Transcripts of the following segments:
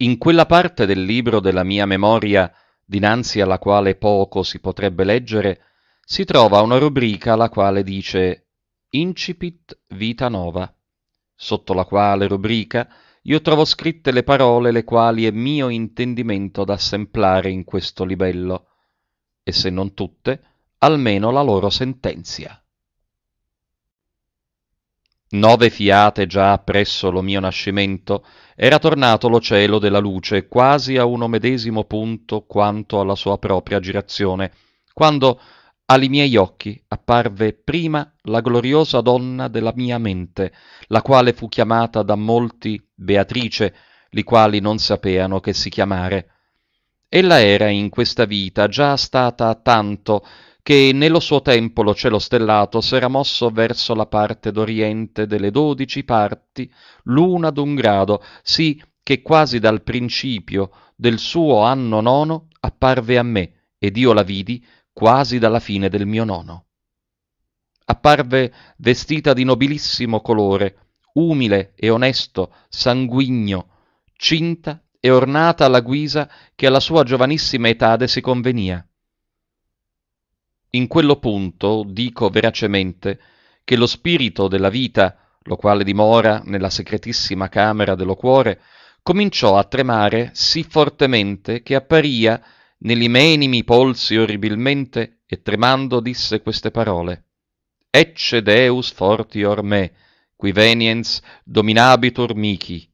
In quella parte del libro della mia memoria, dinanzi alla quale poco si potrebbe leggere, si trova una rubrica la quale dice Incipit Vita Nova, sotto la quale rubrica io trovo scritte le parole le quali è mio intendimento d'assemplare in questo libello, e se non tutte, almeno la loro sentenzia nove fiate già presso lo mio nascimento, era tornato lo cielo della luce quasi a uno medesimo punto quanto alla sua propria girazione, quando ali miei occhi apparve prima la gloriosa donna della mia mente, la quale fu chiamata da molti Beatrice, li quali non sapeano che si chiamare. Ella era in questa vita già stata tanto che nello suo tempo lo cielo stellato s'era mosso verso la parte d'oriente delle dodici parti, l'una d'un grado, sì che quasi dal principio del suo anno nono apparve a me, ed io la vidi quasi dalla fine del mio nono. Apparve vestita di nobilissimo colore, umile e onesto, sanguigno, cinta e ornata alla guisa che alla sua giovanissima etade si convenia in quello punto dico veracemente che lo spirito della vita, lo quale dimora nella segretissima camera dello cuore, cominciò a tremare sì fortemente che apparia negli menimi polsi orribilmente e tremando disse queste parole. Ecce Deus fortior me, qui veniens dominabitur michi.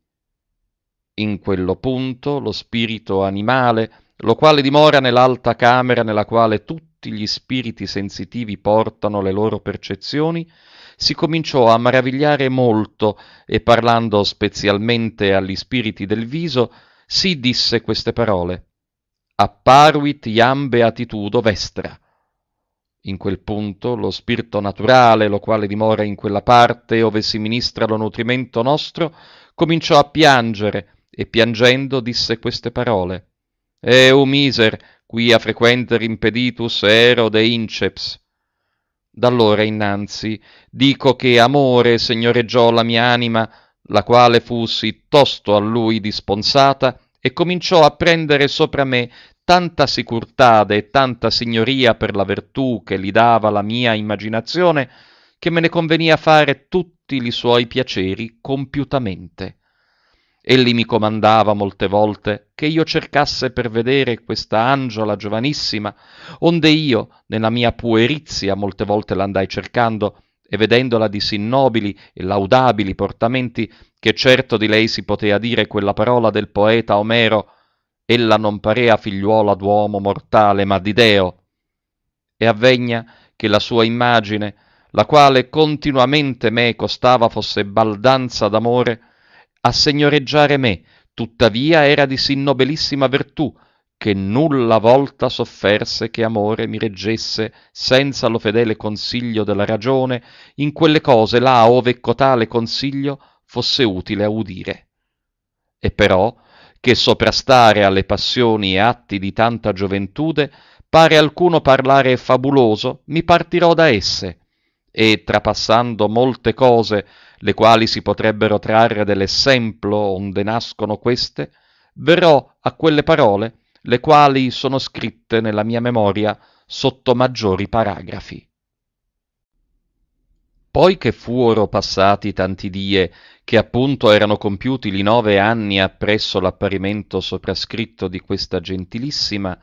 In quello punto lo spirito animale lo quale dimora nell'alta camera nella quale tutti gli spiriti sensitivi portano le loro percezioni, si cominciò a maravigliare molto e parlando spezialmente agli spiriti del viso, si disse queste parole apparuit iam beatitudo vestra. In quel punto lo spirito naturale, lo quale dimora in quella parte ove si ministra lo nutrimento nostro, cominciò a piangere e piangendo disse queste parole e o miser, quia frequenter impeditus ero de inceps. D'allora innanzi dico che amore signoreggiò la mia anima, la quale fu sì tosto a lui disponsata, e cominciò a prendere sopra me tanta sicurtade e tanta signoria per la vertù che li dava la mia immaginazione, che me ne convenia fare tutti li suoi piaceri compiutamente. Egli mi comandava molte volte che io cercasse per vedere questa angiola giovanissima, onde io, nella mia puerizia, molte volte l'andai cercando, e vedendola di sì nobili e laudabili portamenti, che certo di lei si potea dire quella parola del poeta Omero, ella non parea figliuola d'uomo mortale, ma di Deo. E avvegna che la sua immagine, la quale continuamente me costava fosse baldanza d'amore, a segnoreggiare me, tuttavia era di sì nobilissima vertù, che nulla volta sofferse che amore mi reggesse senza lo fedele consiglio della ragione in quelle cose là ove cotale consiglio fosse utile a udire. E però che soprastare alle passioni e atti di tanta gioventude pare alcuno parlare fabuloso, mi partirò da esse, e trapassando molte cose le quali si potrebbero trarre dell'esemplo onde nascono queste, verrò a quelle parole le quali sono scritte nella mia memoria sotto maggiori paragrafi. Poi che fuoro passati tanti die, che appunto erano compiuti li nove anni appresso l'apparimento soprascritto di questa gentilissima,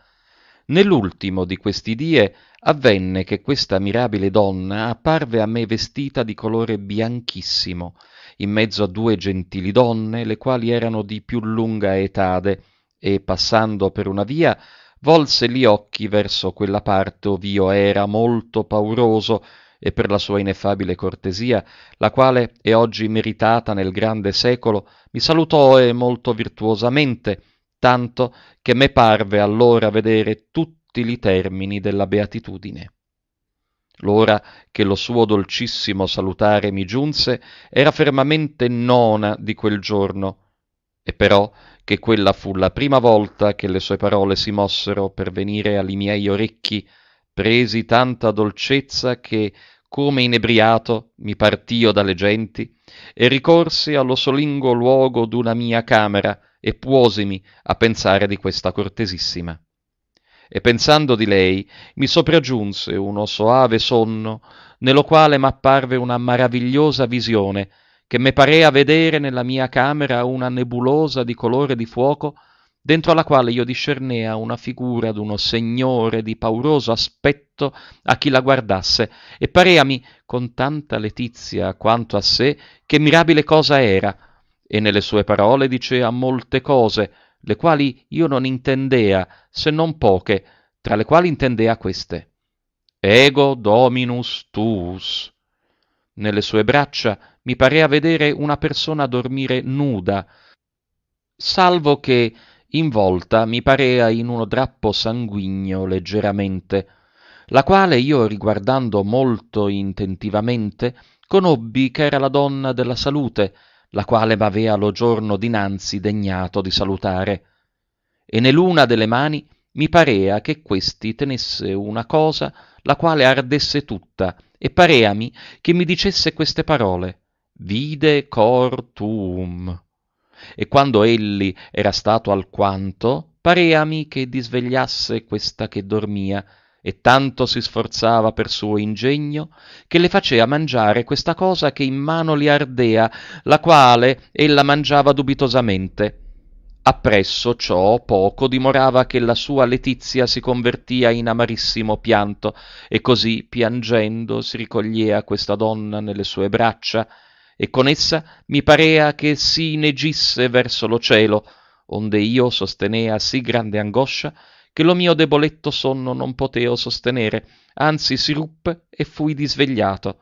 Nell'ultimo di questi die avvenne che questa mirabile donna apparve a me vestita di colore bianchissimo, in mezzo a due gentili donne, le quali erano di più lunga etade, e passando per una via volse gli occhi verso quella parte ov'io era molto pauroso, e per la sua ineffabile cortesia, la quale è oggi meritata nel grande secolo, mi salutò e molto virtuosamente, tanto che me parve allora vedere tutti li termini della beatitudine. L'ora che lo suo dolcissimo salutare mi giunse era fermamente nona di quel giorno, e però che quella fu la prima volta che le sue parole si mossero per venire alli miei orecchi, presi tanta dolcezza che, come inebriato, mi partio dalle genti e ricorsi allo solingo luogo d'una mia camera, e puosimi a pensare di questa cortesissima. E pensando di lei, mi sopraggiunse uno soave sonno, nello quale m'apparve una maravigliosa visione, che me parea vedere nella mia camera una nebulosa di colore di fuoco, dentro alla quale io discernea una figura d'uno signore di pauroso aspetto a chi la guardasse, e pareami con tanta letizia quanto a sé che mirabile cosa era, e nelle sue parole dicea molte cose, le quali io non intendea, se non poche, tra le quali intendea queste. Ego dominus tuus. Nelle sue braccia mi parea vedere una persona dormire nuda, salvo che involta mi parea in uno drappo sanguigno leggeramente, la quale io riguardando molto intentivamente conobbi ch'era la donna della salute, la quale m'avea lo giorno dinanzi degnato di salutare, e nell'una delle mani mi parea che questi tenesse una cosa la quale ardesse tutta, e pareami che mi dicesse queste parole, vide cor tuum. E quando elli era stato alquanto, pareami che disvegliasse questa che dormia, e tanto si sforzava per suo ingegno che le facea mangiare questa cosa che in mano li ardea, la quale ella mangiava dubitosamente. Appresso ciò poco dimorava che la sua letizia si convertia in amarissimo pianto, e così piangendo si ricogliea questa donna nelle sue braccia, e con essa mi parea che si inegisse verso lo cielo, onde io sostenea sì grande angoscia che lo mio deboletto sonno non poteo sostenere, anzi si ruppe e fui disvegliato.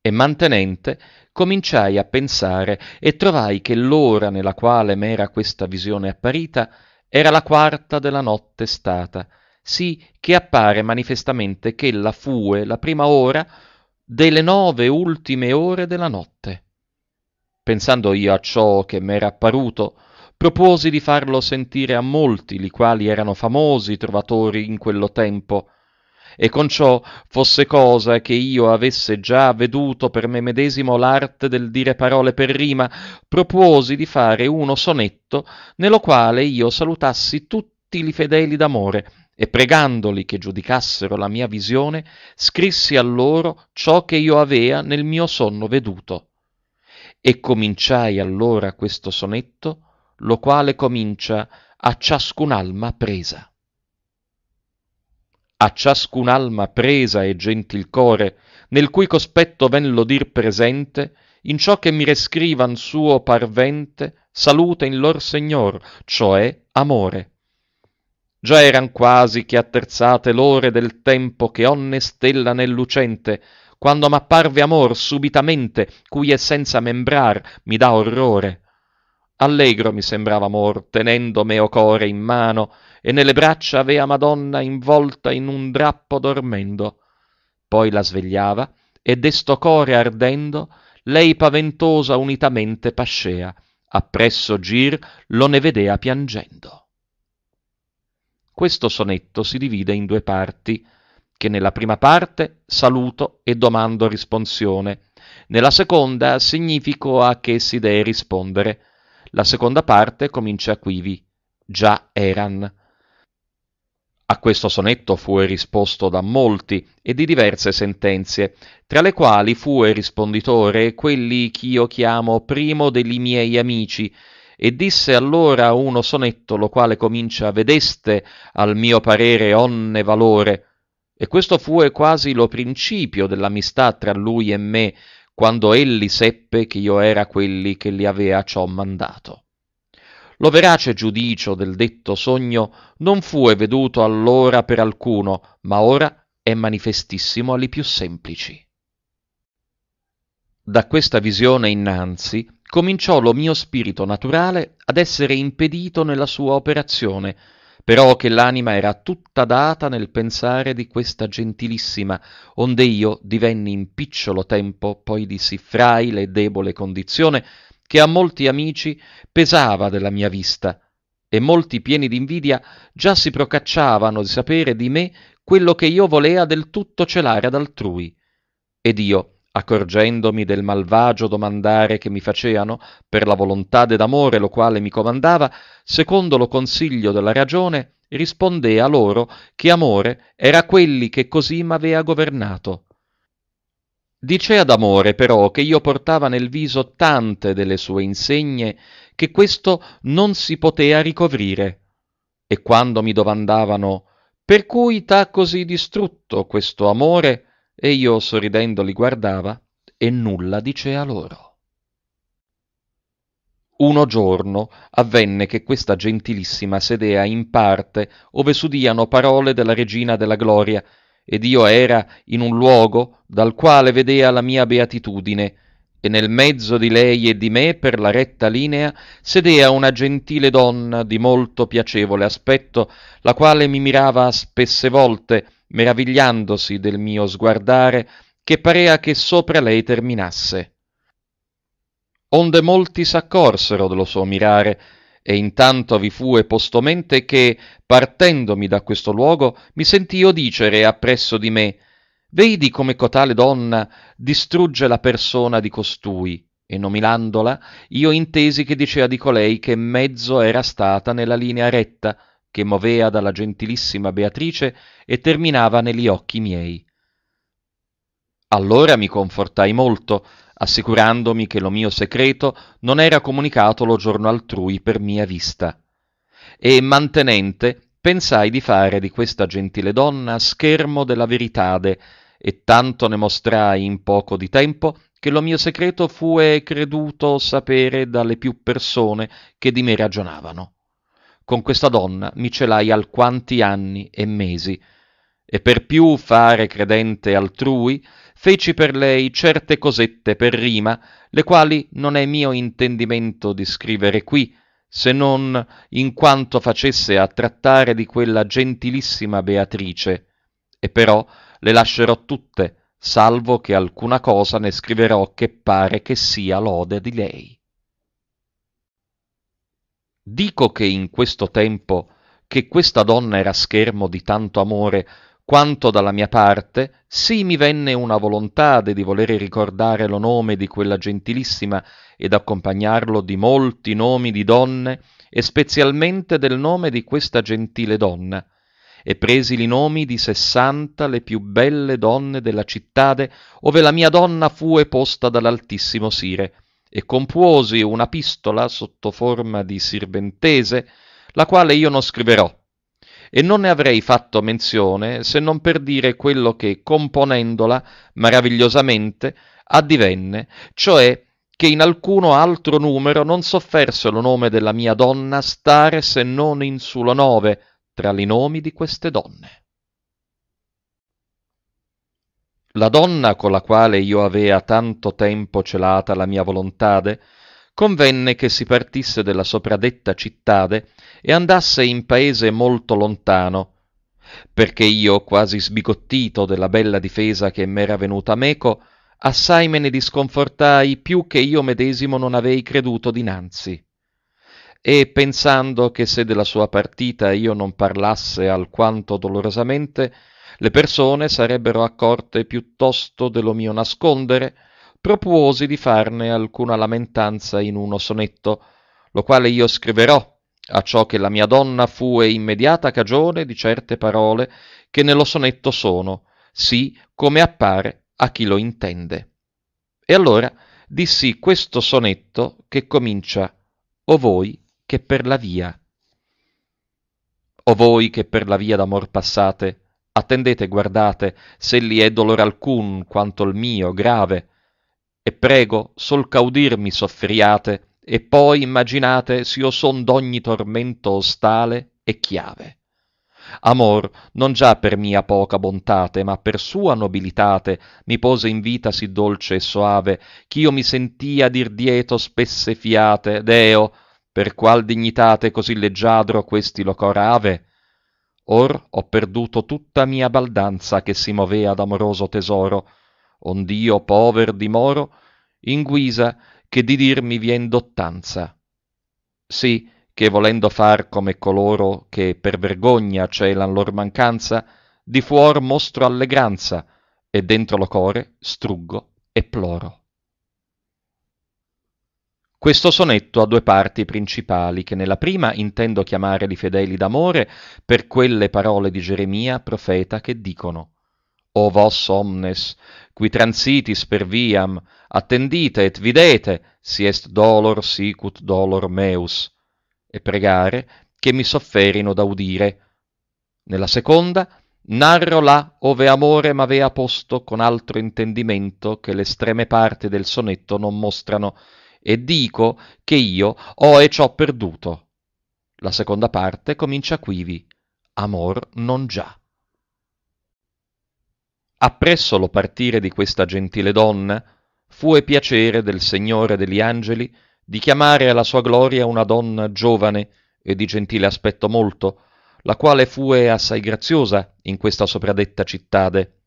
E mantenente, cominciai a pensare e trovai che l'ora nella quale m'era questa visione apparita era la quarta della notte stata, sì che appare manifestamente che la fue la prima ora delle nove ultime ore della notte. Pensando io a ciò che m'era apparuto, proposi di farlo sentire a molti, li quali erano famosi trovatori in quello tempo, e con ciò fosse cosa che io avesse già veduto per me medesimo l'arte del dire parole per rima, proposi di fare uno sonetto nello quale io salutassi tutti li fedeli d'amore, e pregandoli che giudicassero la mia visione, scrissi a loro ciò che io avea nel mio sonno veduto. E cominciai allora questo sonetto lo quale comincia a ciascun'alma presa. A ciascun'alma presa e gentil core, nel cui cospetto ven lo dir presente, in ciò che mi rescrivan suo parvente, salute in lor Signor, cioè amore. Già eran quasi che atterzate l'ore del tempo che onne stella nel lucente, quando m'apparve amor subitamente, cui è senza membrar mi dà orrore Allegro mi sembrava mor, tenendo meo core in mano, e nelle braccia avea Madonna involta in un drappo dormendo. Poi la svegliava, e desto core ardendo, lei paventosa unitamente pascea, appresso Gir lo ne vedea piangendo. Questo sonetto si divide in due parti, che nella prima parte saluto e domando risponsione, nella seconda significo a che si dee rispondere, la seconda parte comincia quivi, già eran. A questo sonetto fu risposto da molti e di diverse sentenze, tra le quali fu risponditore quelli ch'io chiamo primo degli miei amici, e disse allora uno sonetto lo quale comincia Vedeste al mio parere onne valore, e questo fu quasi lo principio dell'amistà tra lui e me, quando elli seppe che io era quelli che li avea ciò mandato. Lo verace giudicio del detto sogno non fue veduto allora per alcuno, ma ora è manifestissimo alli più semplici. Da questa visione innanzi cominciò lo mio spirito naturale ad essere impedito nella sua operazione, però che l'anima era tutta data nel pensare di questa gentilissima, onde io divenni in picciolo tempo poi di sì fraile e debole condizione, che a molti amici pesava della mia vista, e molti pieni d'invidia già si procacciavano di sapere di me quello che io volea del tutto celare ad altrui. Ed io, accorgendomi del malvagio domandare che mi faceano, per la volontade d'amore lo quale mi comandava, secondo lo consiglio della ragione, rispondea loro che amore era quelli che così m'avea governato. Dicea d'amore però che io portava nel viso tante delle sue insegne che questo non si potea ricovrire. E quando mi domandavano per cui t'ha così distrutto questo amore, e io sorridendo li guardava e nulla dicea loro. Uno giorno avvenne che questa gentilissima sedea in parte ove s'udiano parole della regina della gloria, ed io era in un luogo dal quale vedea la mia beatitudine, e nel mezzo di lei e di me, per la retta linea, sedea una gentile donna di molto piacevole aspetto, la quale mi mirava spesse volte, meravigliandosi del mio sguardare, che parea che sopra lei terminasse. Onde molti s'accorsero dello suo mirare, e intanto vi fu e postamente che, partendomi da questo luogo, mi sentio dicere appresso di me Vedi come cotale donna distrugge la persona di costui, e nominandola, io intesi che dicea di colei che mezzo era stata nella linea retta, che movea dalla gentilissima Beatrice e terminava negli occhi miei. Allora mi confortai molto, assicurandomi che lo mio segreto non era comunicato lo giorno altrui per mia vista. E mantenente pensai di fare di questa gentile donna schermo della veritade, e tanto ne mostrai in poco di tempo che lo mio segreto fue creduto sapere dalle più persone che di me ragionavano con questa donna mi celai alquanti anni e mesi, e per più fare credente altrui, feci per lei certe cosette per rima, le quali non è mio intendimento di scrivere qui, se non in quanto facesse a trattare di quella gentilissima Beatrice, e però le lascerò tutte, salvo che alcuna cosa ne scriverò che pare che sia lode di lei. Dico che in questo tempo che questa donna era schermo di tanto amore, quanto dalla mia parte, sì mi venne una volontade di volere ricordare lo nome di quella gentilissima ed accompagnarlo di molti nomi di donne, e spezialmente del nome di questa gentile donna, e presi i nomi di sessanta le più belle donne della cittade, ove la mia donna fu posta dall'altissimo sire, e compuosi una pistola sotto forma di sirventese, la quale io non scriverò, e non ne avrei fatto menzione se non per dire quello che, componendola meravigliosamente, addivenne, cioè che in alcuno altro numero non s'offerse lo nome della mia donna stare se non in sulo nove tra li nomi di queste donne. La donna con la quale io avea tanto tempo celata la mia volontade, convenne che si partisse della sopradetta cittade e andasse in paese molto lontano, perché io, quasi sbigottito della bella difesa che m'era venuta meco, assai me ne disconfortai più che io medesimo non avei creduto dinanzi. E pensando che se della sua partita io non parlasse alquanto dolorosamente, le persone sarebbero accorte piuttosto dello mio nascondere, propuosi di farne alcuna lamentanza in uno sonetto, lo quale io scriverò, a ciò che la mia donna fue immediata cagione di certe parole che nello sonetto sono, sì come appare a chi lo intende. E allora dissi questo sonetto che comincia O voi che per la via. O voi che per la via d'amor passate, attendete e guardate, se li è dolore alcun quanto il mio grave, e prego sol caudirmi soffriate, e poi immaginate s'io son d'ogni tormento ostale e chiave. Amor, non già per mia poca bontate, ma per sua nobilitate, mi pose in vita sì dolce e soave, ch'io mi sentia dir dieto spesse fiate, Deo, per qual dignitate così leggiadro questi lo corave? or ho perduto tutta mia baldanza che si movea d'amoroso tesoro, ond'io pover dimoro, in guisa che di dirmi vien dottanza. Sì, che volendo far come coloro che per vergogna celan lor mancanza, di fuor mostro allegranza, e dentro lo core struggo e ploro. Questo sonetto ha due parti principali, che nella prima intendo chiamare li fedeli d'amore per quelle parole di Geremia, profeta, che dicono O vos omnes, qui transitis per viam, attendite et videte, si est dolor sicut dolor meus, e pregare che mi sofferino da udire. Nella seconda, narro là ove amore m'avea posto con altro intendimento che l'estreme parti del sonetto non mostrano, e dico che io ho e ciò perduto. La seconda parte comincia quivi, amor non già. Appresso lo partire di questa gentile donna, fu e piacere del Signore degli Angeli di chiamare alla sua gloria una donna giovane e di gentile aspetto molto, la quale fue assai graziosa in questa sopradetta cittade,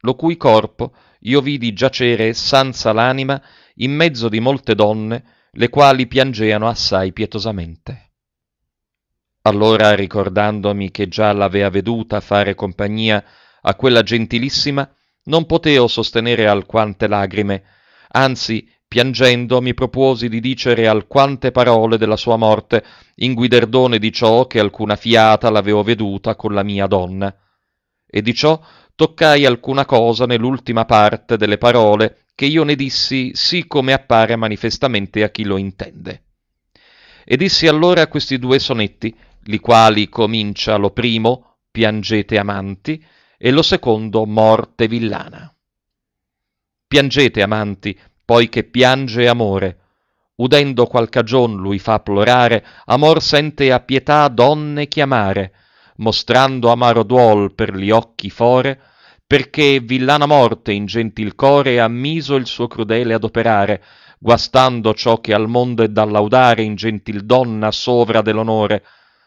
lo cui corpo io vidi giacere sanza l'anima in mezzo di molte donne, le quali piangeano assai pietosamente. Allora, ricordandomi che già l'avea veduta fare compagnia a quella gentilissima, non poteo sostenere alquante lagrime, anzi, piangendo, mi proposi di dicere alquante parole della sua morte, in guiderdone di ciò che alcuna fiata l'avevo veduta con la mia donna. E di ciò toccai alcuna cosa nell'ultima parte delle parole che io ne dissi sì come appare manifestamente a chi lo intende. E dissi allora questi due sonetti, li quali comincia lo primo, piangete amanti, e lo secondo, morte villana. Piangete amanti, poi che piange amore, udendo qual cagion lui fa plorare, amor sente a pietà donne chiamare, mostrando amaro duol per gli occhi fore, perché villana morte in gentil core ha miso il suo crudele adoperare, guastando ciò che al mondo è da laudare in gentil donna sovra dell'onore.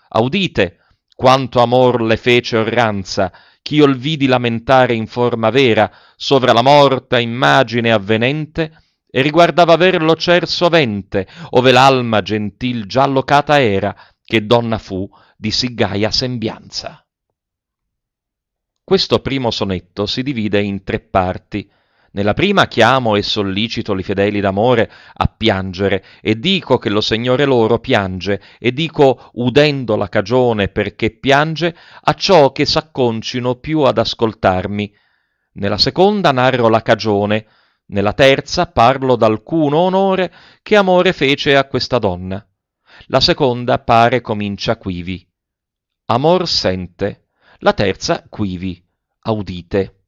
Audite quanto amor le fece orranza, ch'io il vidi lamentare in forma vera, sovra la morta immagine avvenente, e riguardava ver lo cer sovente, ove l'alma gentil già locata era, che donna fu di sì gaia sembianza. Questo primo sonetto si divide in tre parti. Nella prima chiamo e sollicito li fedeli d'amore a piangere, e dico che lo Signore loro piange, e dico, udendo la cagione perché piange, a ciò che s'acconcino più ad ascoltarmi. Nella seconda narro la cagione, nella terza parlo d'alcuno onore che amore fece a questa donna. La seconda pare comincia quivi. Amor sente, la terza quivi, audite.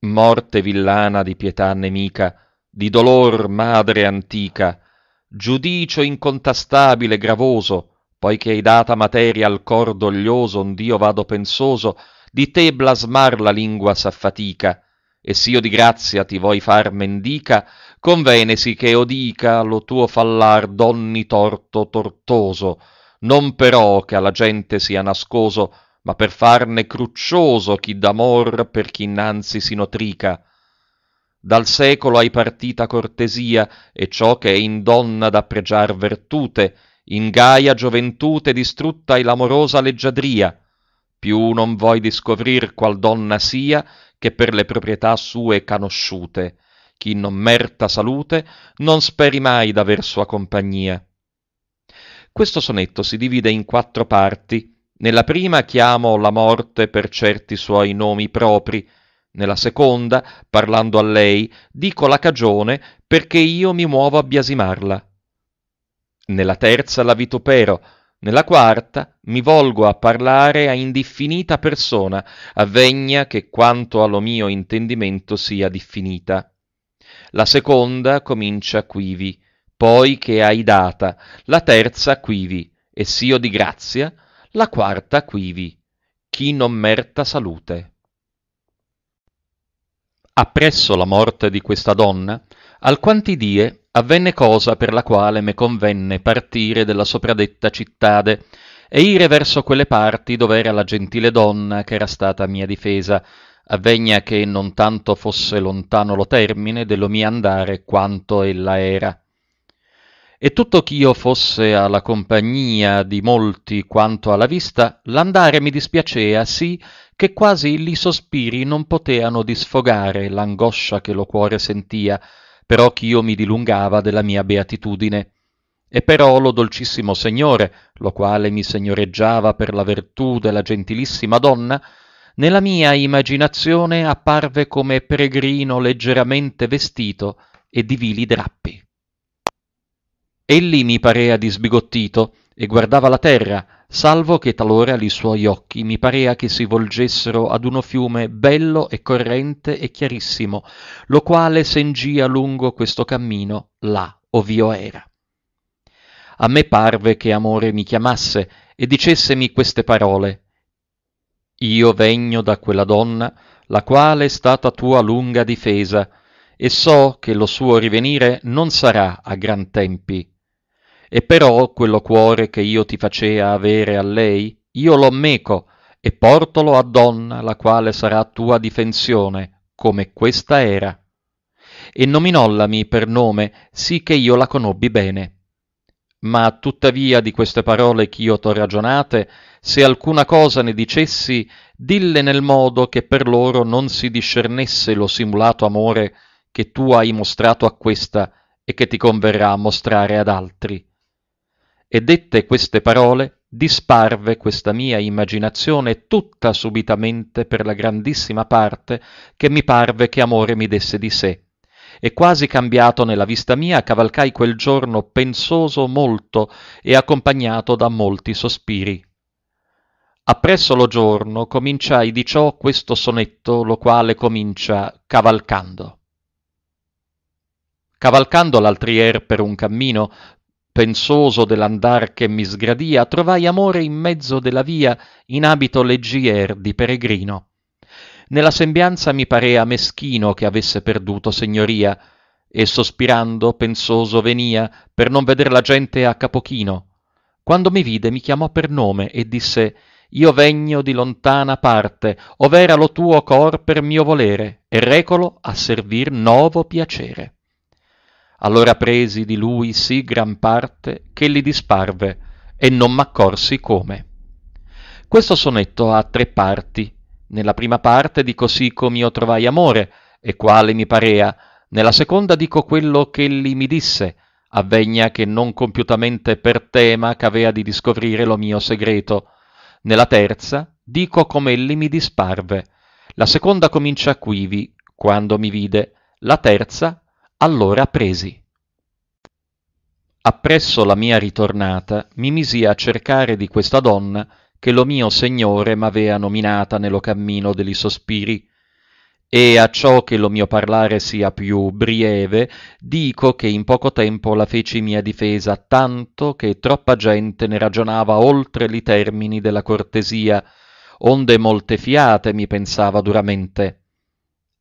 Morte villana di pietà nemica, di dolor madre antica, giudicio incontastabile gravoso, poiché hai data materia al cor doglioso, ond'io vado pensoso, di te blasmar la lingua s'affatica, e s'io di grazia ti vuoi far mendica, convenesi che odica lo tuo fallar d'ogni torto tortoso, non però che alla gente sia nascoso, ma per farne cruccioso chi d'amor per chi innanzi si notrica. Dal secolo hai partita cortesia, e ciò che è in donna da pregiar vertute, in gaia gioventute distrutta hai l'amorosa leggiadria. Più non vuoi discovrir qual donna sia, che per le proprietà sue canosciute. Chi non merta salute, non speri mai d'aver sua compagnia. Questo sonetto si divide in quattro parti. Nella prima chiamo la morte per certi suoi nomi propri, nella seconda, parlando a lei, dico la cagione perché io mi muovo a biasimarla. Nella terza la vitupero, nella quarta mi volgo a parlare a indiffinita persona, avvegna che quanto allo mio intendimento sia diffinita. La seconda comincia quivi poi che hai data, la terza quivi, e sio di grazia, la quarta quivi, chi non merta salute. Appresso la morte di questa donna, alquanti die avvenne cosa per la quale me convenne partire della sopradetta cittade e ire verso quelle parti dove era la gentile donna che era stata mia difesa, avvegna che non tanto fosse lontano lo termine dello mio andare quanto ella era e tutto ch'io fosse alla compagnia di molti quanto alla vista, l'andare mi dispiacea sì che quasi li sospiri non poteano disfogare l'angoscia che lo cuore sentia, però ch'io mi dilungava della mia beatitudine. E però lo dolcissimo Signore, lo quale mi signoreggiava per la vertù della gentilissima donna, nella mia immaginazione apparve come peregrino leggeramente vestito e di vili drappi. Egli mi parea disbigottito e guardava la terra, salvo che talora li suoi occhi mi parea che si volgessero ad uno fiume bello e corrente e chiarissimo, lo quale sengia lungo questo cammino là ov'io era. A me parve che amore mi chiamasse e dicessemi queste parole. Io vegno da quella donna, la quale è stata tua lunga difesa, e so che lo suo rivenire non sarà a gran tempi e però quello cuore che io ti facea avere a lei, io lo meco e portolo a donna la quale sarà tua difensione, come questa era. E nominollami per nome, sì che io la conobbi bene. Ma tuttavia di queste parole ch'io t'ho ragionate, se alcuna cosa ne dicessi, dille nel modo che per loro non si discernesse lo simulato amore che tu hai mostrato a questa e che ti converrà mostrare ad altri e dette queste parole disparve questa mia immaginazione tutta subitamente per la grandissima parte che mi parve che amore mi desse di sé. E quasi cambiato nella vista mia, cavalcai quel giorno pensoso molto e accompagnato da molti sospiri. Appresso lo giorno cominciai di ciò questo sonetto, lo quale comincia cavalcando. Cavalcando l'altrier per un cammino, pensoso dell'andar che mi sgradia, trovai amore in mezzo della via, in abito leggier di peregrino. Nella sembianza mi parea meschino che avesse perduto signoria, e sospirando pensoso venia, per non veder la gente a capochino. Quando mi vide mi chiamò per nome e disse io vegno di lontana parte, ov'era lo tuo cor per mio volere, e recolo a servir novo piacere. Allora presi di lui sì gran parte che li disparve e non m'accorsi come. Questo sonetto ha tre parti. Nella prima parte dico sì come io trovai amore e quale mi parea, nella seconda dico quello che egli mi disse, avvegna che non compiutamente per tema c'avea di discoprire lo mio segreto. Nella terza dico come egli mi disparve. La seconda comincia quivi, quando mi vide, la terza allora presi. Appresso la mia ritornata mi misi a cercare di questa donna che lo mio Signore m'avea nominata nello cammino degli sospiri, e a ciò che lo mio parlare sia più brieve, dico che in poco tempo la feci mia difesa, tanto che troppa gente ne ragionava oltre li termini della cortesia, onde molte fiate mi pensava duramente.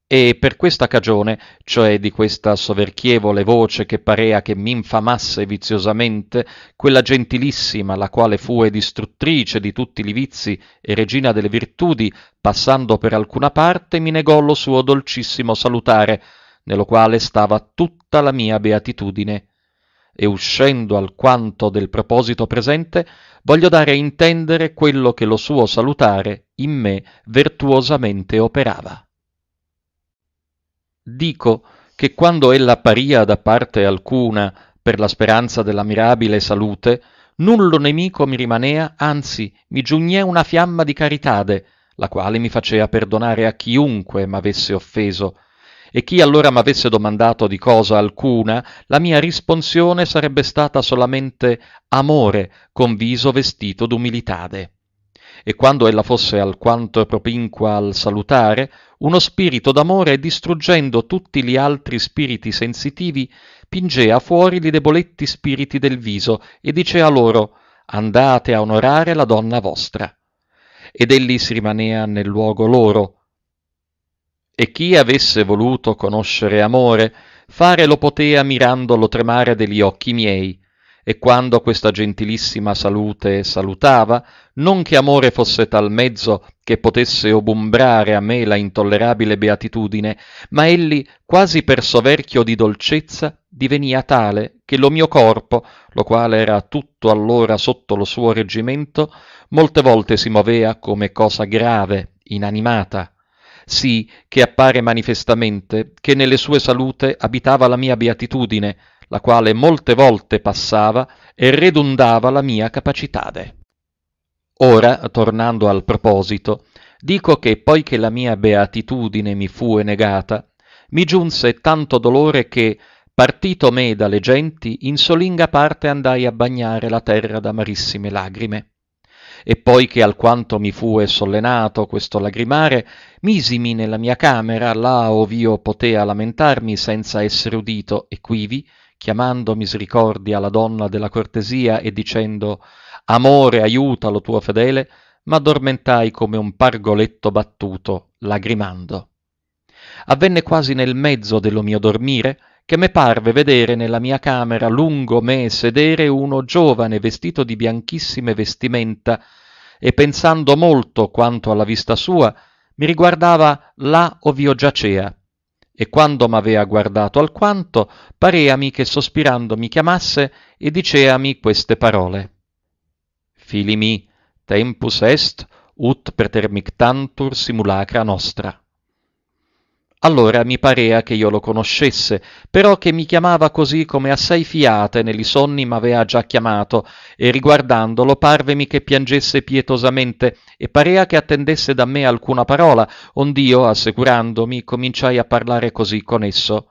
E per questa cagione, cioè di questa soverchievole voce che parea che m'infamasse viziosamente, quella gentilissima, la quale fu e distruttrice di tutti li vizi e regina delle virtudi, passando per alcuna parte, mi negò lo suo dolcissimo salutare, nello quale stava tutta la mia beatitudine. E uscendo alquanto del proposito presente, voglio dare a intendere quello che lo suo salutare in me virtuosamente operava. Dico che quando ella apparia da parte alcuna per la speranza della mirabile salute, nullo nemico mi rimanea, anzi mi giugnè una fiamma di caritade, la quale mi facea perdonare a chiunque m'avesse offeso, e chi allora m'avesse domandato di cosa alcuna, la mia risponsione sarebbe stata solamente amore, con viso vestito d'umilitade e quando ella fosse alquanto propinqua al salutare, uno spirito d'amore distruggendo tutti gli altri spiriti sensitivi, pingea fuori gli deboletti spiriti del viso e dicea loro Andate a onorare la donna vostra. Ed egli si rimanea nel luogo loro. E chi avesse voluto conoscere amore, fare lo potea mirandolo tremare degli occhi miei, e quando questa gentilissima salute salutava, non che amore fosse tal mezzo che potesse obumbrare a me la intollerabile beatitudine, ma elli, quasi per soverchio di dolcezza, divenia tale che lo mio corpo, lo quale era tutto allora sotto lo suo reggimento, molte volte si movea come cosa grave, inanimata, sì che appare manifestamente che nelle sue salute abitava la mia beatitudine, la quale molte volte passava e redundava la mia capacitade. Ora, tornando al proposito, dico che poiché la mia beatitudine mi fu negata, mi giunse tanto dolore che, partito me dalle genti, in solinga parte andai a bagnare la terra d'amarissime lagrime. E poi che alquanto mi fu sollenato questo lagrimare, misimi nella mia camera, là ov'io potea lamentarmi senza essere udito, e quivi, chiamando misericordia alla donna della cortesia e dicendo Amore, aiutalo tuo fedele, m'addormentai come un pargoletto battuto, lagrimando. Avvenne quasi nel mezzo dello mio dormire, che me parve vedere nella mia camera lungo me sedere uno giovane vestito di bianchissime vestimenta, e pensando molto quanto alla vista sua, mi riguardava là ov'io giacea, e quando m'avea guardato alquanto, pareami che sospirando mi chiamasse e diceami queste parole. Fili mi, tempus est, ut pretermictantur simulacra nostra. Allora mi parea che io lo conoscesse, però che mi chiamava così come assai fiate negli sonni m'avea già chiamato, e riguardandolo parvemi che piangesse pietosamente, e parea che attendesse da me alcuna parola, ond'io, assicurandomi, cominciai a parlare così con esso.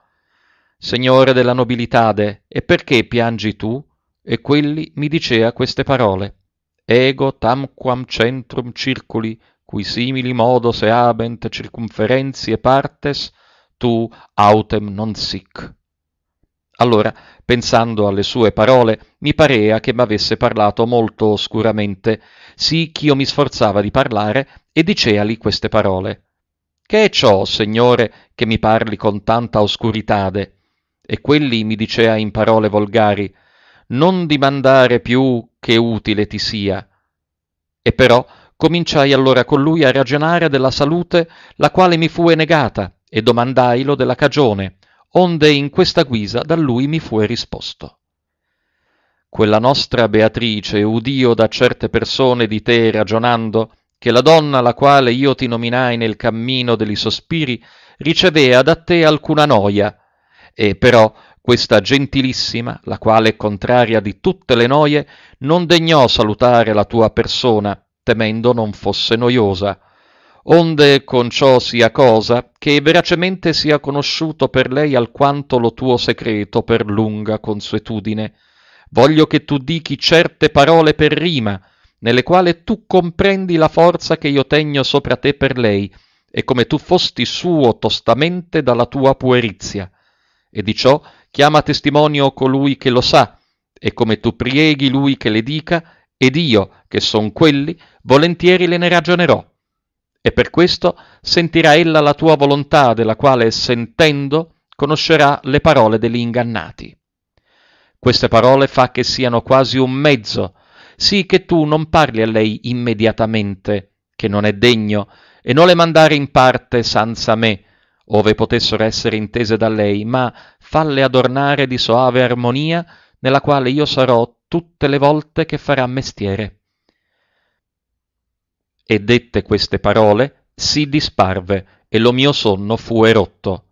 Signore della nobilitade, e perché piangi tu? E quelli mi dicea queste parole. Ego tamquam centrum circuli cui simili modo se habent circunferenzie partes, tu autem non sic. Allora, pensando alle sue parole, mi parea che m'avesse parlato molto oscuramente, sì ch'io mi sforzava di parlare e diceali queste parole. Che è ciò, Signore, che mi parli con tanta oscuritade? E quelli mi dicea in parole volgari, non dimandare più che utile ti sia. E però Cominciai allora con lui a ragionare della salute, la quale mi fu negata, e domandailo della cagione, onde in questa guisa da lui mi fu risposto. Quella nostra Beatrice udio da certe persone di te ragionando, che la donna la quale io ti nominai nel cammino degli sospiri ricevea da te alcuna noia, e però questa gentilissima, la quale è contraria di tutte le noie, non degnò salutare la tua persona, temendo non fosse noiosa, onde con ciò sia cosa che veracemente sia conosciuto per lei alquanto lo tuo secreto per lunga consuetudine. Voglio che tu dichi certe parole per rima, nelle quali tu comprendi la forza che io tegno sopra te per lei, e come tu fosti suo tostamente dalla tua puerizia. E di ciò chiama testimonio colui che lo sa, e come tu prieghi lui che le dica, ed io, che son quelli, volentieri le ne ragionerò. E per questo sentirà ella la tua volontà, della quale, sentendo, conoscerà le parole degli ingannati. Queste parole fa che siano quasi un mezzo, sì che tu non parli a lei immediatamente, che non è degno, e non le mandare in parte senza me, ove potessero essere intese da lei, ma falle adornare di soave armonia nella quale io sarò tutte le volte che farà mestiere. E dette queste parole, si disparve e lo mio sonno fu erotto.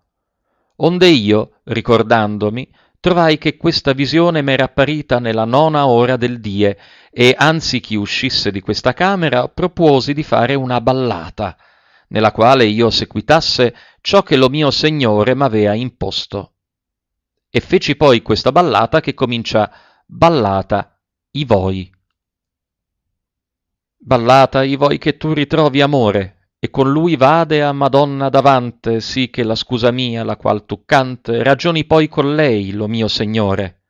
Onde io, ricordandomi, trovai che questa visione m'era apparita nella nona ora del die e, anzi anziché uscisse di questa camera, proposi di fare una ballata, nella quale io seguitasse ciò che lo mio Signore m'avea imposto e feci poi questa ballata che comincia Ballata, i voi. Ballata, i voi che tu ritrovi amore, e con lui vade a Madonna davante, sì che la scusa mia, la qual tu cante, ragioni poi con lei, lo mio Signore.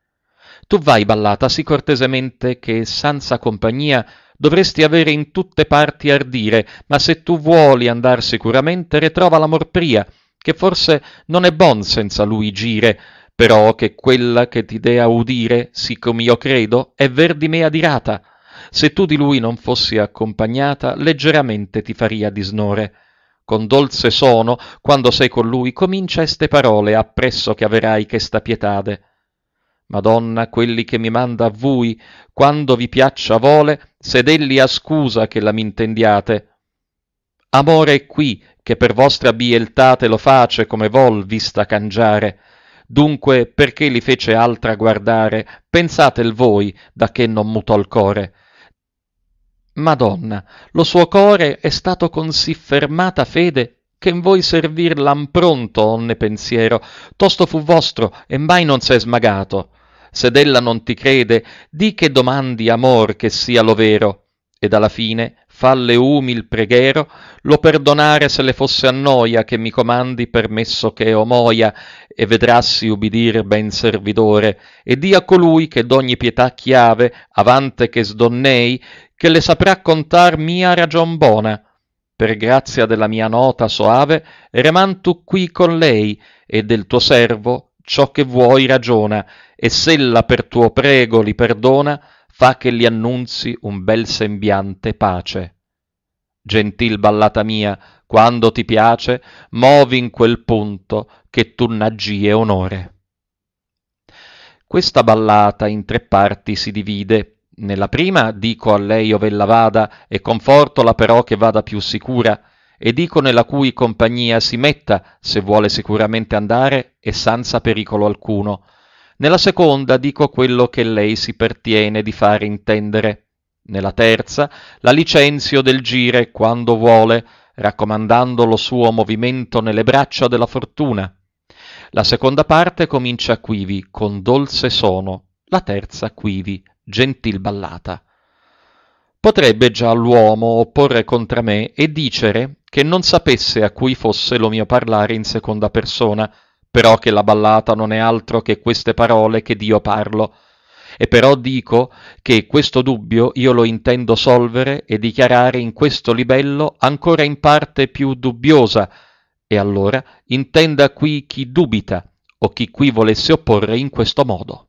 Tu vai, ballata, sì cortesemente che, senza compagnia, dovresti avere in tutte parti ardire, ma se tu vuoli andar sicuramente, retrova l'amor pria, che forse non è bon senza lui gire, però che quella che ti dea udire, siccome io credo, è ver di me adirata. Se tu di lui non fossi accompagnata, leggeramente ti faria disnore. Con dolce sono, quando sei con lui, comincia este parole, appresso che averai chesta pietade. Madonna, quelli che mi manda a voi, quando vi piaccia vole, sedelli a scusa che la m'intendiate. Amore è qui, che per vostra bieltate lo face come vol vista cangiare Dunque, perché li fece altra guardare? Pensatel voi, da che non mutò il core. Madonna, lo suo core è stato con sì fermata fede che in voi servir l'han pronto onne pensiero, tosto fu vostro e mai non s'è smagato. Sed'ella non ti crede, di che domandi amor che sia lo vero. Ed alla fine falle umil preghero, lo perdonare se le fosse annoia che mi comandi permesso che o moia, e vedrassi ubidir ben servidore, e dia a colui che d'ogni pietà chiave, avante che sdonnei, che le saprà contar mia ragion bona. Per grazia della mia nota soave, reman tu qui con lei, e del tuo servo ciò che vuoi ragiona, e s'ella per tuo prego li perdona, fa che li annunzi un bel sembiante pace gentil ballata mia, quando ti piace, movi in quel punto che tu n'aggie onore. Questa ballata in tre parti si divide. Nella prima dico a lei ov'ella vada e confortola però che vada più sicura, e dico nella cui compagnia si metta, se vuole sicuramente andare e senza pericolo alcuno. Nella seconda dico quello che lei si pertiene di fare intendere. Nella terza la licenzio del gire quando vuole, raccomandando lo suo movimento nelle braccia della fortuna. La seconda parte comincia quivi con dolce sono, la terza quivi gentil ballata. Potrebbe già l'uomo opporre contra me e dicere che non sapesse a cui fosse lo mio parlare in seconda persona, però che la ballata non è altro che queste parole che Dio parlo, e però dico che questo dubbio io lo intendo solvere e dichiarare in questo libello ancora in parte più dubbiosa, e allora intenda qui chi dubita o chi qui volesse opporre in questo modo.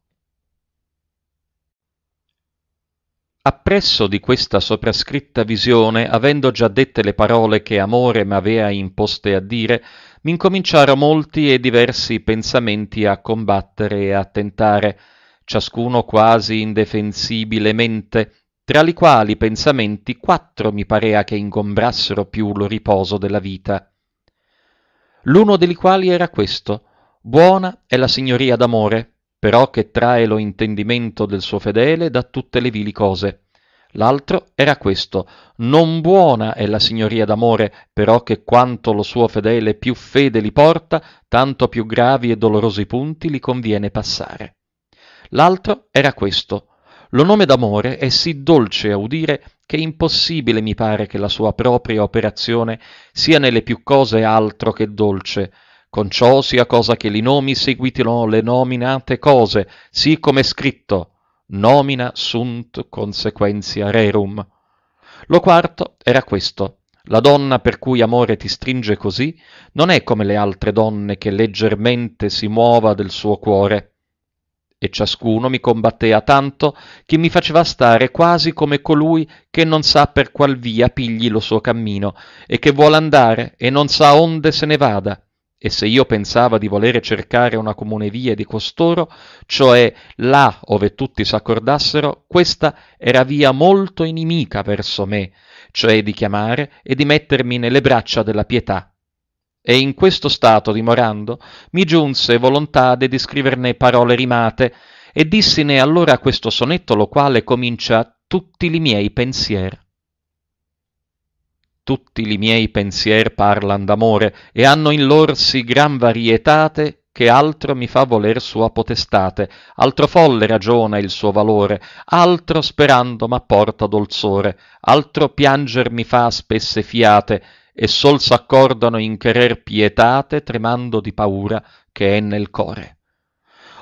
Appresso di questa soprascritta visione, avendo già dette le parole che amore m'avea imposte a dire, incominciaro molti e diversi pensamenti a combattere e a tentare, ciascuno quasi indefensibilemente, tra li quali pensamenti quattro mi parea che ingombrassero più lo riposo della vita. L'uno degli quali era questo, buona è la signoria d'amore, però che trae lo intendimento del suo fedele da tutte le vili cose. L'altro era questo, non buona è la signoria d'amore, però che quanto lo suo fedele più fede li porta, tanto più gravi e dolorosi punti li conviene passare. L'altro era questo. Lo nome d'amore è sì dolce a udire che impossibile mi pare che la sua propria operazione sia nelle più cose altro che dolce, con ciò sia cosa che li nomi seguitino le nominate cose, sì come è scritto, nomina sunt consequentia rerum. Lo quarto era questo. La donna per cui amore ti stringe così non è come le altre donne che leggermente si muova del suo cuore e ciascuno mi combattea tanto che mi faceva stare quasi come colui che non sa per qual via pigli lo suo cammino, e che vuole andare e non sa onde se ne vada. E se io pensava di volere cercare una comune via di costoro, cioè là ove tutti s'accordassero, questa era via molto inimica verso me, cioè di chiamare e di mettermi nelle braccia della pietà e in questo stato dimorando, mi giunse volontade di scriverne parole rimate, e dissine allora questo sonetto lo quale comincia tutti li miei pensier. Tutti li miei pensier parlan d'amore, e hanno in lor sì gran varietate che altro mi fa voler sua potestate, altro folle ragiona il suo valore, altro sperando m'apporta dolzore, altro pianger mi fa spesse fiate, e sol s'accordano in querer pietate tremando di paura che è nel core.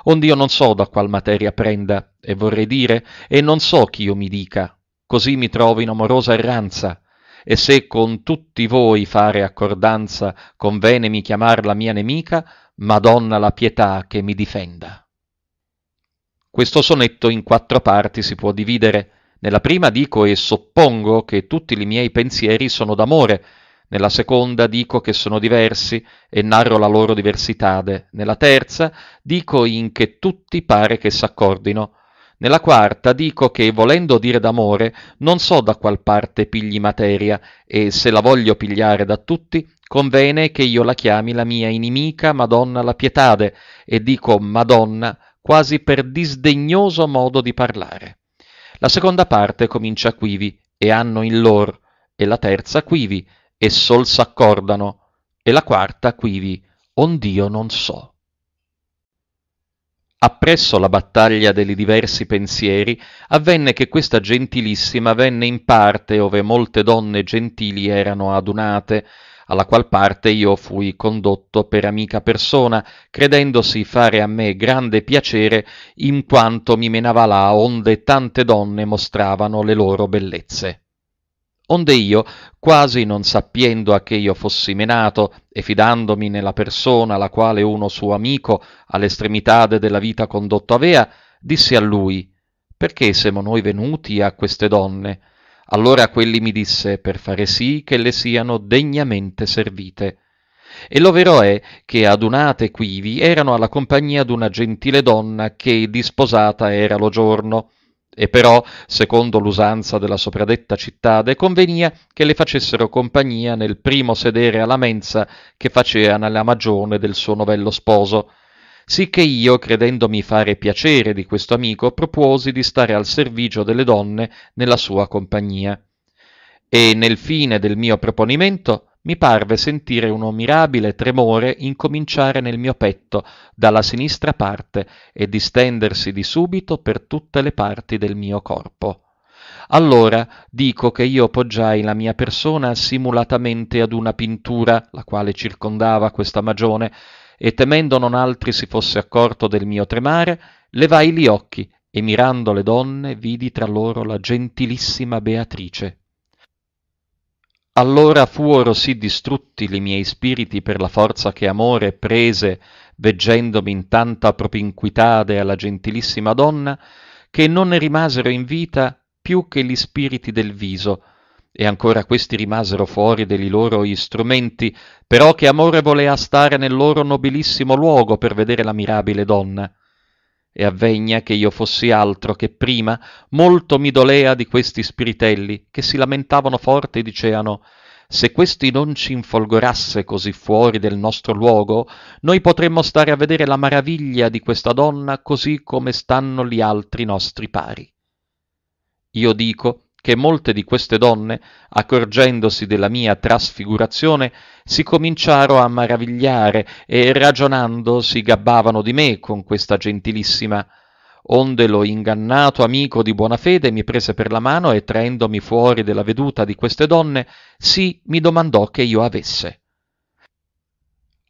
Ond io non so da qual materia prenda, e vorrei dire, e non so ch'io mi dica, così mi trovo in amorosa erranza, e se con tutti voi fare accordanza convene mi chiamar la mia nemica, Madonna la pietà che mi difenda. Questo sonetto in quattro parti si può dividere. Nella prima dico e soppongo che tutti i miei pensieri sono d'amore, nella seconda dico che sono diversi e narro la loro diversitade, nella terza dico in che tutti pare che s'accordino, nella quarta dico che volendo dire d'amore non so da qual parte pigli materia e se la voglio pigliare da tutti convene che io la chiami la mia inimica Madonna la pietade e dico Madonna quasi per disdegnoso modo di parlare. La seconda parte comincia quivi e hanno in lor e la terza quivi e sol s'accordano, e la quarta quivi, ond'io non so. Appresso la battaglia dei diversi pensieri, avvenne che questa gentilissima venne in parte ove molte donne gentili erano adunate, alla qual parte io fui condotto per amica persona, credendosi fare a me grande piacere, in quanto mi menava là onde tante donne mostravano le loro bellezze. Onde io, quasi non sappiendo a che io fossi menato, e fidandomi nella persona la quale uno suo amico all'estremitade della vita condotto avea, dissi a lui, perché siamo noi venuti a queste donne? Allora quelli mi disse, per fare sì che le siano degnamente servite. E lo vero è che adunate quivi erano alla compagnia d'una gentile donna che disposata era lo giorno, e però, secondo l'usanza della sopradetta cittade, convenia che le facessero compagnia nel primo sedere alla mensa che facea nella magione del suo novello sposo. Sicché io, credendomi fare piacere di questo amico, proposi di stare al servigio delle donne nella sua compagnia. E nel fine del mio proponimento mi parve sentire uno mirabile tremore incominciare nel mio petto dalla sinistra parte e distendersi di subito per tutte le parti del mio corpo. Allora dico che io poggiai la mia persona simulatamente ad una pintura, la quale circondava questa magione, e temendo non altri si fosse accorto del mio tremare, levai gli occhi e mirando le donne vidi tra loro la gentilissima Beatrice allora fuoro sì distrutti li miei spiriti per la forza che amore prese, veggendomi in tanta propinquitade alla gentilissima donna, che non ne rimasero in vita più che gli spiriti del viso, e ancora questi rimasero fuori degli loro istrumenti, però che amore volea stare nel loro nobilissimo luogo per vedere la mirabile donna e avvegna che io fossi altro che prima, molto mi dolea di questi spiritelli, che si lamentavano forte e diceano se questi non ci infolgorasse così fuori del nostro luogo, noi potremmo stare a vedere la maraviglia di questa donna così come stanno gli altri nostri pari. Io dico che molte di queste donne, accorgendosi della mia trasfigurazione, si cominciaro a maravigliare e ragionando si gabbavano di me con questa gentilissima onde lo ingannato amico di buona fede mi prese per la mano e traendomi fuori della veduta di queste donne, sì mi domandò che io avesse.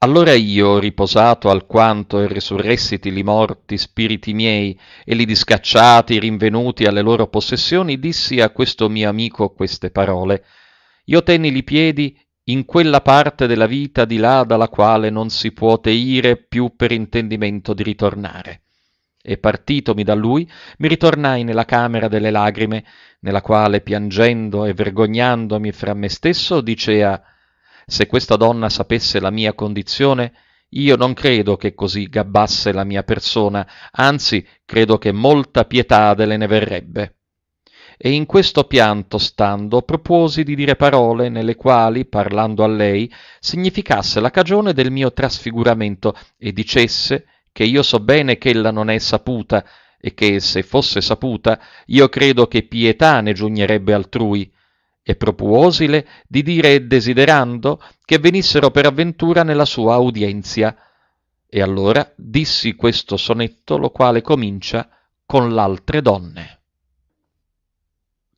Allora io, riposato alquanto e risurressiti li morti spiriti miei, e li discacciati, rinvenuti alle loro possessioni, dissi a questo mio amico queste parole. Io tenni li piedi in quella parte della vita di là dalla quale non si può teire più per intendimento di ritornare. E partitomi da lui, mi ritornai nella camera delle lagrime, nella quale piangendo e vergognandomi fra me stesso dicea se questa donna sapesse la mia condizione, io non credo che così gabbasse la mia persona, anzi credo che molta pietade le ne verrebbe. E in questo pianto stando proposi di dire parole nelle quali, parlando a lei, significasse la cagione del mio trasfiguramento e dicesse che io so bene che ella non è saputa e che se fosse saputa io credo che pietà ne giugnerebbe altrui, e propuosile di dire desiderando che venissero per avventura nella sua audienzia. E allora dissi questo sonetto, lo quale comincia con l'altre donne.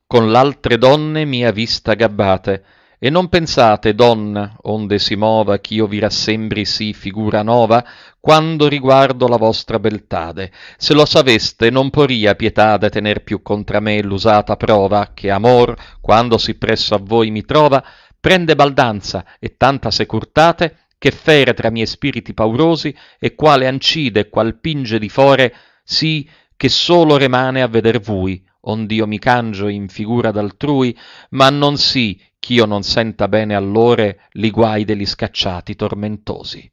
Con l'altre donne mia vista gabbate, e non pensate, donna, onde si mova ch'io vi rassembri sì figura nova, quando riguardo la vostra beltade. Se lo saveste, non poria pietade tener più contra me l'usata prova, che amor, quando si presso a voi mi trova, prende baldanza e tanta securtate, che fere tra miei spiriti paurosi, e quale ancide e qual pinge di fore, sì che solo remane a veder vui, ond'io mi cangio in figura d'altrui, ma non sì ch'io non senta bene all'ore li guai degli scacciati tormentosi.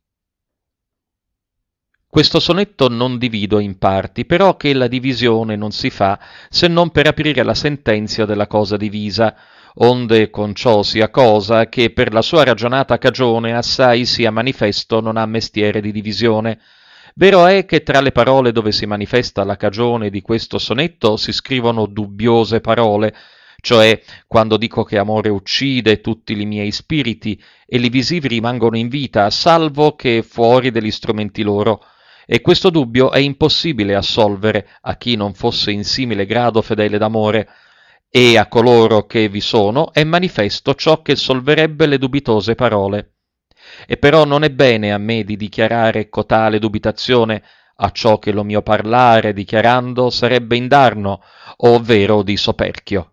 Questo sonetto non divido in parti, però che la divisione non si fa se non per aprire la sentenzia della cosa divisa, onde con ciò sia cosa che per la sua ragionata cagione assai sia manifesto non ha mestiere di divisione. Vero è che tra le parole dove si manifesta la cagione di questo sonetto si scrivono dubbiose parole, cioè quando dico che amore uccide tutti i miei spiriti e li visivi rimangono in vita, salvo che fuori degli strumenti loro. E questo dubbio è impossibile assolvere a chi non fosse in simile grado fedele d'amore, e a coloro che vi sono è manifesto ciò che solverebbe le dubitose parole. E però non è bene a me di dichiarare cotale dubitazione, a ciò che lo mio parlare dichiarando sarebbe indarno, ovvero di soperchio.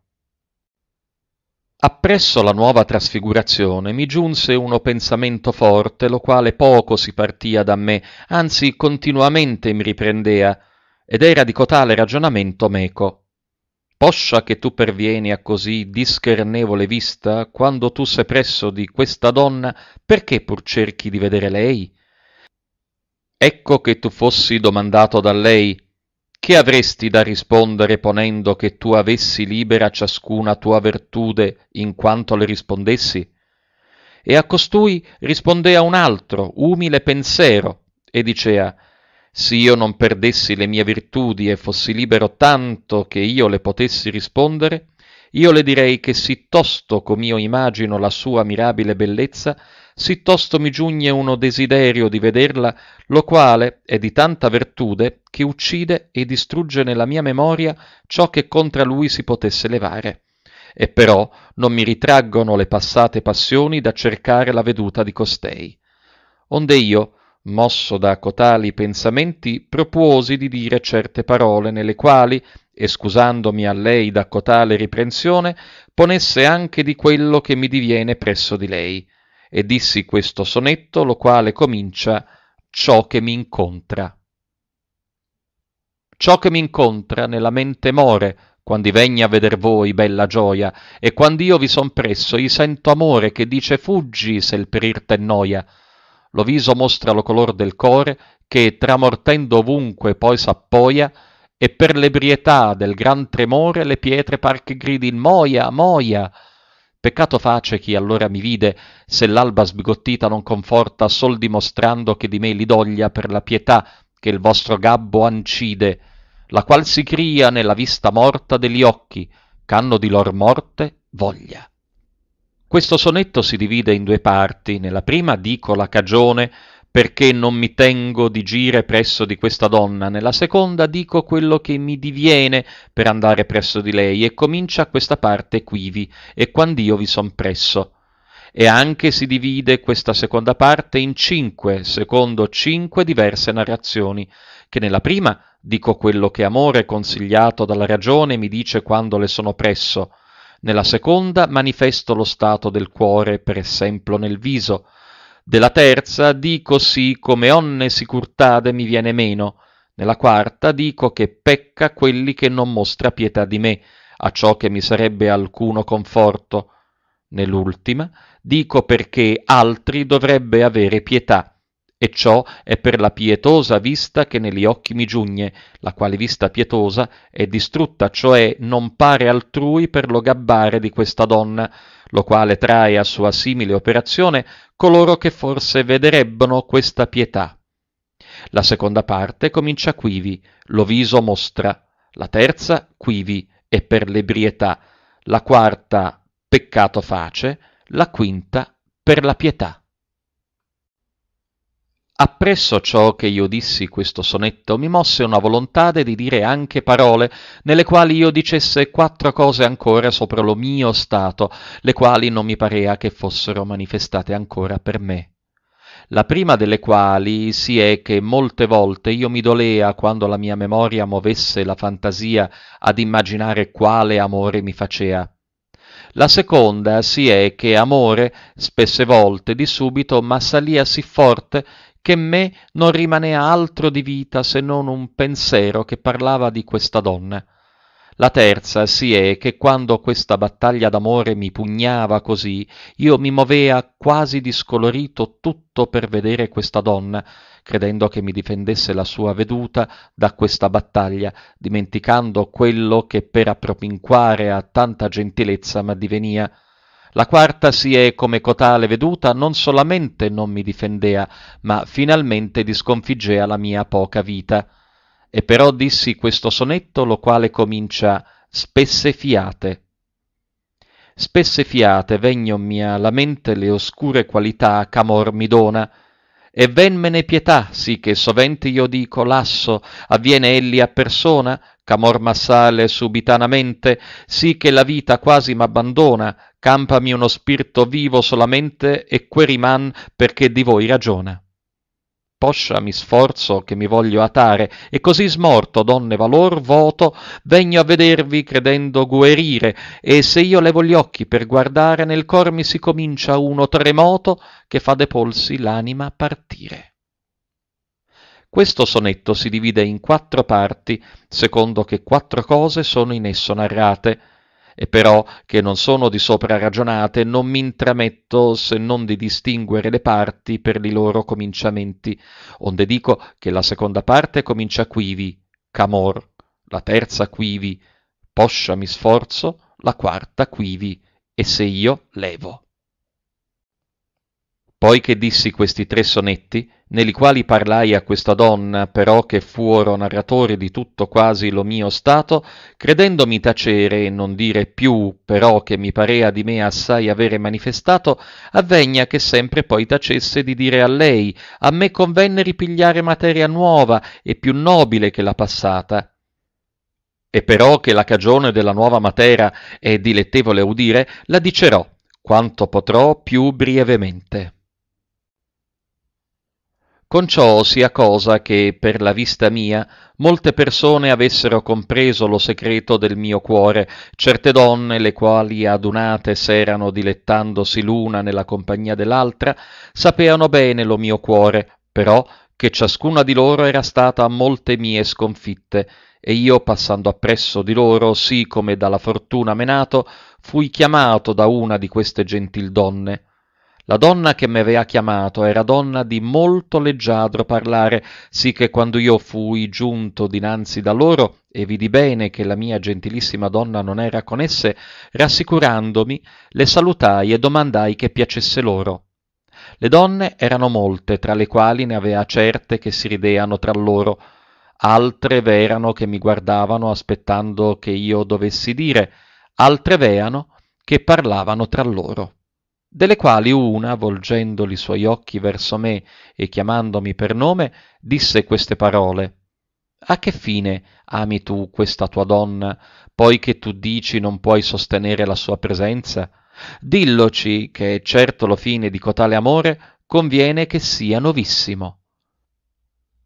Appresso la nuova trasfigurazione mi giunse uno pensamento forte, lo quale poco si partia da me, anzi continuamente mi riprendea, ed era di cotale ragionamento meco. Poscia che tu pervieni a così dischernevole vista, quando tu sei presso di questa donna, perché pur cerchi di vedere lei? Ecco che tu fossi domandato da lei, che avresti da rispondere ponendo che tu avessi libera ciascuna tua vertude in quanto le rispondessi? E a costui rispondea un altro, umile pensiero, e dicea, se io non perdessi le mie virtudi e fossi libero tanto che io le potessi rispondere, io le direi che sì tosto com'io imagino la sua mirabile bellezza, sì tosto mi giugne uno desiderio di vederla, lo quale è di tanta vertude che uccide e distrugge nella mia memoria ciò che contra lui si potesse levare. E però non mi ritraggono le passate passioni da cercare la veduta di costei. Onde io, mosso da cotali pensamenti, propuosi di dire certe parole nelle quali, escusandomi a lei da cotale riprensione, ponesse anche di quello che mi diviene presso di lei e dissi questo sonetto, lo quale comincia ciò che mi incontra. Ciò che mi incontra nella mente more, quando vegna a veder voi, bella gioia, e quando io vi son presso, i sento amore che dice fuggi se il perir te noia. Lo viso mostra lo color del core, che tramortendo ovunque poi s'appoia, e per l'ebrietà del gran tremore le pietre par che gridin moia, moia, Peccato face chi allora mi vide, se l'alba sbigottita non conforta, sol dimostrando che di me li doglia per la pietà che il vostro gabbo ancide, la qual si cria nella vista morta degli occhi, ch'hanno di lor morte voglia. Questo sonetto si divide in due parti. Nella prima dico la cagione perché non mi tengo di gire presso di questa donna, nella seconda dico quello che mi diviene per andare presso di lei, e comincia questa parte quivi, e quand'io vi son presso. E anche si divide questa seconda parte in cinque, secondo cinque diverse narrazioni, che nella prima dico quello che amore consigliato dalla ragione mi dice quando le sono presso, nella seconda manifesto lo stato del cuore per esempio nel viso, della terza dico sì come onne sicurtade mi viene meno. Nella quarta dico che pecca quelli che non mostra pietà di me, a ciò che mi sarebbe alcuno conforto. Nell'ultima dico perché altri dovrebbe avere pietà e ciò è per la pietosa vista che negli occhi mi giugne, la quale vista pietosa è distrutta, cioè non pare altrui per lo gabbare di questa donna, lo quale trae a sua simile operazione coloro che forse vederebbero questa pietà. La seconda parte comincia quivi, lo viso mostra, la terza quivi e per l'ebrietà, la quarta peccato face, la quinta per la pietà. Appresso ciò che io dissi questo sonetto mi mosse una volontade di dire anche parole nelle quali io dicesse quattro cose ancora sopra lo mio stato, le quali non mi parea che fossero manifestate ancora per me. La prima delle quali si è che molte volte io mi dolea quando la mia memoria movesse la fantasia ad immaginare quale amore mi facea. La seconda si è che amore spesse volte di subito m'assalia sì forte che me non rimane altro di vita se non un pensiero che parlava di questa donna. La terza si è che quando questa battaglia d'amore mi pugnava così, io mi movea quasi discolorito tutto per vedere questa donna, credendo che mi difendesse la sua veduta da questa battaglia, dimenticando quello che per appropinquare a tanta gentilezza m'addivenia. La quarta si è come cotale veduta non solamente non mi difendea, ma finalmente disconfiggea la mia poca vita. E però dissi questo sonetto, lo quale comincia spesse fiate. Spesse fiate vegnommi alla mente le oscure qualità ch'amor mi dona, e venmene pietà, sì che sovente io dico lasso, avviene elli a persona, Camor Massale subitanamente, sì che la vita quasi m'abbandona, campami uno spirito vivo solamente e queriman perché di voi ragiona. Poscia mi sforzo che mi voglio atare, e così smorto, donne valor voto, vegno a vedervi credendo guerire, e se io levo gli occhi per guardare, nel cor mi si comincia uno tremoto che fa de polsi l'anima partire. Questo sonetto si divide in quattro parti, secondo che quattro cose sono in esso narrate, e però che non sono di sopra ragionate, non mi intrametto se non di distinguere le parti per i loro cominciamenti, onde dico che la seconda parte comincia quivi, camor, la terza quivi, poscia mi sforzo, la quarta quivi, e se io levo poi che dissi questi tre sonetti, nelli quali parlai a questa donna, però che fuoro narratore di tutto quasi lo mio stato, credendomi tacere e non dire più, però che mi parea di me assai avere manifestato, avvegna che sempre poi tacesse di dire a lei, a me convenne ripigliare materia nuova e più nobile che la passata, e però che la cagione della nuova matera è dilettevole udire, la dicerò, quanto potrò più brievemente con ciò sia cosa che, per la vista mia, molte persone avessero compreso lo segreto del mio cuore, certe donne le quali adunate s'erano dilettandosi l'una nella compagnia dell'altra, sapeano bene lo mio cuore, però che ciascuna di loro era stata a molte mie sconfitte, e io passando appresso di loro, sì come dalla fortuna menato, fui chiamato da una di queste gentil donne, la donna che m'avea chiamato era donna di molto leggiadro parlare, sì che quando io fui giunto dinanzi da loro e vidi bene che la mia gentilissima donna non era con esse, rassicurandomi, le salutai e domandai che piacesse loro. Le donne erano molte, tra le quali ne avea certe che si rideano tra loro, altre v'erano che mi guardavano aspettando che io dovessi dire, altre v'erano che parlavano tra loro delle quali una, volgendo i suoi occhi verso me e chiamandomi per nome, disse queste parole. A che fine ami tu questa tua donna, poiché tu dici non puoi sostenere la sua presenza? Dilloci che certo lo fine di cotale amore conviene che sia novissimo.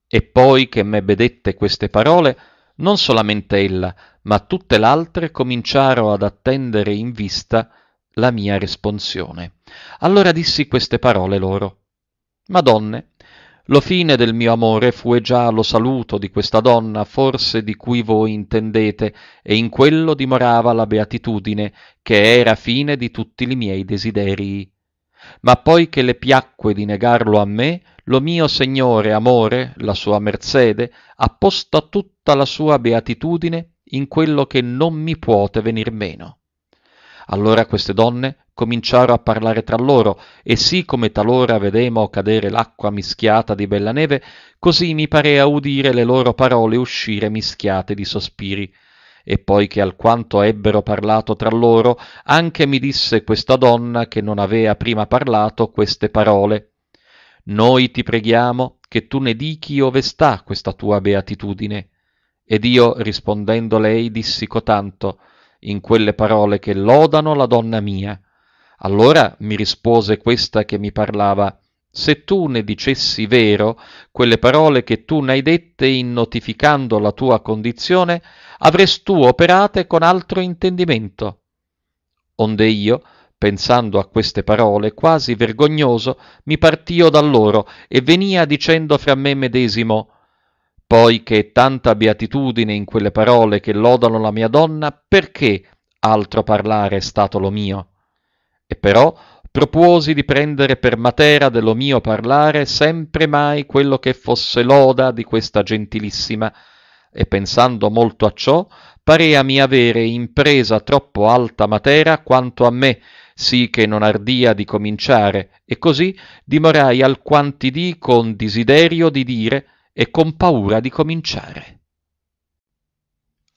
E poi che m'ebbe dette queste parole, non solamente ella, ma tutte l'altre cominciaro ad attendere in vista la mia responsione. Allora dissi queste parole loro. Madonne, lo fine del mio amore fu già lo saluto di questa donna, forse di cui voi intendete, e in quello dimorava la beatitudine, che era fine di tutti i miei desiderii. Ma poi che le piacque di negarlo a me, lo mio Signore amore, la sua mercede, ha posto tutta la sua beatitudine in quello che non mi puote venir meno allora queste donne cominciarono a parlare tra loro, e sì come talora vedemo cadere l'acqua mischiata di bella neve, così mi parea udire le loro parole uscire mischiate di sospiri. E poi che alquanto ebbero parlato tra loro, anche mi disse questa donna che non avea prima parlato queste parole. Noi ti preghiamo che tu ne dichi ove sta questa tua beatitudine. Ed io rispondendo lei dissi cotanto, in quelle parole che lodano la donna mia. Allora mi rispose questa che mi parlava, se tu ne dicessi vero quelle parole che tu hai dette in notificando la tua condizione, avrest tu operate con altro intendimento. Onde io, pensando a queste parole, quasi vergognoso, mi partio da loro e venia dicendo fra me medesimo, poi che tanta beatitudine in quelle parole che lodano la mia donna, perché altro parlare è stato lo mio? E però propuosi di prendere per matera dello mio parlare sempre mai quello che fosse loda di questa gentilissima, e pensando molto a ciò, pareami avere impresa troppo alta matera quanto a me, sì che non ardia di cominciare, e così dimorai alquanti dì con desiderio di dire e con paura di cominciare.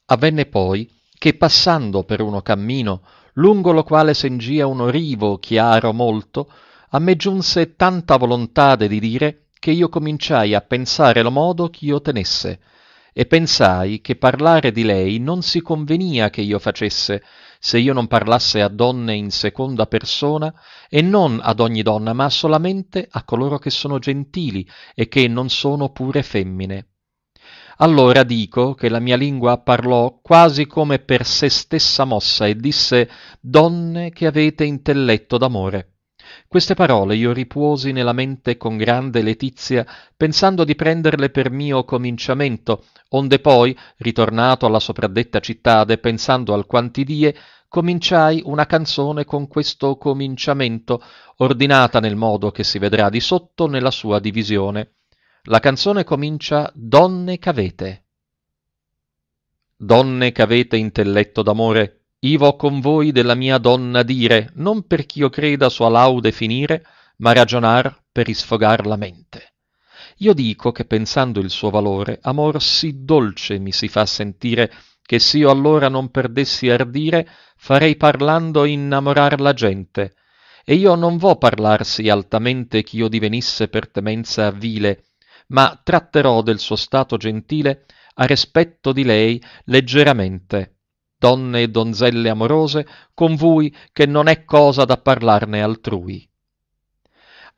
Avvenne poi che passando per uno cammino, lungo lo quale sengia un rivo chiaro molto, a me giunse tanta volontade di dire che io cominciai a pensare lo modo io tenesse, e pensai che parlare di lei non si convenia che io facesse, se io non parlasse a donne in seconda persona, e non ad ogni donna, ma solamente a coloro che sono gentili e che non sono pure femmine. Allora dico che la mia lingua parlò quasi come per se stessa mossa e disse Donne che avete intelletto d'amore. Queste parole io ripuosi nella mente con grande letizia, pensando di prenderle per mio cominciamento, onde poi, ritornato alla sopradetta cittade, pensando alquanti die, cominciai una canzone con questo cominciamento, ordinata nel modo che si vedrà di sotto nella sua divisione. La canzone comincia Donne ch'avete. Donne ch'avete intelletto d'amore, Ivo con voi della mia donna dire, non perch'io creda sua laude finire, ma ragionar per isfogar la mente. Io dico che pensando il suo valore, amor sì dolce mi si fa sentire, che io allora non perdessi ardire, farei parlando innamorar la gente. E io non vo parlarsi altamente ch'io divenisse per temenza vile, ma tratterò del suo stato gentile a rispetto di lei leggeramente donne e donzelle amorose, con voi che non è cosa da parlarne altrui.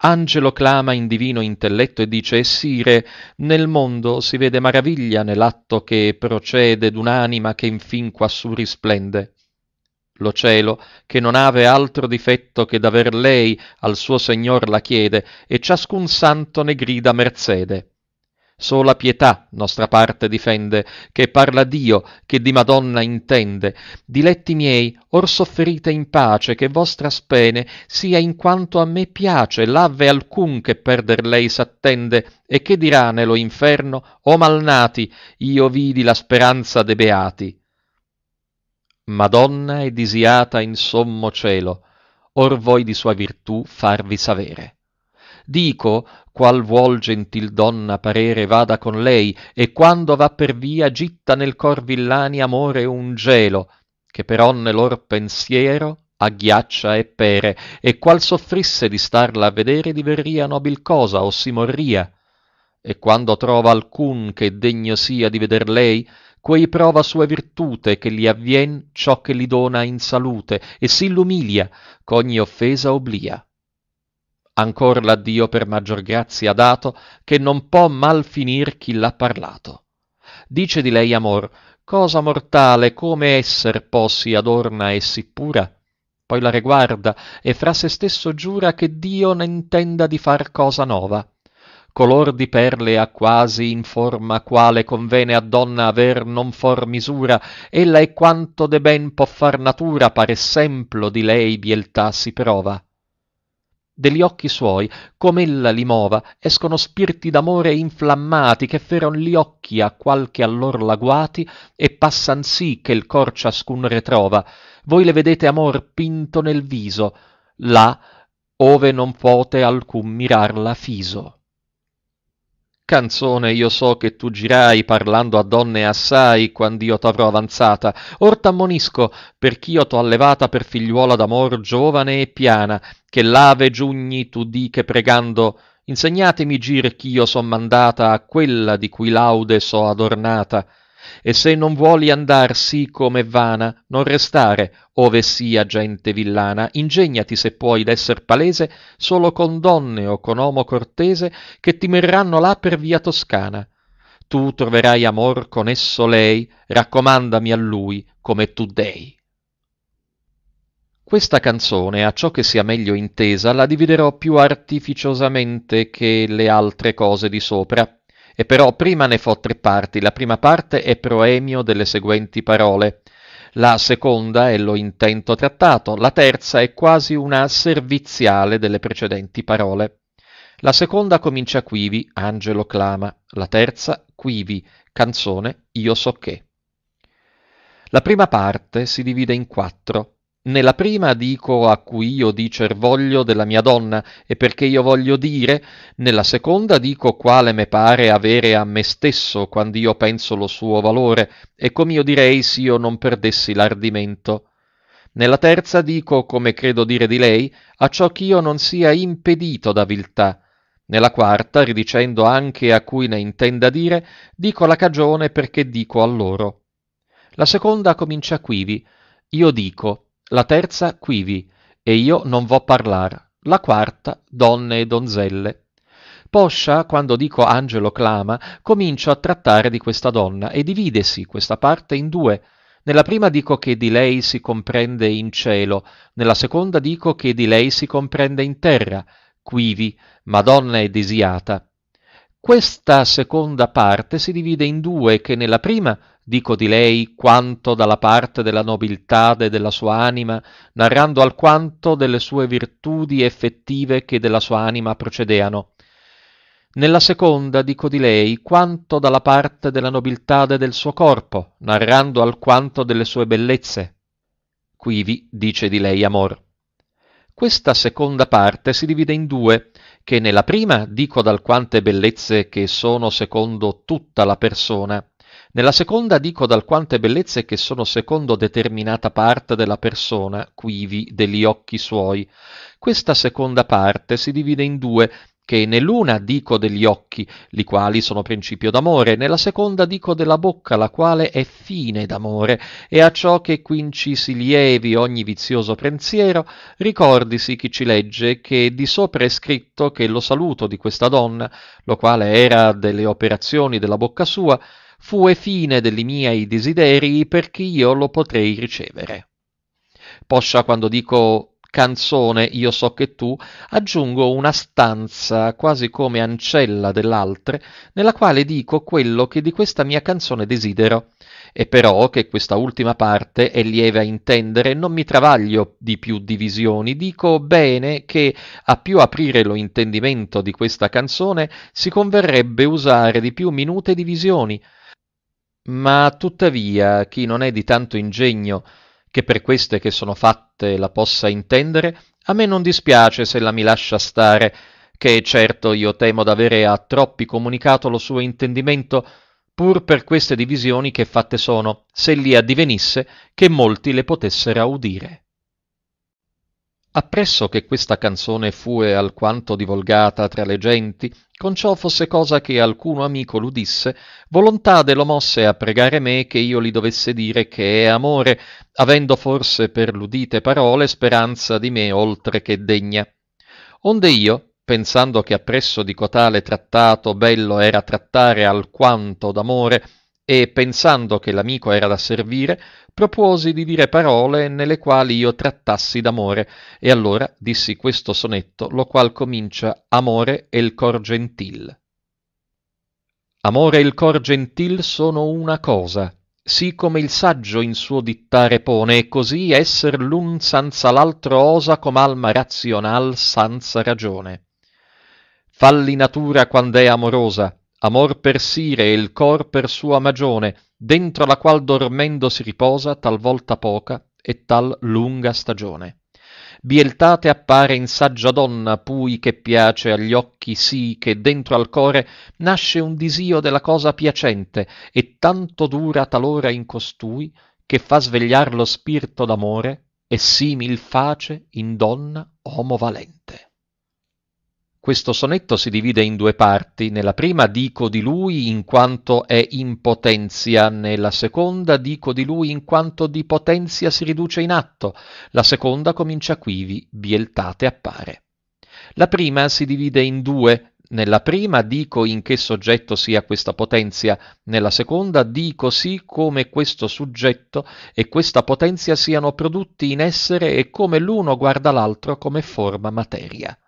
Angelo clama in divino intelletto e dice Sire, nel mondo si vede maraviglia nell'atto che procede d'un'anima che infin quassù risplende. Lo cielo, che non ave altro difetto che d'aver lei al suo Signor la chiede, e ciascun santo ne grida merzede. Sola pietà nostra parte difende, che parla Dio, che di Madonna intende. Diletti miei, or sofferite in pace, che vostra spene sia in quanto a me piace, l'ave alcun che perder lei s'attende, e che dirà nello inferno, o malnati, io vidi la speranza de beati. Madonna è disiata in sommo cielo, or voi di sua virtù farvi savere dico qual vuol gentil donna parere vada con lei e quando va per via gitta nel cor villani amore un gelo che però onne lor pensiero agghiaccia e pere e qual soffrisse di starla a vedere diverria nobil cosa o si morria e quando trova alcun che degno sia di veder lei quei prova sue virtute che gli avvien ciò che li dona in salute e si l'umilia ch'ogni offesa oblia ancor l'addio per maggior grazia dato, che non può mal finir chi l'ha parlato. Dice di lei amor, cosa mortale come esser po si adorna e si pura? Poi la reguarda e fra se stesso giura che Dio ne n'intenda di far cosa nova. Color di perle ha quasi in forma quale convene a donna aver non for misura, ella è quanto de ben può far natura, par essemplo di lei bieltà si prova degli occhi suoi, come ella li mova, escono spiriti d'amore inflammati che feron gli occhi a qualche allor laguati e passan sì che il cor ciascun retrova. Voi le vedete amor pinto nel viso, là ove non pote alcun mirarla fiso. Canzone io so che tu girai parlando a donne assai io t'avrò avanzata. Or t'ammonisco, io t'ho allevata per figliuola d'amor giovane e piana, che l'ave giugni tu di pregando insegnatemi gir ch'io son mandata a quella di cui laude so adornata e se non vuoli andar sì come vana, non restare, ove sia gente villana, ingegnati se puoi d'esser palese solo con donne o con omo cortese che ti merranno là per via toscana. Tu troverai amor con esso lei, raccomandami a lui come tu dei. Questa canzone, a ciò che sia meglio intesa, la dividerò più artificiosamente che le altre cose di sopra, e però prima ne fo tre parti. La prima parte è proemio delle seguenti parole. La seconda è lo intento trattato, la terza è quasi una serviziale delle precedenti parole. La seconda comincia quivi, angelo clama, la terza quivi, canzone, io so che. La prima parte si divide in quattro. Nella prima dico a cui io dicer voglio della mia donna e perché io voglio dire, nella seconda dico quale me pare avere a me stesso quando io penso lo suo valore e come io direi se io non perdessi l'ardimento. Nella terza dico come credo dire di lei, a ciò che io non sia impedito da viltà. Nella quarta, ridicendo anche a cui ne intenda dire, dico la cagione perché dico a loro. La seconda comincia quivi. Io dico, la terza quivi, e io non vo parlar, la quarta donne e donzelle. Poscia, quando dico angelo clama, comincio a trattare di questa donna e dividesi questa parte in due. Nella prima dico che di lei si comprende in cielo, nella seconda dico che di lei si comprende in terra, quivi, Madonna è desiata. Questa seconda parte si divide in due che nella prima dico di lei quanto dalla parte della nobiltade della sua anima, narrando alquanto delle sue virtudi effettive che della sua anima procedeano. Nella seconda dico di lei quanto dalla parte della nobiltade del suo corpo, narrando alquanto delle sue bellezze. Quivi dice di lei amor. Questa seconda parte si divide in due, che nella prima dico d'alquante bellezze che sono secondo tutta la persona, nella seconda dico d'alquante bellezze che sono secondo determinata parte della persona, quivi, degli occhi suoi. Questa seconda parte si divide in due, che nell'una dico degli occhi, li quali sono principio d'amore, nella seconda dico della bocca, la quale è fine d'amore, e a ciò che quinci si lievi ogni vizioso pensiero, ricordisi chi ci legge che di sopra è scritto che lo saluto di questa donna, lo quale era delle operazioni della bocca sua, fue fine degli miei desideri perché io lo potrei ricevere. Poscia quando dico canzone Io so che tu, aggiungo una stanza quasi come ancella dell'altre, nella quale dico quello che di questa mia canzone desidero, e però che questa ultima parte è lieve a intendere, non mi travaglio di più divisioni, dico bene che a più aprire lo intendimento di questa canzone si converrebbe usare di più minute divisioni, ma tuttavia chi non è di tanto ingegno che per queste che sono fatte la possa intendere, a me non dispiace se la mi lascia stare, che certo io temo d'avere a troppi comunicato lo suo intendimento, pur per queste divisioni che fatte sono, se li addivenisse che molti le potessero udire. Appresso che questa canzone fue alquanto divolgata tra le genti, con ciò fosse cosa che alcuno amico l'udisse, volontade lo mosse a pregare me che io li dovesse dire che è amore, avendo forse per l'udite parole speranza di me oltre che degna. Onde io, pensando che appresso di cotale trattato bello era trattare alquanto d'amore, e, pensando che l'amico era da servire, proposi di dire parole nelle quali io trattassi d'amore, e allora dissi questo sonetto, lo qual comincia Amore e il cor gentil. Amore e il cor gentil sono una cosa, sì come il saggio in suo dittare pone, e così esser l'un senza l'altro osa com alma razional senza ragione. Falli natura quand'è amorosa, amor per sire e il cor per sua magione, dentro la qual dormendo si riposa talvolta poca e tal lunga stagione. Bieltate appare in saggia donna, pui che piace agli occhi sì che dentro al core nasce un disio della cosa piacente, e tanto dura talora in costui che fa svegliar lo spirto d'amore e simil face in donna omo valente. Questo sonetto si divide in due parti. Nella prima dico di lui in quanto è in potenzia, nella seconda dico di lui in quanto di potenzia si riduce in atto. La seconda comincia quivi, bieltate appare. La prima si divide in due. Nella prima dico in che soggetto sia questa potenzia, nella seconda dico sì come questo soggetto e questa potenzia siano prodotti in essere e come l'uno guarda l'altro come forma materia.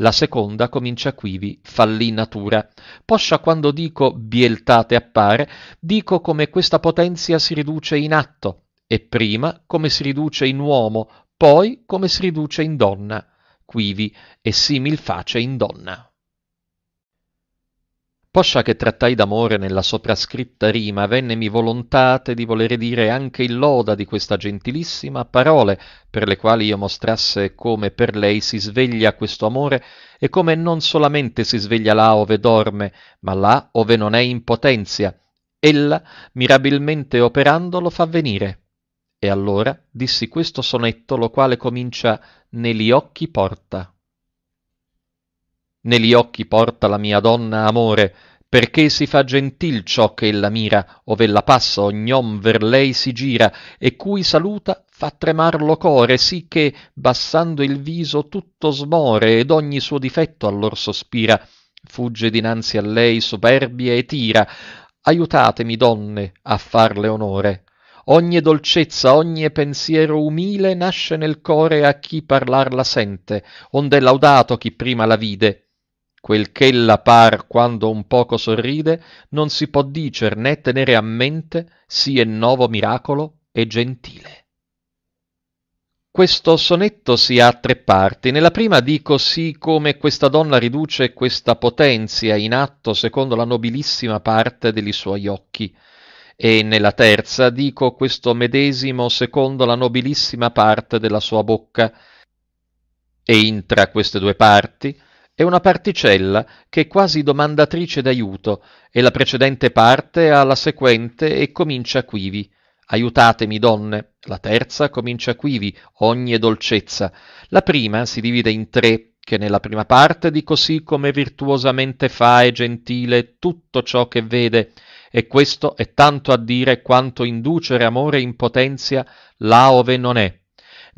La seconda comincia quivi fallinatura. Poscia quando dico bieltate appare, dico come questa potenzia si riduce in atto, e prima come si riduce in uomo, poi come si riduce in donna, quivi e simil face in donna poscia che trattai d'amore nella soprascritta rima, vennemi volontate di volere dire anche il loda di questa gentilissima parole, per le quali io mostrasse come per lei si sveglia questo amore e come non solamente si sveglia là ove dorme, ma là ove non è in potenzia. Ella, mirabilmente operando, lo fa venire. E allora dissi questo sonetto, lo quale comincia «Ne li occhi porta» negli occhi porta la mia donna amore, perché si fa gentil ciò che ella mira, ov'ella passa ognom ver lei si gira, e cui saluta fa tremar lo core, sì che, bassando il viso, tutto smore ed ogni suo difetto allor sospira, fugge dinanzi a lei superbia e tira, aiutatemi, donne, a farle onore. Ogni dolcezza, ogni pensiero umile nasce nel core a chi parlar la sente, onde è laudato chi prima la vide, quel ch'ella par quando un poco sorride, non si può dicer né tenere a mente, si è novo miracolo e gentile. Questo sonetto si ha tre parti. Nella prima dico sì come questa donna riduce questa potenzia in atto secondo la nobilissima parte degli suoi occhi e nella terza dico questo medesimo secondo la nobilissima parte della sua bocca. E intra queste due parti è una particella che è quasi domandatrice d'aiuto e la precedente parte ha la seguente e comincia quivi. Aiutatemi, donne. La terza comincia quivi, ogni dolcezza. La prima si divide in tre, che nella prima parte di così come virtuosamente fa e gentile tutto ciò che vede, e questo è tanto a dire quanto inducere amore in potenzia là ove non è.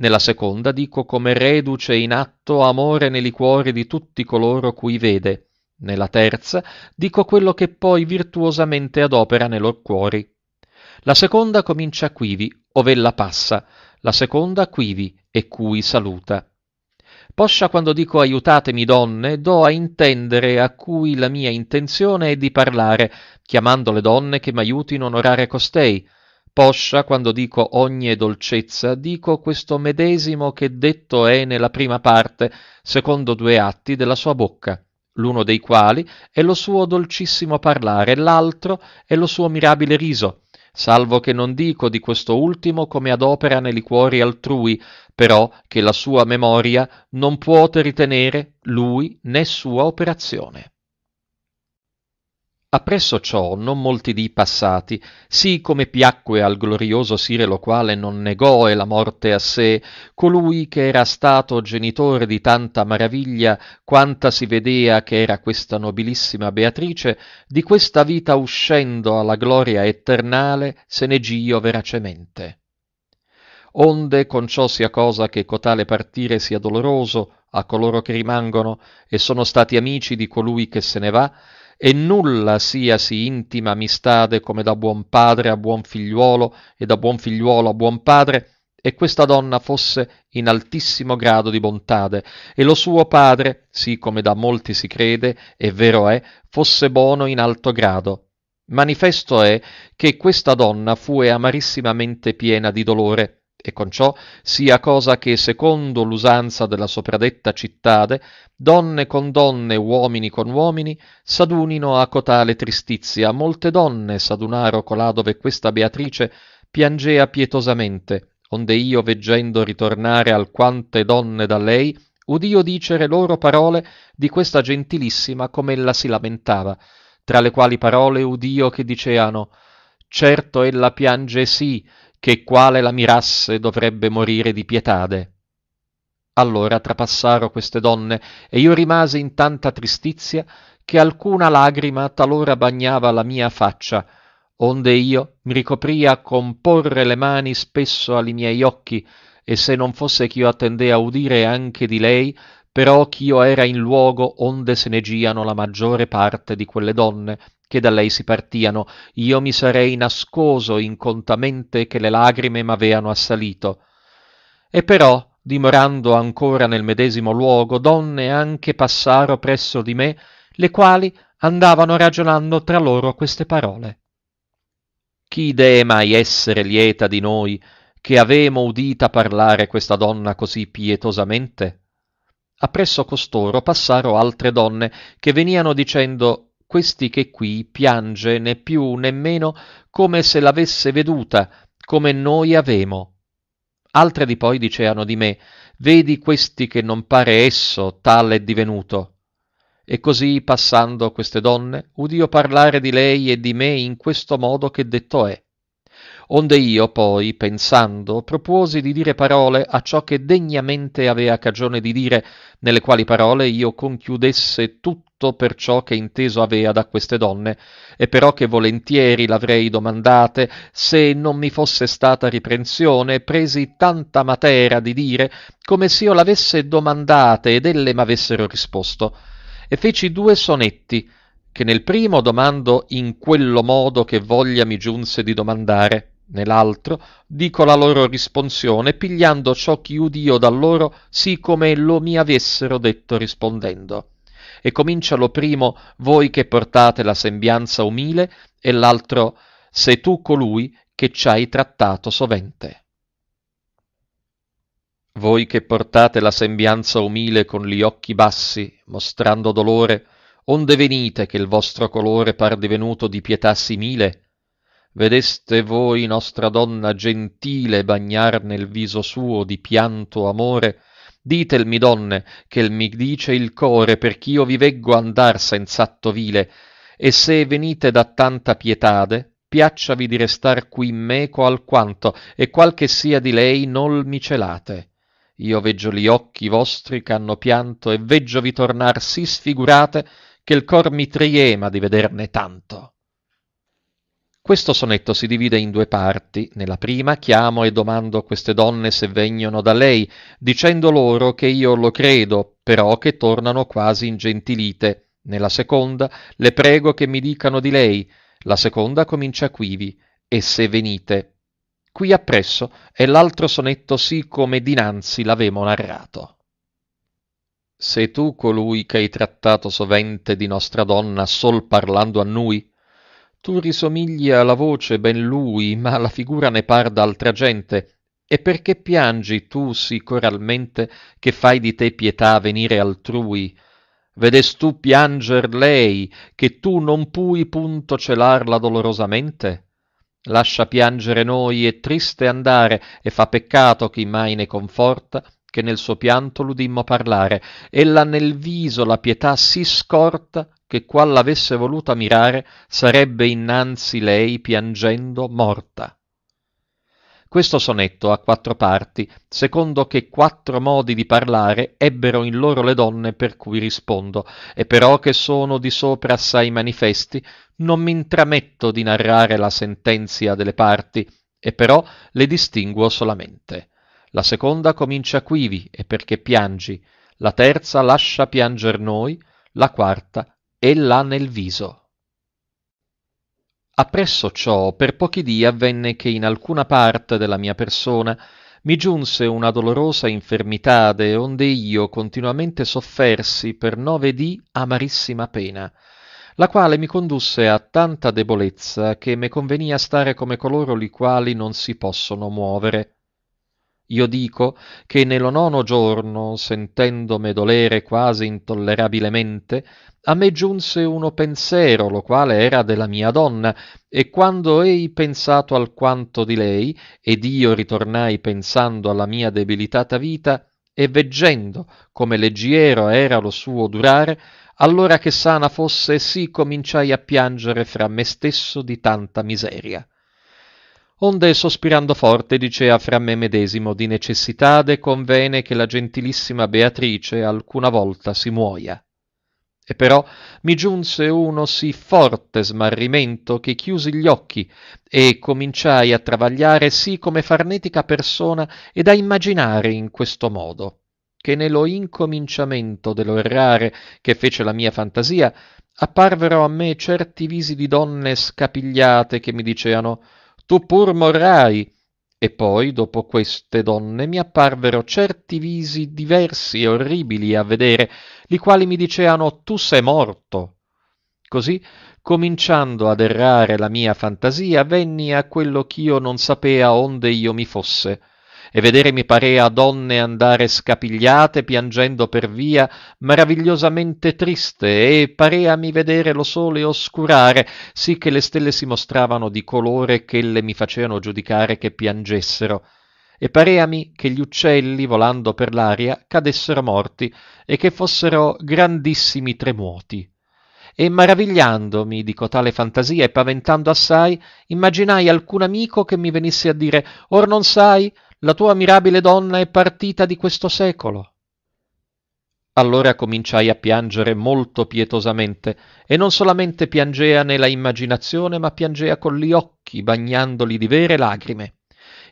Nella seconda dico come reduce in atto amore nei cuori di tutti coloro cui vede. Nella terza dico quello che poi virtuosamente adopera nei lor cuori. La seconda comincia quivi, ovella passa, la seconda quivi e cui saluta. Poscia quando dico aiutatemi donne, do a intendere a cui la mia intenzione è di parlare, chiamando le donne che m'aiutino onorare costei, Poscia, quando dico ogni dolcezza, dico questo medesimo che detto è nella prima parte, secondo due atti della sua bocca, l'uno dei quali è lo suo dolcissimo parlare, l'altro è lo suo mirabile riso, salvo che non dico di questo ultimo come ad opera nei liquori altrui, però che la sua memoria non puote ritenere lui né sua operazione. Appresso ciò non molti dì passati, sì come piacque al glorioso Sire lo quale non negò e la morte a sé, colui che era stato genitore di tanta maraviglia, quanta si vedea che era questa nobilissima Beatrice, di questa vita uscendo alla gloria eternale se ne gio veracemente. Onde con ciò sia cosa che cotale partire sia doloroso a coloro che rimangono e sono stati amici di colui che se ne va, e nulla sia sì intima amistade come da buon padre a buon figliuolo e da buon figliuolo a buon padre, e questa donna fosse in altissimo grado di bontade, e lo suo padre, sì come da molti si crede, e vero è, fosse buono in alto grado. Manifesto è che questa donna fu amarissimamente piena di dolore, e con ciò sia cosa che, secondo l'usanza della sopradetta cittade, donne con donne, uomini con uomini, s'adunino a cotale tristizia. Molte donne s'adunaro colà dove questa Beatrice piangea pietosamente, onde io, veggendo ritornare alquante donne da lei, udio dicere loro parole di questa gentilissima ella si lamentava, tra le quali parole udio che diceano «Certo ella piange sì, che quale la mirasse dovrebbe morire di pietade. Allora trapassaro queste donne, e io rimasi in tanta tristizia che alcuna lagrima talora bagnava la mia faccia, onde io mi ricopria a comporre le mani spesso alli miei occhi, e se non fosse ch'io attendea a udire anche di lei, però ch'io era in luogo onde se ne giano la maggiore parte di quelle donne, che da lei si partiano, io mi sarei nascoso incontamente che le lagrime m'aveano assalito. E però, dimorando ancora nel medesimo luogo, donne anche passaro presso di me, le quali andavano ragionando tra loro queste parole. Chi dee mai essere lieta di noi, che avemo udita parlare questa donna così pietosamente? Appresso costoro passaro altre donne che veniano dicendo questi che qui piange né più né meno come se l'avesse veduta, come noi avemo. Altre di poi diceano di me, vedi questi che non pare esso tale è divenuto. E così passando queste donne, udio parlare di lei e di me in questo modo che detto è. Onde io poi, pensando, propuosi di dire parole a ciò che degnamente avea cagione di dire, nelle quali parole io conchiudesse tutto per ciò che inteso avea da queste donne, e però che volentieri l'avrei domandate, se non mi fosse stata riprensione, presi tanta matera di dire, come se io l'avesse domandate ed elle m'avessero risposto. E feci due sonetti, che nel primo domando in quello modo che voglia mi giunse di domandare, nell'altro, dico la loro risponsione, pigliando ciò che udio da loro, sì come lo mi avessero detto rispondendo. E comincia lo primo, voi che portate la sembianza umile, e l'altro, se tu colui che ci hai trattato sovente. Voi che portate la sembianza umile con gli occhi bassi, mostrando dolore, onde venite che il vostro colore par divenuto di pietà simile, vedeste voi nostra donna gentile bagnar nel viso suo di pianto amore ditelmi donne che mi dice il core perch'io vi veggo andar senz'atto vile e se venite da tanta pietade piacciavi di restar qui meco alquanto e qual che sia di lei nol mi celate io veggio li occhi vostri ch'hanno pianto e veggiovi tornar sì sfigurate che l cor mi triema di vederne tanto questo sonetto si divide in due parti. Nella prima chiamo e domando queste donne se vegnono da lei, dicendo loro che io lo credo, però che tornano quasi ingentilite. Nella seconda le prego che mi dicano di lei. La seconda comincia quivi, e se venite. Qui appresso è l'altro sonetto sì come dinanzi l'avemo narrato. Se tu colui che hai trattato sovente di nostra donna sol parlando a noi, tu risomigli alla voce ben lui, ma la figura ne par d'altra gente. E perché piangi tu sì coralmente che fai di te pietà venire altrui? Vedes tu pianger lei, che tu non pui punto celarla dolorosamente? Lascia piangere noi e triste andare, e fa peccato chi mai ne conforta, che nel suo pianto l'udimmo parlare. Ella nel viso la pietà si scorta, che qual l'avesse voluta mirare sarebbe innanzi lei piangendo morta. Questo sonetto ha quattro parti, secondo che quattro modi di parlare ebbero in loro le donne per cui rispondo, e però che sono di sopra assai manifesti, non intrametto di narrare la sentenzia delle parti, e però le distinguo solamente. La seconda comincia quivi, e perché piangi, la terza lascia pianger noi, la quarta ella nel viso. Appresso ciò, per pochi dì avvenne che in alcuna parte della mia persona mi giunse una dolorosa infermitade, onde io continuamente soffersi per nove dì amarissima pena, la quale mi condusse a tanta debolezza che me convenia stare come coloro li quali non si possono muovere. Io dico che nello nono giorno, sentendome dolere quasi intollerabilmente, a me giunse uno pensiero, lo quale era della mia donna, e quando ei pensato alquanto di lei, ed io ritornai pensando alla mia debilitata vita, e veggendo come leggiero era lo suo durare, allora che sana fosse, sì cominciai a piangere fra me stesso di tanta miseria onde sospirando forte dicea fra me medesimo di necessitade convene che la gentilissima Beatrice alcuna volta si muoia. E però mi giunse uno sì forte smarrimento che chiusi gli occhi e cominciai a travagliare sì come farnetica persona ed a immaginare in questo modo che nello incominciamento dello errare che fece la mia fantasia apparvero a me certi visi di donne scapigliate che mi diceano tu pur morrai. E poi, dopo queste donne, mi apparvero certi visi diversi e orribili a vedere, li quali mi diceano tu sei morto. Così, cominciando ad errare la mia fantasia, venni a quello ch'io non sapea onde io mi fosse e vedere mi parea donne andare scapigliate piangendo per via, maravigliosamente triste, e pareami vedere lo sole oscurare, sì che le stelle si mostravano di colore ch'elle mi facevano giudicare che piangessero e pareami che gli uccelli, volando per l'aria, cadessero morti e che fossero grandissimi tremuoti. E maravigliandomi di cotale fantasia e paventando assai, immaginai alcun amico che mi venisse a dire Or non sai la tua mirabile donna è partita di questo secolo. Allora cominciai a piangere molto pietosamente, e non solamente piangea nella immaginazione, ma piangea con gli occhi, bagnandoli di vere lagrime.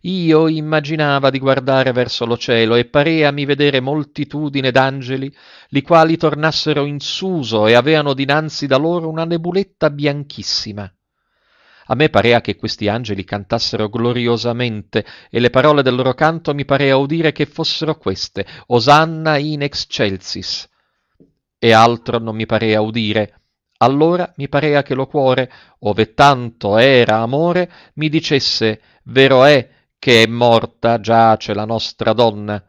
Io immaginava di guardare verso lo cielo e pareami vedere moltitudine d'angeli, li quali tornassero in suso e aveano dinanzi da loro una nebuletta bianchissima. A me parea che questi angeli cantassero gloriosamente, e le parole del loro canto mi parea udire che fossero queste, Osanna in excelsis. E altro non mi parea udire. Allora mi parea che lo cuore, ove tanto era amore, mi dicesse, vero è che è morta, giace la nostra donna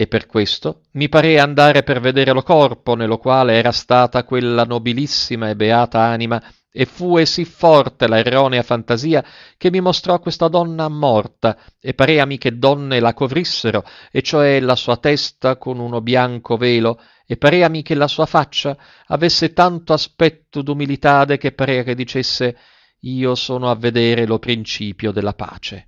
e per questo mi parea andare per vedere lo corpo nello quale era stata quella nobilissima e beata anima e fu sì forte la erronea fantasia che mi mostrò questa donna morta, e pareami che donne la covrissero, e cioè la sua testa con uno bianco velo, e pareami che la sua faccia avesse tanto aspetto d'umilitade che parea che dicesse io sono a vedere lo principio della pace.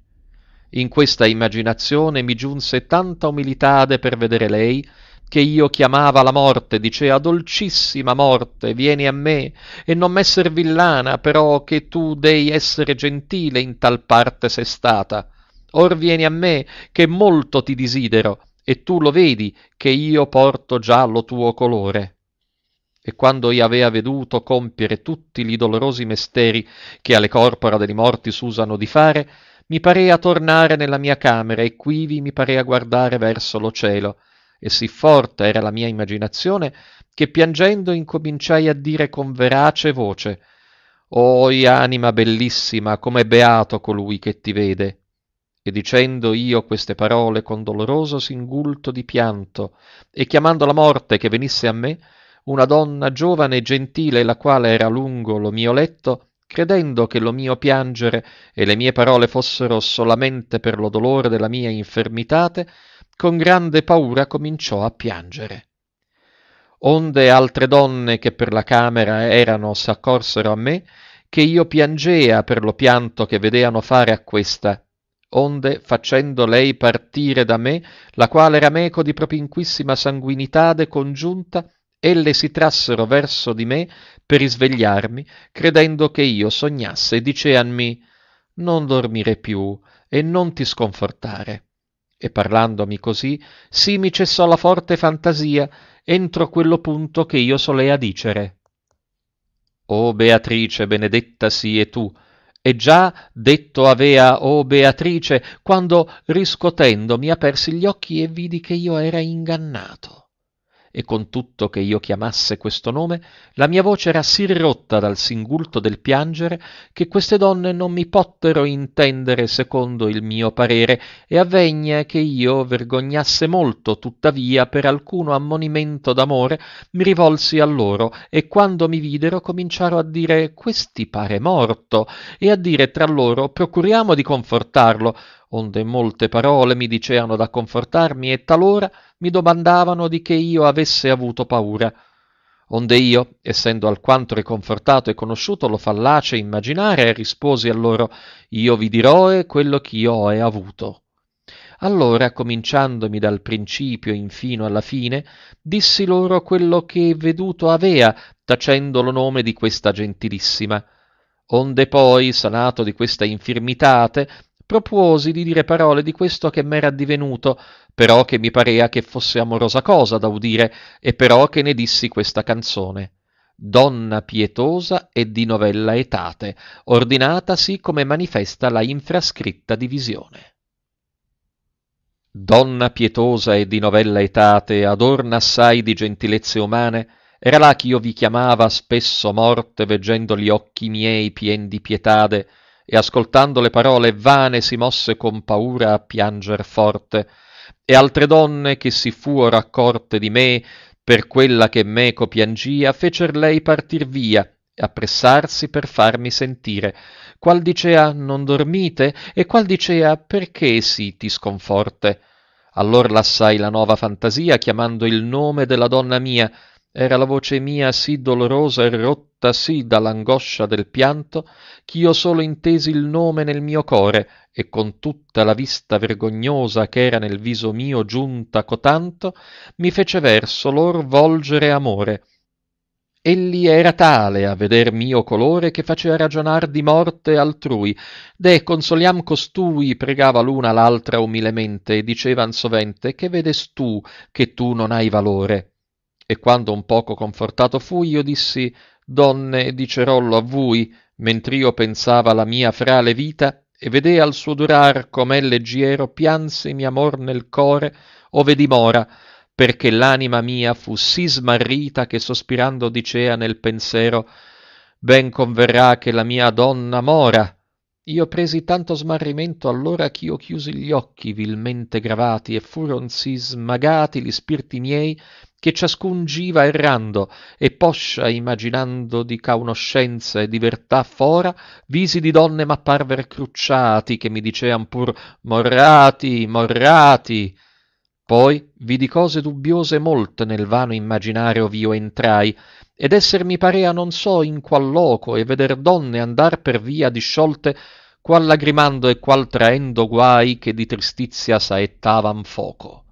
In questa immaginazione mi giunse tanta umilitade per vedere lei, che io chiamava la morte, dicea dolcissima morte, vieni a me, e non m'esser villana, però che tu dei essere gentile in tal parte sei stata. Or vieni a me, che molto ti desidero, e tu lo vedi, che io porto già lo tuo colore. E quando io avea veduto compiere tutti gli dolorosi mesteri che alle corpora dei morti s'usano di fare, mi parea tornare nella mia camera e quivi mi parea guardare verso lo cielo e sì forte era la mia immaginazione che piangendo incominciai a dire con verace voce Oi anima bellissima, com'è beato colui che ti vede. E dicendo io queste parole con doloroso singulto di pianto, e chiamando la morte che venisse a me, una donna giovane e gentile, la quale era lungo lo mio letto, credendo che lo mio piangere e le mie parole fossero solamente per lo dolore della mia infermitate, con grande paura cominciò a piangere. Onde altre donne che per la camera erano s'accorsero a me, che io piangea per lo pianto che vedeano fare a questa, onde facendo lei partire da me, la quale era meco di propinquissima sanguinitade congiunta, elle si trassero verso di me per risvegliarmi, credendo che io sognasse, e diceanmi non dormire più e non ti sconfortare e parlandomi così, sì mi cessò la forte fantasia entro quello punto che io solea dicere. O Beatrice, benedetta sie tu, e già detto avea o oh Beatrice, quando riscotendo mi apersi gli occhi e vidi che io era ingannato e con tutto che io chiamasse questo nome, la mia voce era sì rotta dal singulto del piangere che queste donne non mi pottero intendere secondo il mio parere, e avvegna che io vergognasse molto, tuttavia, per alcuno ammonimento d'amore, mi rivolsi a loro, e quando mi videro cominciaro a dire questi pare morto, e a dire tra loro procuriamo di confortarlo, onde molte parole mi diceano da confortarmi, e talora mi domandavano di che io avesse avuto paura. Onde io, essendo alquanto riconfortato e conosciuto lo fallace immaginare, risposi a loro Io vi dirò quello che io ho avuto. Allora, cominciandomi dal principio infino alla fine, dissi loro quello che veduto avea, tacendo lo nome di questa gentilissima. Onde poi, sanato di questa infirmitate, propuosi di dire parole di questo che m'era addivenuto, però che mi parea che fosse amorosa cosa da udire, e però che ne dissi questa canzone. Donna pietosa e di novella etate, ordinatasi come manifesta la infrascritta divisione. Donna pietosa e di novella etate, adorna assai di gentilezze umane, era là ch'io vi chiamava spesso morte, veggendo gli occhi miei pien di pietade, e ascoltando le parole vane si mosse con paura a pianger forte, e altre donne che si fuor accorte di me per quella che meco piangia, fecer lei partir via, e appressarsi per farmi sentire, qual dicea non dormite e qual dicea perché si ti sconforte. Allor lassai la nova fantasia chiamando il nome della donna mia, era la voce mia sì dolorosa e rotta sì dall'angoscia del pianto, ch'io solo intesi il nome nel mio core, e con tutta la vista vergognosa ch'era nel viso mio giunta cotanto, mi fece verso lor volgere amore, Egli era tale a veder mio colore che faceva ragionar di morte altrui, de consoliam costui pregava l'una l'altra umilemente e dicevan sovente che vedes tu che tu non hai valore. E quando un poco confortato fui, io dissi, Donne, dicerollo a vui, mentr'io pensava la mia frale vita, e vedea al suo durar com'è leggiero, pianse mi amor nel core, ove dimora, perché l'anima mia fu sì smarrita che sospirando dicea nel pensero, ben converrà che la mia donna mora. Io presi tanto smarrimento allora ch'io chiusi gli occhi vilmente gravati e furon sì smagati gli spirti miei che ciascun giva errando e poscia immaginando di caunoscenza e di vertà fora, visi di donne m'apparver crucciati che mi dicean pur morrati, morrati. Poi vidi cose dubbiose molte nel vano immaginario v'io entrai, ed esser mi parea non so in qual loco e veder donne andar per via disciolte, qual lagrimando e qual traendo guai che di tristizia saettavan foco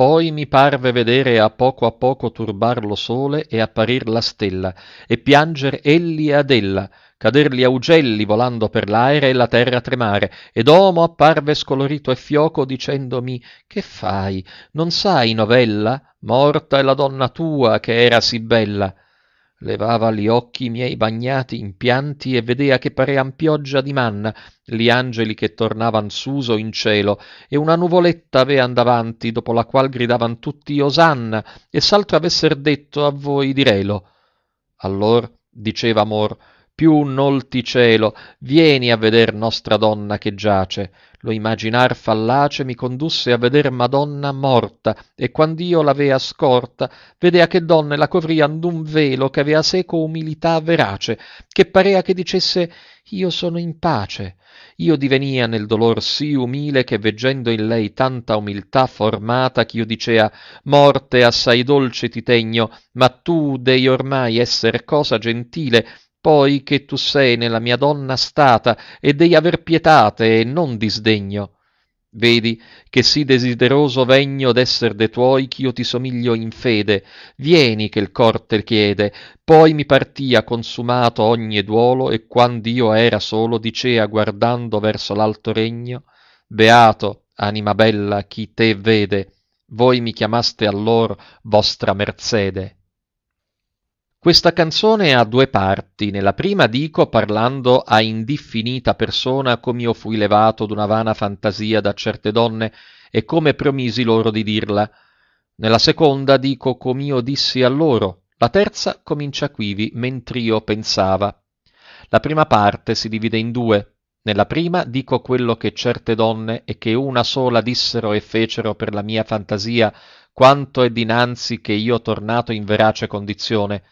poi mi parve vedere a poco a poco turbar lo sole e apparir la stella, e pianger elli ad ella, cader gli augelli volando per l'aere e la terra tremare, ed Omo apparve scolorito e fioco dicendomi Che fai? Non sai novella? Morta è la donna tua che era sì bella levava gli occhi miei bagnati in pianti e vedea che parean pioggia di manna gli angeli che tornavan suso in cielo e una nuvoletta avean davanti dopo la qual gridavan tutti osanna e s'altro avesser detto a voi direlo allor diceva amor più nol ti celo, vieni a veder nostra donna che giace. Lo imaginar fallace mi condusse a veder Madonna morta, e io l'avea scorta, vedea che donne la covrian d'un velo che avea seco umilità verace, che parea che dicesse io sono in pace. Io divenia nel dolor sì umile che veggendo in lei tanta umiltà formata ch'io dicea morte assai dolce ti tegno, ma tu dei ormai esser cosa gentile poi che tu sei nella mia donna stata, e dei aver pietate e non disdegno. Vedi che sì desideroso vegno d'esser de tuoi, ch'io ti somiglio in fede, vieni che il cor te chiede, poi mi partia consumato ogni duolo, e io era solo, dicea guardando verso l'alto regno, Beato, anima bella, chi te vede, voi mi chiamaste allor vostra mercede. Questa canzone ha due parti. Nella prima dico, parlando a indiffinita persona, come io fui levato d'una vana fantasia da certe donne e come promisi loro di dirla. Nella seconda dico come io dissi a loro. La terza comincia quivi, mentr'io pensava. La prima parte si divide in due. Nella prima dico quello che certe donne e che una sola dissero e fecero per la mia fantasia, quanto è dinanzi che io tornato in verace condizione.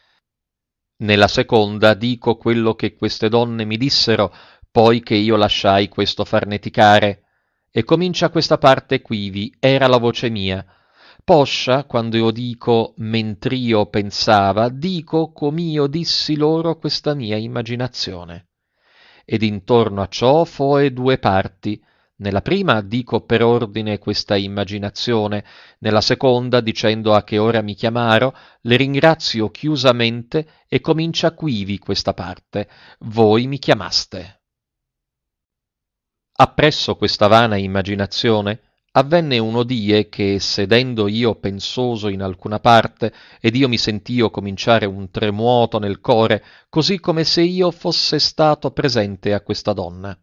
Nella seconda dico quello che queste donne mi dissero, poi che io lasciai questo farneticare. E comincia questa parte quivi, era la voce mia. Poscia, quando io dico mentr'io pensava, dico com'io dissi loro questa mia immaginazione. Ed intorno a ciò foe due parti, nella prima dico per ordine questa immaginazione, nella seconda, dicendo a che ora mi chiamaro, le ringrazio chiusamente e comincia quivi questa parte. Voi mi chiamaste. Appresso questa vana immaginazione, avvenne uno die che, sedendo io pensoso in alcuna parte, ed io mi sentio cominciare un tremuoto nel core, così come se io fosse stato presente a questa donna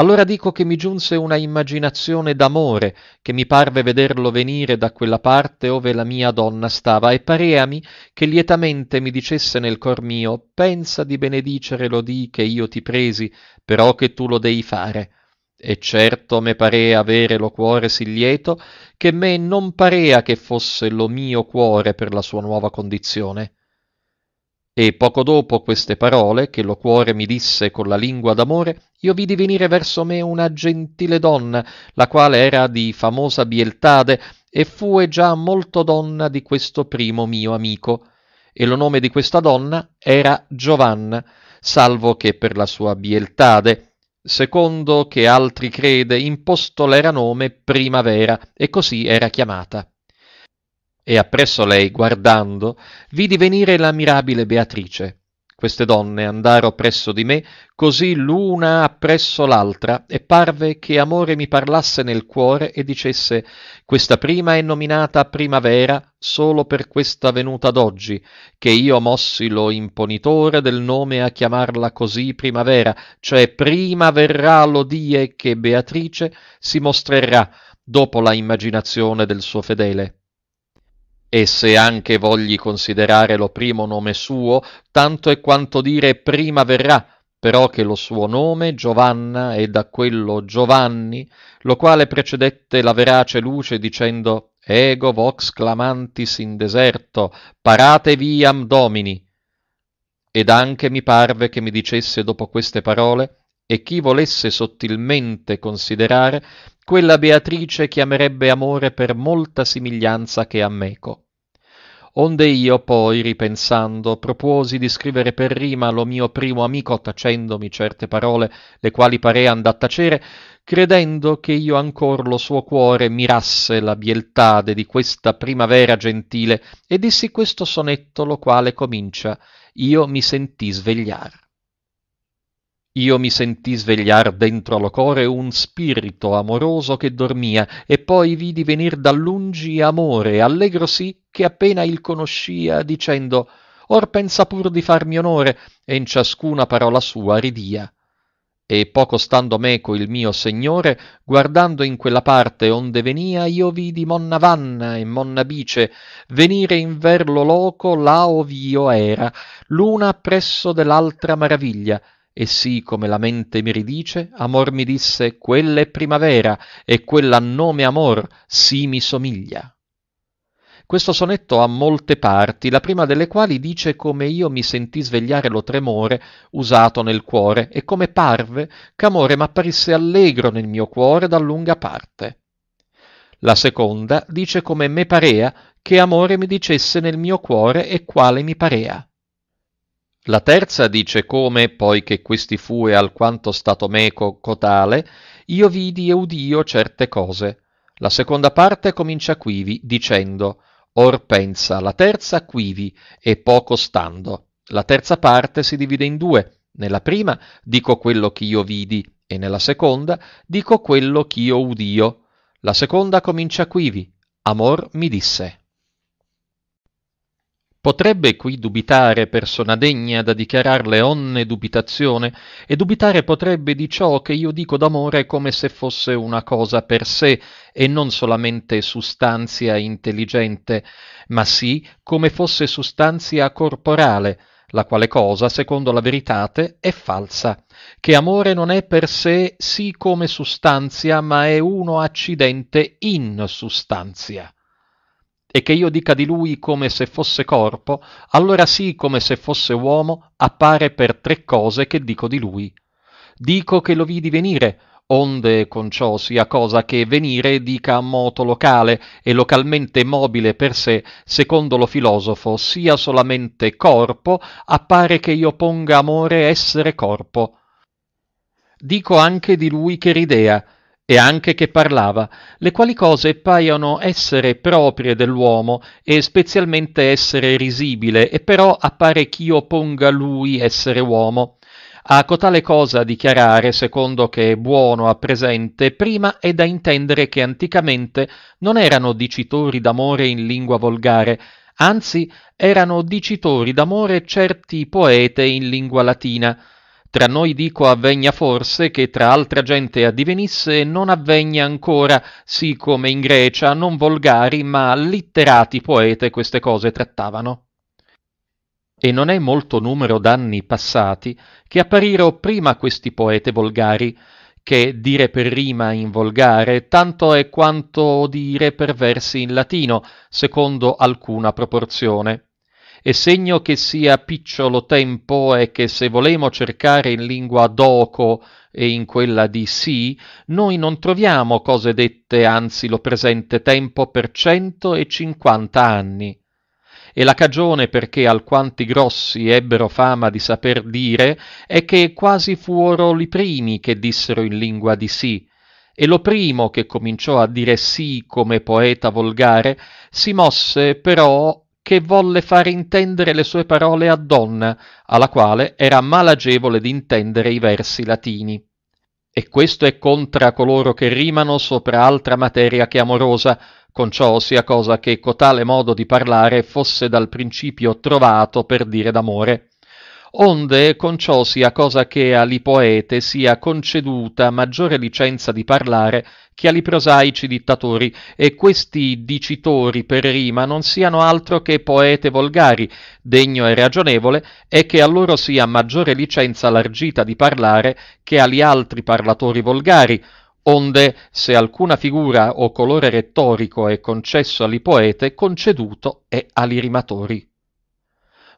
allora dico che mi giunse una immaginazione d'amore, che mi parve vederlo venire da quella parte ove la mia donna stava, e pareami che lietamente mi dicesse nel cor mio, pensa di benedicere lo dì che io ti presi, però che tu lo dei fare. E certo me parea avere lo cuore sì lieto, che me non parea che fosse lo mio cuore per la sua nuova condizione e poco dopo queste parole, che lo cuore mi disse con la lingua d'amore, io vidi venire verso me una gentile donna, la quale era di famosa bieltade, e fue già molto donna di questo primo mio amico. E lo nome di questa donna era Giovanna, salvo che per la sua bieltade, secondo che altri crede, imposto l'era nome Primavera, e così era chiamata e appresso lei, guardando, vidi venire la mirabile Beatrice. Queste donne andaro presso di me, così l'una appresso l'altra, e parve che amore mi parlasse nel cuore e dicesse Questa prima è nominata primavera solo per questa venuta d'oggi, che io mossi lo imponitore del nome a chiamarla così primavera, cioè prima verrà lo die che Beatrice si mostrerà dopo la immaginazione del suo fedele e se anche vogli considerare lo primo nome suo, tanto è quanto dire prima verrà, però che lo suo nome Giovanna è da quello Giovanni, lo quale precedette la verace luce dicendo Ego vox clamantis in deserto, parate viam domini. Ed anche mi parve che mi dicesse dopo queste parole e chi volesse sottilmente considerare quella Beatrice chiamerebbe amore per molta simiglianza che ha meco. Onde io poi, ripensando, proposi di scrivere per rima lo mio primo amico, tacendomi certe parole, le quali parean da tacere, credendo che io ancor lo suo cuore mirasse la bieltade di questa primavera gentile, e dissi questo sonetto lo quale comincia, io mi sentì svegliar. Io mi sentì svegliar dentro lo core un spirito amoroso che dormia, e poi vidi venir da lungi amore, allegro sì che appena il conoscia, dicendo Or pensa pur di farmi onore, e in ciascuna parola sua ridia. E poco stando meco il mio signore, guardando in quella parte onde venia, io vidi Monna Vanna e Monna Bice venire in ver lo loco là ov'io era, l'una presso dell'altra maraviglia, e sì, come la mente mi ridice, amor mi disse, quella è primavera e quella nome amor, sì mi somiglia. Questo sonetto ha molte parti, la prima delle quali dice come io mi sentì svegliare lo tremore usato nel cuore e come parve ch'amore m'apparisse allegro nel mio cuore da lunga parte. La seconda dice come me parea che amore mi dicesse nel mio cuore e quale mi parea. La terza dice come, poi che questi fue alquanto stato meco cotale, io vidi e udio certe cose. La seconda parte comincia quivi, dicendo, or pensa, la terza quivi, e poco stando. La terza parte si divide in due. Nella prima dico quello che io vidi, e nella seconda dico quello che io udio. La seconda comincia quivi, amor mi disse. Potrebbe qui dubitare persona degna da dichiararle onne dubitazione, e dubitare potrebbe di ciò che io dico d'amore come se fosse una cosa per sé, e non solamente sustanzia intelligente, ma sì come fosse sustanzia corporale, la quale cosa, secondo la veritate, è falsa, che amore non è per sé sì come sustanzia, ma è uno accidente in sustanzia e che io dica di lui come se fosse corpo, allora sì, come se fosse uomo, appare per tre cose che dico di lui. Dico che lo vidi venire, onde con ciò sia cosa che venire dica moto locale e localmente mobile per sé, secondo lo filosofo, sia solamente corpo, appare che io ponga amore essere corpo. Dico anche di lui che ridea, e anche che parlava, le quali cose paiono essere proprie dell'uomo e spezialmente essere risibile, e però appare chi opponga lui essere uomo. A cotale cosa dichiarare, secondo che è buono a presente, prima è da intendere che anticamente non erano dicitori d'amore in lingua volgare, anzi erano dicitori d'amore certi poete in lingua latina, tra noi dico avvegna forse che tra altra gente addivenisse non avvegna ancora, sì come in Grecia non volgari ma litterati poete queste cose trattavano. E non è molto numero d'anni passati che appariro prima questi poete volgari, che dire per rima in volgare tanto è quanto dire per versi in latino, secondo alcuna proporzione e segno che sia picciolo tempo è che se volemo cercare in lingua doco e in quella di sì, noi non troviamo cose dette anzi lo presente tempo per cento e cinquanta anni. E la cagione perché alquanti grossi ebbero fama di saper dire è che quasi fuoro li primi che dissero in lingua di sì, e lo primo che cominciò a dire sì come poeta volgare si mosse però che volle far intendere le sue parole a donna, alla quale era malagevole d'intendere i versi latini. E questo è contra coloro che rimano sopra altra materia che amorosa, con ciò sia cosa che cotale modo di parlare fosse dal principio trovato per dire d'amore onde con ciò sia cosa che agli poete sia conceduta maggiore licenza di parlare che agli prosaici dittatori, e questi dicitori per rima non siano altro che poete volgari, degno e ragionevole, e che a loro sia maggiore licenza largita di parlare che agli altri parlatori volgari, onde se alcuna figura o colore rettorico è concesso agli poete, conceduto è agli rimatori.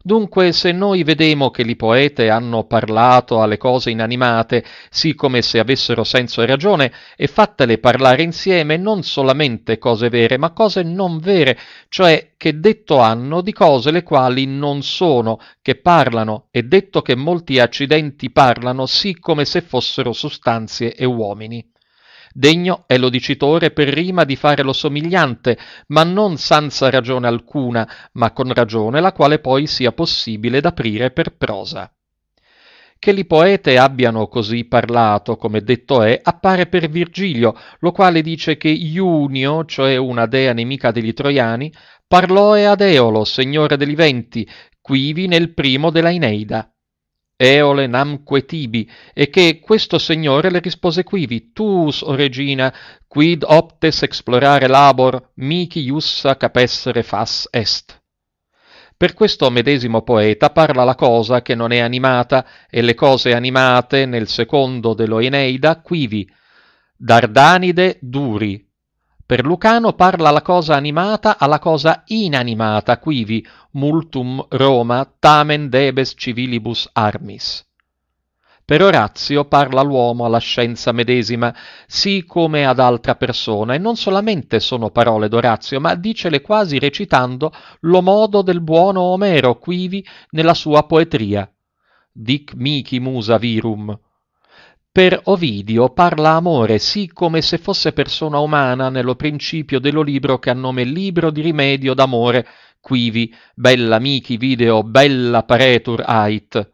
Dunque, se noi vedemo che gli poete hanno parlato alle cose inanimate, sì come se avessero senso e ragione, e fattele parlare insieme non solamente cose vere, ma cose non vere, cioè che detto hanno di cose le quali non sono, che parlano, e detto che molti accidenti parlano, sì come se fossero sostanze e uomini. Degno è l'odicitore per rima di fare lo somigliante, ma non senza ragione alcuna, ma con ragione la quale poi sia possibile d'aprire per prosa. Che li poete abbiano così parlato, come detto è, appare per Virgilio, lo quale dice che Iunio, cioè una dea nemica degli troiani, parlò e ad Eolo, signore degli venti, quivi nel primo della Eneida eole namque tibi, e che questo Signore le rispose quivi, tus, o regina, quid optes explorare labor, mici iussa capessere fas est. Per questo medesimo poeta parla la cosa che non è animata e le cose animate nel secondo dello Eneida quivi, Dardanide duri, per Lucano parla la cosa animata alla cosa inanimata, quivi multum Roma tamen debes civilibus armis. Per Orazio parla l'uomo alla scienza medesima, sì come ad altra persona, e non solamente sono parole d'Orazio, ma dicele quasi recitando lo modo del buono Omero, quivi nella sua poetria. Dic mihi musa virum, per Ovidio parla amore sì come se fosse persona umana nello principio dello libro che ha nome Libro di rimedio d'amore, quivi, bella amici video, bella paretur ait.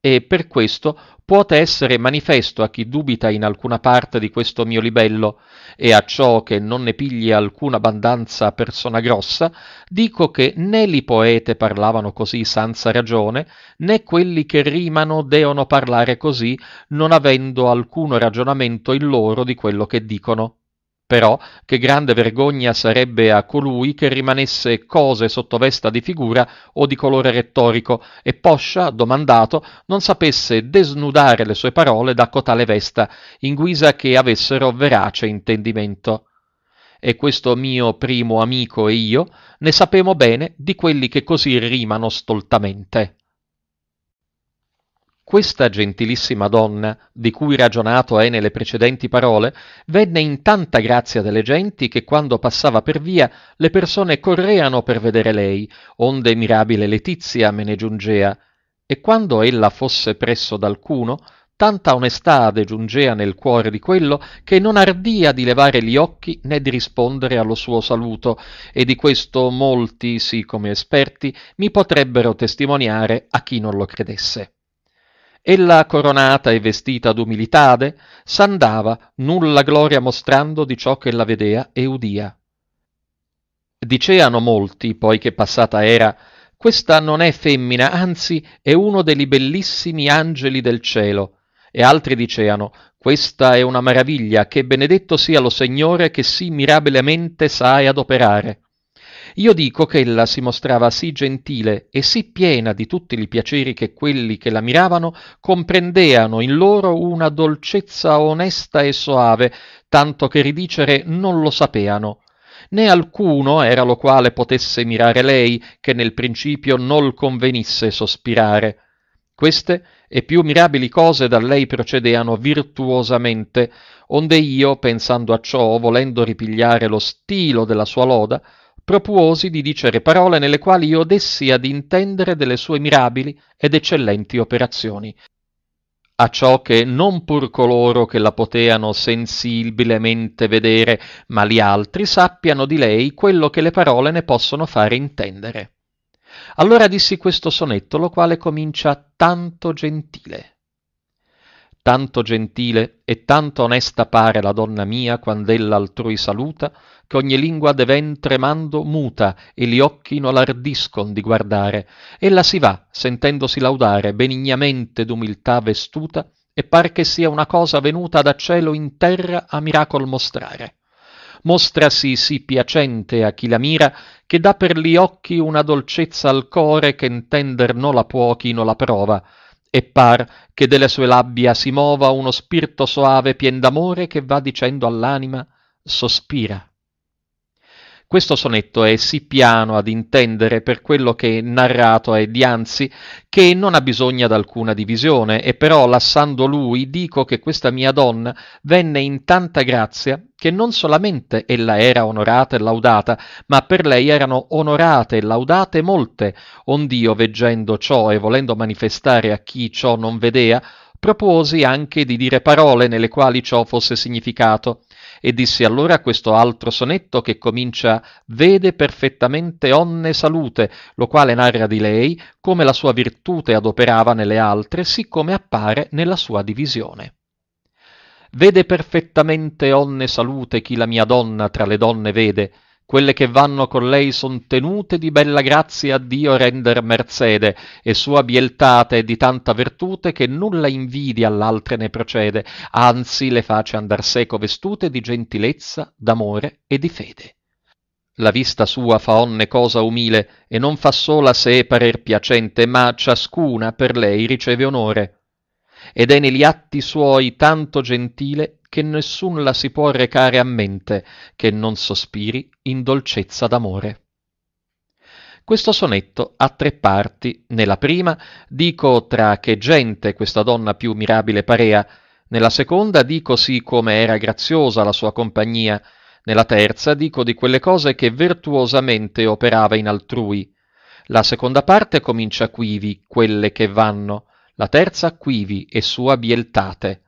E per questo puote essere manifesto a chi dubita in alcuna parte di questo mio libello, e a ciò che non ne pigli alcuna abbandanza persona grossa, dico che né li poete parlavano così senza ragione, né quelli che rimano deono parlare così, non avendo alcuno ragionamento in loro di quello che dicono però che grande vergogna sarebbe a colui che rimanesse cose sotto vesta di figura o di colore rettorico, e poscia, domandato, non sapesse desnudare le sue parole da cotale vesta, in guisa che avessero verace intendimento e questo mio primo amico e io ne sapemo bene di quelli che così rimano stoltamente. Questa gentilissima donna, di cui ragionato è nelle precedenti parole, venne in tanta grazia delle genti che quando passava per via le persone correano per vedere lei, onde mirabile Letizia me ne giungea, e quando ella fosse presso d'alcuno, tanta onestà giungea nel cuore di quello che non ardia di levare gli occhi né di rispondere allo suo saluto, e di questo molti, sì come esperti, mi potrebbero testimoniare a chi non lo credesse. Ella coronata e vestita d'umilitade, s'andava, nulla gloria mostrando di ciò che la vedea e udia. Diceano molti, poi che passata era, questa non è femmina, anzi è uno degli bellissimi angeli del cielo. E altri diceano, questa è una maraviglia, che benedetto sia lo Signore che sì mirabilmente sa adoperare. Io dico che ella si mostrava sì gentile e sì piena di tutti i piaceri che quelli che la miravano comprendeano in loro una dolcezza onesta e soave, tanto che ridicere non lo sapeano. Né alcuno era lo quale potesse mirare lei, che nel principio nol convenisse sospirare. Queste e più mirabili cose da lei procedeano virtuosamente, onde io, pensando a ciò, volendo ripigliare lo stilo della sua loda, propuosi di dicere parole nelle quali io dessi ad intendere delle sue mirabili ed eccellenti operazioni, a ciò che non pur coloro che la poteano sensibilmente vedere, ma gli altri sappiano di lei quello che le parole ne possono fare intendere. Allora dissi questo sonetto, lo quale comincia tanto gentile. Tanto gentile e tanto onesta pare la donna mia quand'ella altrui saluta, che ogni lingua deven tremando muta, e gli occhi non l'ardiscon di guardare. Ella si va, sentendosi laudare, benignamente d'umiltà vestuta, e par che sia una cosa venuta da cielo in terra a miracol mostrare. Mostrasi sì piacente a chi la mira, che dà per gli occhi una dolcezza al core che intender non la può chi non la prova, e par che delle sue labbia si mova uno spirito soave pien d'amore che va dicendo all'anima sospira. Questo sonetto è sì piano ad intendere per quello che narrato è dianzi, che non ha bisogno d'alcuna divisione, e però lassando lui dico che questa mia donna venne in tanta grazia che non solamente ella era onorata e laudata, ma per lei erano onorate e laudate molte, ond'io veggendo ciò e volendo manifestare a chi ciò non vedea, proposi anche di dire parole nelle quali ciò fosse significato e dissi allora questo altro sonetto che comincia Vede perfettamente onne salute, lo quale narra di lei come la sua virtute adoperava nelle altre, siccome appare nella sua divisione. Vede perfettamente onne salute chi la mia donna tra le donne vede, quelle che vanno con lei son tenute di bella grazia a Dio render merzede, e sua bieltate è di tanta vertute che nulla invidia all'altre ne procede, anzi le face andar seco vestute di gentilezza, d'amore e di fede. La vista sua fa onne cosa umile, e non fa sola sé parer piacente, ma ciascuna per lei riceve onore. Ed è negli atti suoi tanto gentile che nessun la si può recare a mente che non sospiri in dolcezza d'amore. Questo sonetto ha tre parti. Nella prima dico tra che gente questa donna più mirabile parea, nella seconda dico sì come era graziosa la sua compagnia, nella terza dico di quelle cose che virtuosamente operava in altrui. La seconda parte comincia quivi, quelle che vanno, la terza quivi e sua bieltate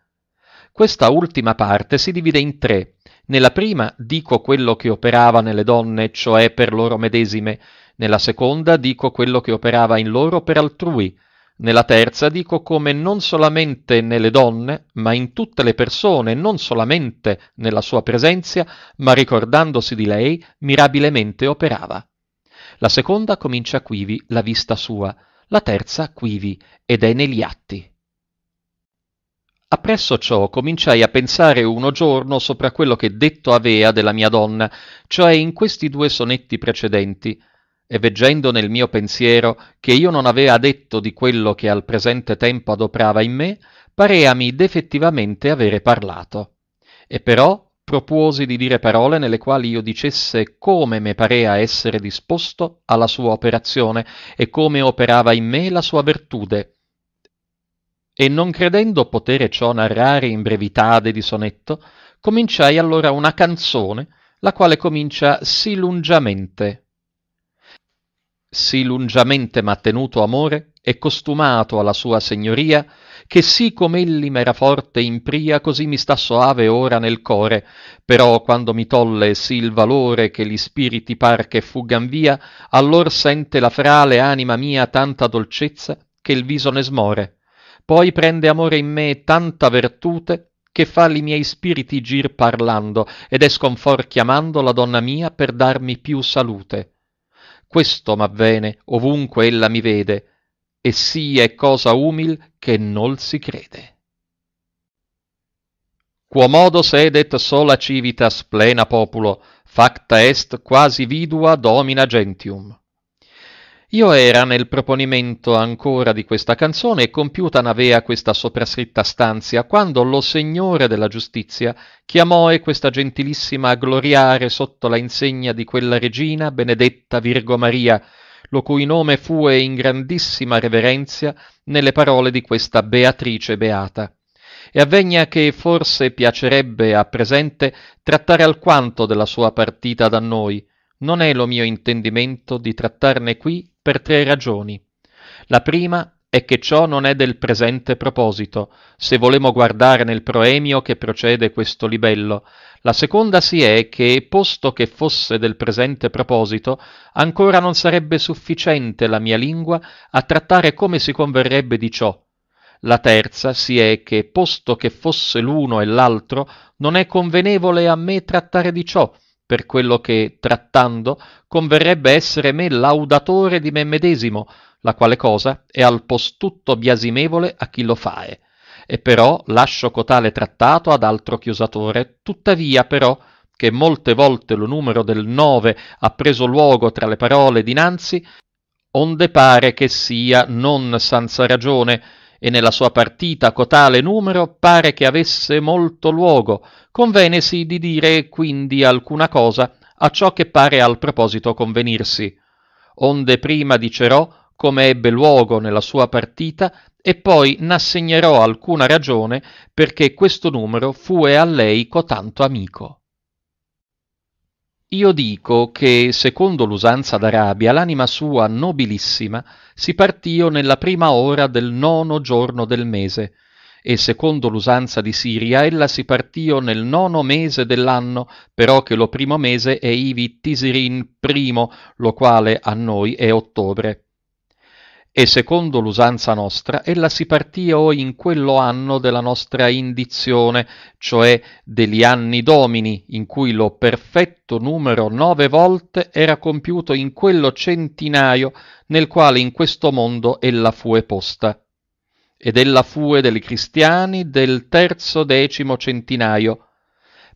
questa ultima parte si divide in tre. Nella prima dico quello che operava nelle donne, cioè per loro medesime, nella seconda dico quello che operava in loro per altrui, nella terza dico come non solamente nelle donne, ma in tutte le persone, non solamente nella sua presenza, ma ricordandosi di lei, mirabilmente operava. La seconda comincia quivi la vista sua, la terza quivi ed è negli atti. Appresso ciò cominciai a pensare uno giorno sopra quello che detto avea della mia donna, cioè in questi due sonetti precedenti, e veggendo nel mio pensiero che io non avea detto di quello che al presente tempo adoprava in me, pareami defettivamente avere parlato. E però propuosi di dire parole nelle quali io dicesse come me parea essere disposto alla sua operazione e come operava in me la sua vertude, e non credendo potere ciò narrare in brevitade di sonetto, cominciai allora una canzone, la quale comincia sì lungiamente. Sì lungiamente m'ha tenuto amore e costumato alla sua signoria, che sì com'elli m'era forte in pria, così mi sta soave ora nel core, però quando mi tolle sì il valore che gli spiriti par che fuggan via, allor sente la frale anima mia tanta dolcezza che il viso ne smore poi prende amore in me tanta vertute che fa li miei spiriti gir parlando ed è sconfor chiamando la donna mia per darmi più salute. Questo m'avvene ovunque ella mi vede, e sì è cosa umil che nol si crede. Quomodo sedet sola civitas plena populo, facta est quasi vidua domina gentium. Io era nel proponimento ancora di questa canzone e compiuta n'avea questa soprascritta stanzia, quando lo Signore della giustizia chiamoe questa gentilissima a gloriare sotto la insegna di quella regina, benedetta Virgo Maria, lo cui nome fue in grandissima reverenzia nelle parole di questa Beatrice Beata e avvegna che forse piacerebbe a presente trattare alquanto della sua partita da noi, non è lo mio intendimento di trattarne qui per tre ragioni. La prima è che ciò non è del presente proposito, se volemo guardare nel proemio che procede questo libello. La seconda si è che, posto che fosse del presente proposito, ancora non sarebbe sufficiente la mia lingua a trattare come si converrebbe di ciò. La terza si è che, posto che fosse l'uno e l'altro, non è convenevole a me trattare di ciò, per quello che, trattando, converrebbe essere me laudatore di me medesimo, la quale cosa è al postutto biasimevole a chi lo fae. E però lascio cotale trattato ad altro chiusatore, tuttavia però, che molte volte lo numero del nove ha preso luogo tra le parole dinanzi, onde pare che sia non senza ragione, e nella sua partita cotale numero pare che avesse molto luogo, convenesi di dire quindi alcuna cosa a ciò che pare al proposito convenirsi, onde prima dicerò come ebbe luogo nella sua partita e poi n'assegnerò alcuna ragione perché questo numero fue a lei cotanto amico. Io dico che, secondo l'usanza d'Arabia, l'anima sua nobilissima si partio nella prima ora del nono giorno del mese, e secondo l'usanza di Siria ella si partio nel nono mese dell'anno, però che lo primo mese è ivi Tisirin primo, lo quale a noi è ottobre. E secondo l'usanza nostra, ella si partio oh, in quello anno della nostra indizione, cioè degli anni domini, in cui lo perfetto numero nove volte era compiuto in quello centinaio nel quale in questo mondo ella fu posta e della fue dei cristiani del terzo decimo centinaio.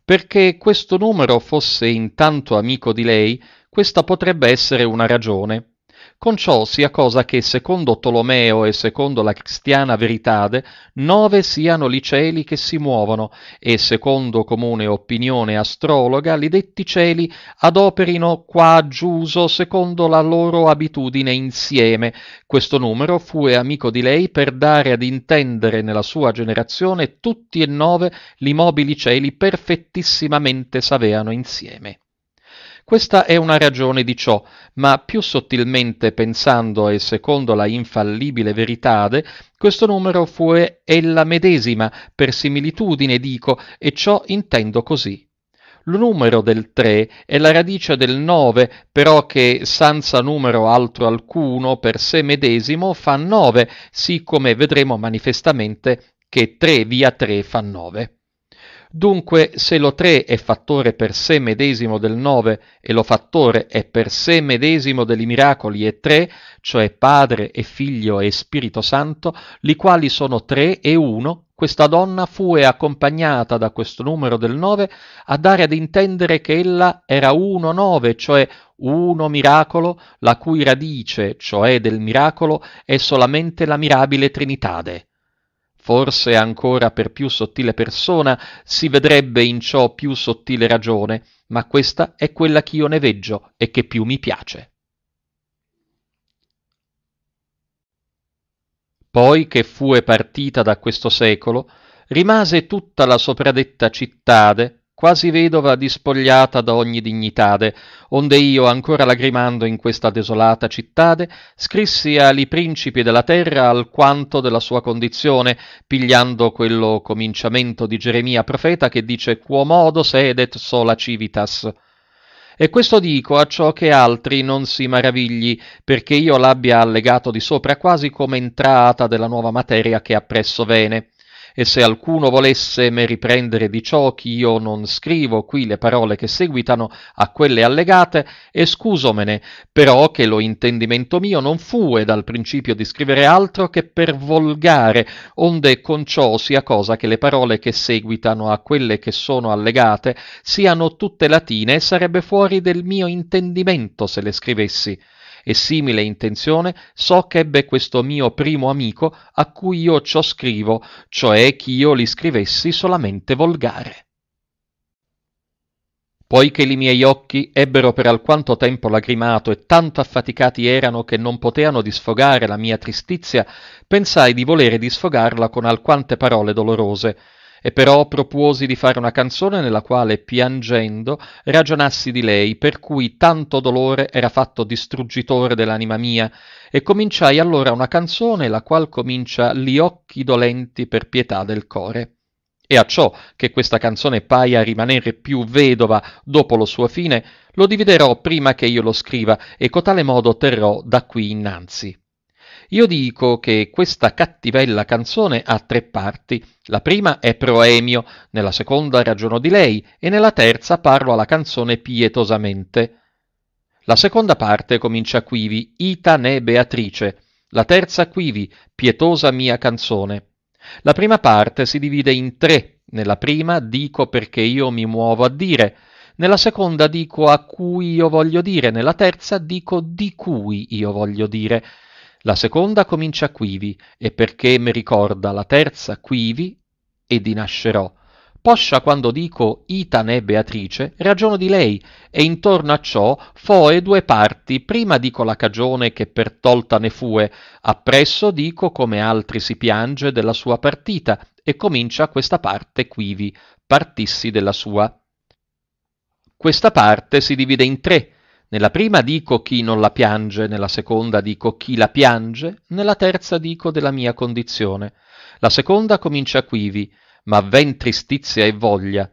Perché questo numero fosse intanto amico di lei, questa potrebbe essere una ragione con ciò sia cosa che secondo Tolomeo e secondo la cristiana veritade nove siano li cieli che si muovono e secondo comune opinione astrologa li detti cieli adoperino qua giuso secondo la loro abitudine insieme. Questo numero fu amico di lei per dare ad intendere nella sua generazione tutti e nove li mobili cieli perfettissimamente s'aveano insieme. Questa è una ragione di ciò, ma più sottilmente pensando e secondo la infallibile veritade, questo numero fu ella medesima, per similitudine dico, e ciò intendo così. Il numero del 3 è la radice del 9, però che senza numero altro alcuno per sé medesimo fa 9, siccome vedremo manifestamente che 3 via 3 fa 9. Dunque, se lo 3 è fattore per sé medesimo del 9 e lo fattore è per sé medesimo degli miracoli e 3, cioè Padre e Figlio e Spirito Santo, li quali sono 3 e 1, questa donna fu accompagnata da questo numero del 9 a dare ad intendere che ella era 1-9, cioè uno miracolo, la cui radice, cioè del miracolo, è solamente la mirabile Trinitade forse ancora per più sottile persona, si vedrebbe in ciò più sottile ragione, ma questa è quella ch'io ne veggio e che più mi piace. Poi che fue partita da questo secolo, rimase tutta la sopradetta cittade, quasi vedova dispogliata da ogni dignitade, onde io, ancora lagrimando in questa desolata cittade, scrissi ali principi della terra alquanto della sua condizione, pigliando quello cominciamento di Geremia profeta che dice «Quomodo sedet sola civitas». E questo dico a ciò che altri non si maravigli, perché io l'abbia allegato di sopra quasi come entrata della nuova materia che appresso vene e se alcuno volesse me riprendere di ciò ch'io non scrivo qui le parole che seguitano a quelle allegate, escusomene, però che lo intendimento mio non fue dal principio di scrivere altro che per volgare, onde con ciò sia cosa che le parole che seguitano a quelle che sono allegate siano tutte latine e sarebbe fuori del mio intendimento se le scrivessi e simile intenzione so che ebbe questo mio primo amico a cui io ciò scrivo, cioè ch'io li scrivessi solamente volgare poiché li miei occhi ebbero per alquanto tempo lagrimato e tanto affaticati erano che non poteano disfogare la mia tristizia, pensai di volere disfogarla con alquante parole dolorose, e però proposi di fare una canzone nella quale, piangendo, ragionassi di lei, per cui tanto dolore era fatto distruggitore dell'anima mia, e cominciai allora una canzone la qual comincia Li occhi dolenti per pietà del core. E a ciò che questa canzone paia rimanere più vedova dopo lo suo fine, lo dividerò prima che io lo scriva, e cotale modo terrò da qui innanzi. Io dico che questa cattivella canzone ha tre parti. La prima è Proemio, nella seconda ragiono di lei e nella terza parlo alla canzone pietosamente. La seconda parte comincia quivi, Ita ne Beatrice, la terza quivi, pietosa mia canzone. La prima parte si divide in tre. Nella prima dico perché io mi muovo a dire, nella seconda dico a cui io voglio dire, nella terza dico di cui io voglio dire. La seconda comincia quivi, e perché mi ricorda la terza quivi, e di nascerò. Poscia quando dico Itane Beatrice, ragiono di lei, e intorno a ciò foe due parti, prima dico la cagione che per tolta ne fue, appresso dico come altri si piange della sua partita, e comincia questa parte quivi, partissi della sua. Questa parte si divide in tre, nella prima dico chi non la piange, nella seconda dico chi la piange, nella terza dico della mia condizione. La seconda comincia quivi, ma ven tristizia e voglia.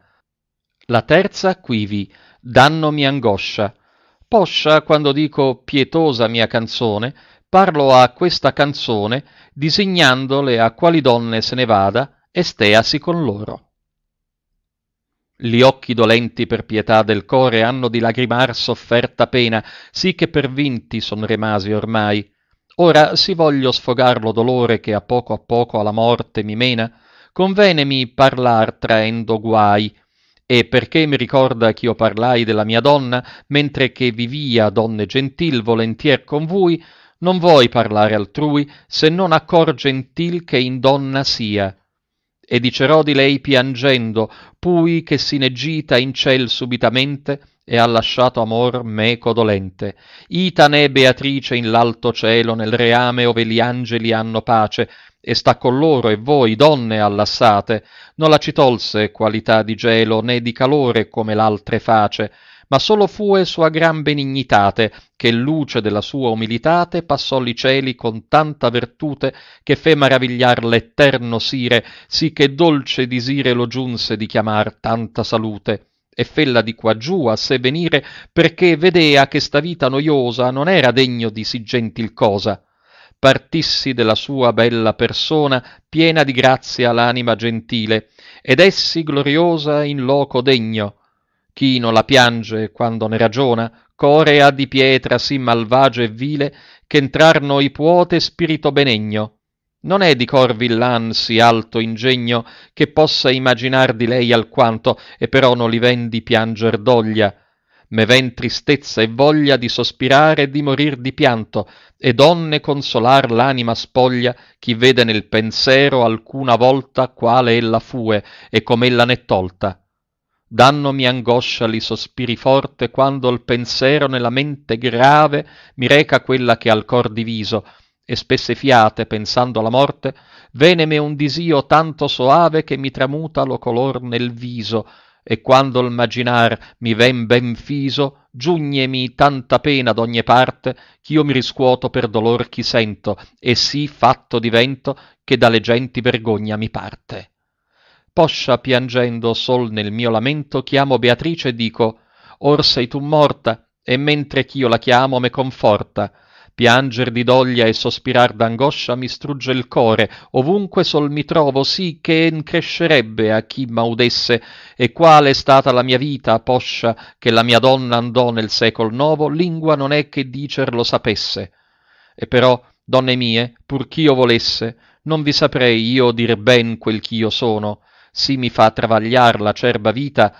La terza quivi, dannomi angoscia. Poscia, quando dico pietosa mia canzone, parlo a questa canzone, disignandole a quali donne se ne vada e steasi con loro. Li occhi dolenti per pietà del core hanno di lagrimar sofferta pena, sì che per vinti son rimasi ormai. Ora si voglio sfogar lo dolore che a poco a poco alla morte mi mena, convenemi parlar traendo guai, e perché mi ricorda ch'io parlai della mia donna, mentre che vivia donne gentil volentier con voi, non voi parlare altrui, se non accor gentil che in donna sia e dicerò di lei piangendo, pui che gita in ciel subitamente, e ha lasciato amor meco dolente. Itane Beatrice in l'alto cielo, nel reame ove gli angeli hanno pace, e sta con loro e voi, donne allassate, non la ci tolse qualità di gelo né di calore come l'altre face, ma solo fue sua gran benignitate, che luce della sua umilitate passò li cieli con tanta vertute che fe maravigliar l'etterno sire, sì che dolce disire lo giunse di chiamar tanta salute e fella di qua giù a sé venire perché vedea che sta vita noiosa non era degno di sì gentil cosa partissi della sua bella persona piena di grazia l'anima gentile ed essi gloriosa in loco degno chi non la piange quando ne ragiona, corea di pietra sì malvagio e vile, che entrar i puote spirito benegno. Non è di cor villan sì alto ingegno, che possa imaginar di lei alquanto, e però non li vendi pianger doglia. Me ven tristezza e voglia di sospirare e di morir di pianto, e donne consolar l'anima spoglia, chi vede nel pensero alcuna volta quale ella fue e com'ella n'è tolta Dannomi angoscia li sospiri forte quando l pensero nella mente grave mi reca quella che al cor diviso e spesse fiate pensando alla morte veneme un disio tanto soave che mi tramuta lo color nel viso e quando l maginar mi ven ben fiso giugnemi tanta pena d'ogne parte ch'io mi riscuoto per dolor ch'i sento e sì fatto divento che da le genti vergogna mi parte poscia piangendo sol nel mio lamento chiamo beatrice e dico or sei tu morta e mentre ch'io la chiamo me conforta pianger di doglia e sospirar d'angoscia mi strugge il core ovunque sol mi trovo sì che n crescerebbe a chi m'audesse e quale è stata la mia vita poscia che la mia donna andò nel secol novo lingua non è che dicer lo sapesse e però donne mie pur ch'io volesse non vi saprei io dir ben quel ch'io sono sì mi fa travagliar l'acerba vita,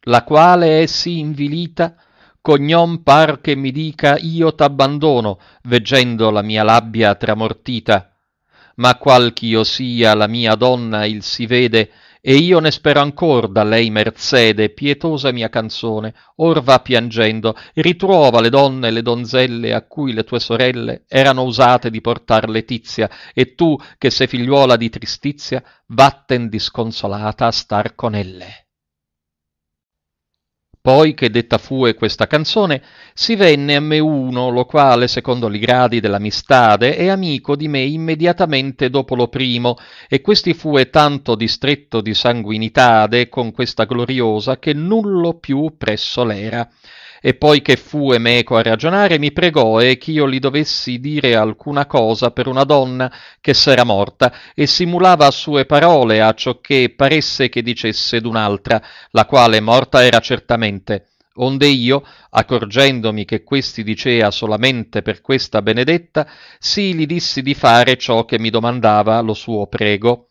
la quale è sì invilita, cognom par che mi dica io t'abbandono, veggendo la mia labbia tramortita. Ma qual ch'io sia la mia donna il si vede, e io ne spero ancor da lei mercede, pietosa mia canzone, or va piangendo, ritruova le donne e le donzelle a cui le tue sorelle erano usate di portar letizia, e tu, che sei figliuola di tristizia, vatten disconsolata a star con elle. Poi che detta fue questa canzone, si venne a me uno, lo quale, secondo li gradi dell'amistade, è amico di me immediatamente dopo lo primo, e questi fue tanto distretto di sanguinitade con questa gloriosa che nullo più presso l'era. E poi che fu meco a ragionare, mi pregò e ch'io gli dovessi dire alcuna cosa per una donna che s'era morta, e simulava sue parole acciò che paresse che dicesse d'un'altra, la quale morta era certamente. Onde io, accorgendomi che questi dicea solamente per questa benedetta, sì gli dissi di fare ciò che mi domandava lo suo prego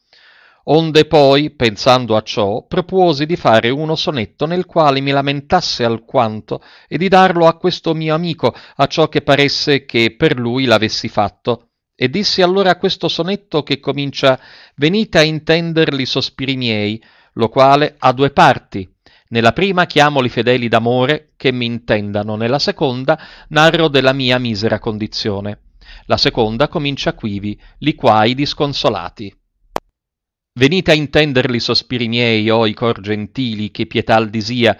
Onde poi, pensando a ciò, propuosi di fare uno sonetto nel quale mi lamentasse alquanto e di darlo a questo mio amico, a ciò che paresse che per lui l'avessi fatto. E dissi allora questo sonetto che comincia Venite a intenderli sospiri miei, lo quale ha due parti. Nella prima chiamo li fedeli d'amore che mi intendano, nella seconda narro della mia misera condizione. La seconda comincia quivi, li quai disconsolati. Venite a intenderli, sospiri miei, o oh, i cor gentili, che pietà pietal disia,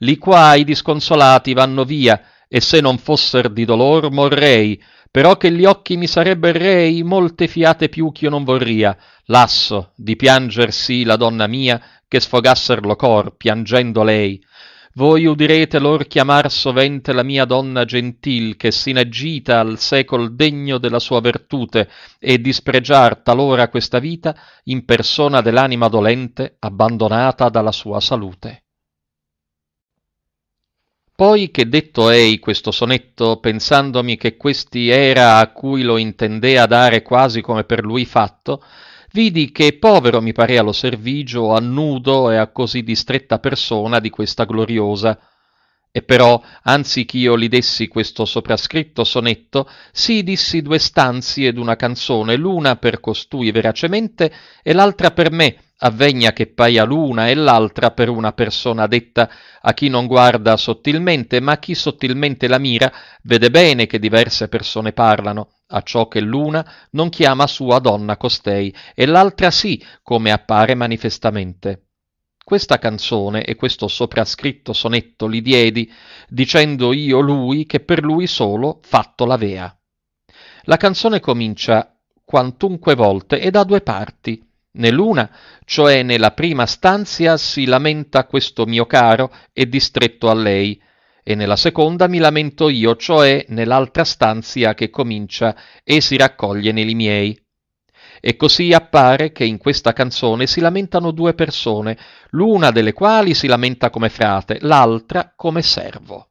li quai disconsolati vanno via, e se non fosser di dolor morrei, però che gli occhi mi sarebber rei, molte fiate più ch'io non vorria, lasso, di pianger sì la donna mia, che sfogasser lo cor, piangendo lei, voi udirete lor chiamar sovente la mia donna gentil, che s'inagita al secol degno della sua vertute, e dispregiar talora questa vita in persona dell'anima dolente abbandonata dalla sua salute. Poi che detto ei questo sonetto, pensandomi che questi era a cui lo intendea dare quasi come per lui fatto, vidi che povero mi parea lo servigio a nudo e a così distretta persona di questa gloriosa. E però, anzi ch'io li dessi questo soprascritto sonetto, sì dissi due stanzi ed una canzone, l'una per costui veracemente e l'altra per me, avvegna che paia l'una e l'altra per una persona detta a chi non guarda sottilmente, ma a chi sottilmente la mira vede bene che diverse persone parlano, a ciò che l'una non chiama sua donna costei, e l'altra sì, come appare manifestamente. Questa canzone e questo soprascritto sonetto li diedi, dicendo io lui che per lui solo fatto l'avea. La canzone comincia quantunque volte ed ha due parti. Nell'una, cioè nella prima stanzia, si lamenta questo mio caro e distretto a lei, e nella seconda mi lamento io, cioè nell'altra stanzia che comincia e si raccoglie nei miei. E così appare che in questa canzone si lamentano due persone, l'una delle quali si lamenta come frate, l'altra come servo.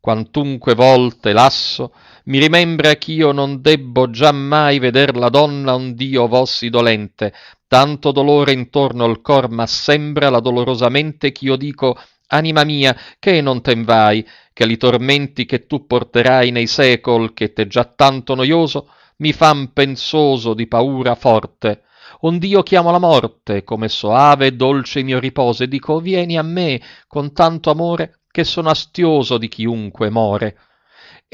Quantunque volte lasso mi rimembra ch'io non debbo giammai veder la donna ond'io vossi dolente, tanto dolore intorno al cor m'assembra la dolorosamente ch'io dico anima mia che non ten vai, che li tormenti che tu porterai nei secol che t'è già tanto noioso, mi fan pensoso di paura forte. Ond'io chiamo la morte, come soave e dolce mio riposo, e dico vieni a me con tanto amore che sono astioso di chiunque more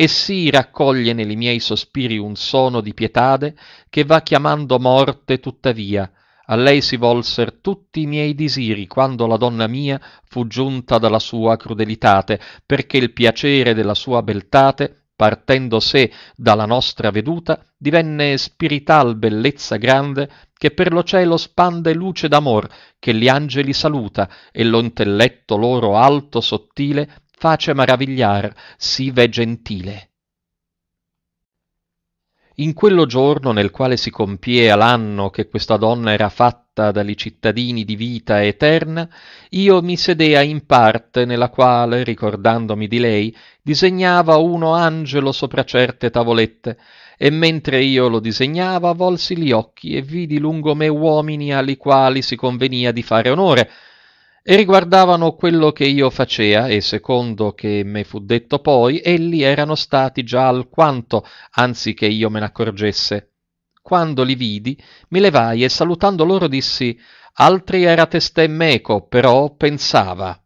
e sì raccoglie nelle miei sospiri un sono di pietade che va chiamando morte tuttavia. A lei si volser tutti i miei disiri quando la donna mia fu giunta dalla sua crudelitate, perché il piacere della sua beltate, partendo sé dalla nostra veduta, divenne spirital bellezza grande che per lo cielo spande luce d'amor, che gli angeli saluta, e lo intelletto loro alto sottile face maravigliar sì v'è gentile in quello giorno nel quale si compiea l'anno che questa donna era fatta dali cittadini di vita eterna, io mi sedea in parte nella quale, ricordandomi di lei, disegnava uno angelo sopra certe tavolette, e mentre io lo disegnava volsi gli occhi e vidi lungo me uomini alli quali si convenia di fare onore, e riguardavano quello che io facea e secondo che me fu detto poi, elli erano stati già alquanto, anzi che io me accorgesse. Quando li vidi, mi levai e salutando loro dissi altri era meco, però pensava.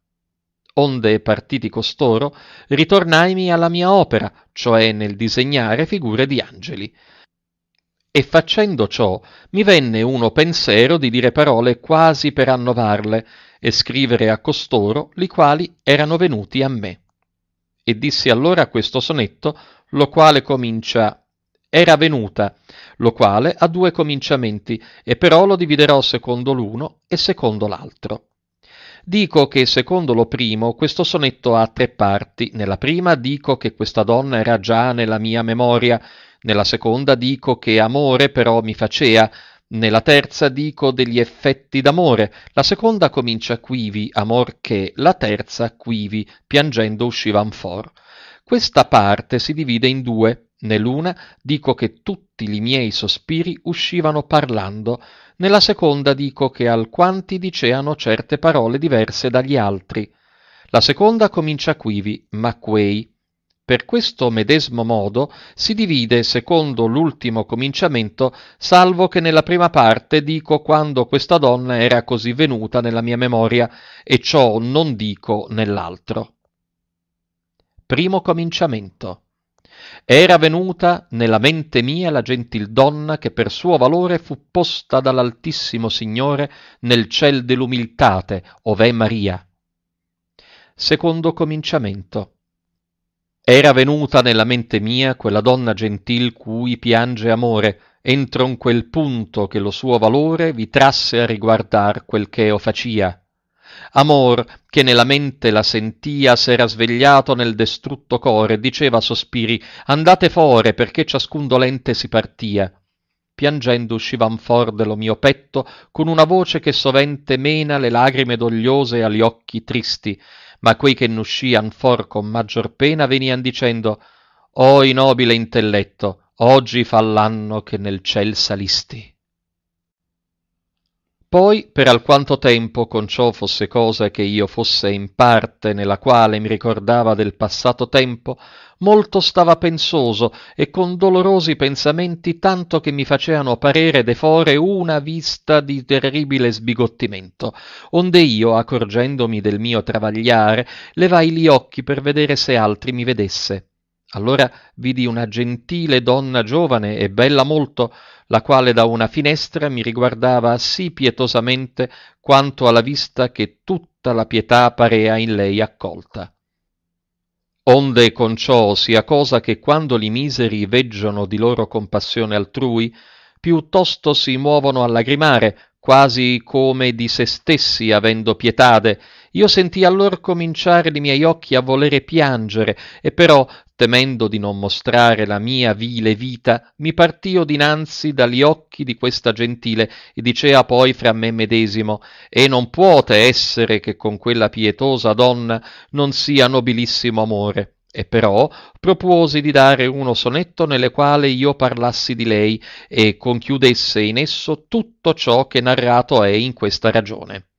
Onde partiti costoro, ritornaimi alla mia opera, cioè nel disegnare figure di angeli. E facendo ciò, mi venne uno pensiero di dire parole quasi per annovarle, e scrivere a costoro li quali erano venuti a me. E dissi allora questo sonetto, lo quale comincia era venuta, lo quale ha due cominciamenti, e però lo dividerò secondo l'uno e secondo l'altro. Dico che secondo lo primo questo sonetto ha tre parti. Nella prima dico che questa donna era già nella mia memoria, nella seconda dico che amore però mi facea, nella terza dico degli effetti d'amore, la seconda comincia quivi, amor che, la terza quivi, piangendo uscivan for. Questa parte si divide in due, Nell'una dico che tutti gli miei sospiri uscivano parlando, nella seconda dico che alquanti diceano certe parole diverse dagli altri. La seconda comincia quivi, ma quei, per questo medesimo modo si divide secondo l'ultimo cominciamento, salvo che nella prima parte dico quando questa donna era così venuta nella mia memoria, e ciò non dico nell'altro. Primo cominciamento. Era venuta nella mente mia la gentil donna che per suo valore fu posta dall'Altissimo Signore nel ciel dell'umiltate, ov'è Maria. Secondo cominciamento era venuta nella mente mia quella donna gentil cui piange amore entro n quel punto che lo suo valore vi trasse a riguardar quel che eo facia amor che nella mente la sentia s'era svegliato nel destrutto core diceva a sospiri andate fore perché ciascun dolente si partia piangendo uscivan for de lo mio petto con una voce che sovente mena le lagrime dogliose a gli occhi tristi ma quei che n'uscian for con maggior pena venian dicendo o nobile intelletto oggi fa l'anno che nel ciel salisti poi, per alquanto tempo, con ciò fosse cosa che io fosse in parte nella quale mi ricordava del passato tempo, molto stava pensoso e con dolorosi pensamenti tanto che mi faceano parere de fore una vista di terribile sbigottimento, onde io, accorgendomi del mio travagliare, levai gli occhi per vedere se altri mi vedesse allora vidi una gentile donna giovane e bella molto, la quale da una finestra mi riguardava sì pietosamente quanto alla vista che tutta la pietà parea in lei accolta. Onde con ciò sia cosa che quando li miseri veggiono di loro compassione altrui, piuttosto si muovono a lagrimare, quasi come di se stessi avendo pietade, io senti allor cominciare li miei occhi a volere piangere, e però temendo di non mostrare la mia vile vita, mi partio dinanzi dagli occhi di questa gentile e dicea poi fra me medesimo, e non puote essere che con quella pietosa donna non sia nobilissimo amore. E però propuosi di dare uno sonetto nelle quale io parlassi di lei e conchiudesse in esso tutto ciò che narrato è in questa ragione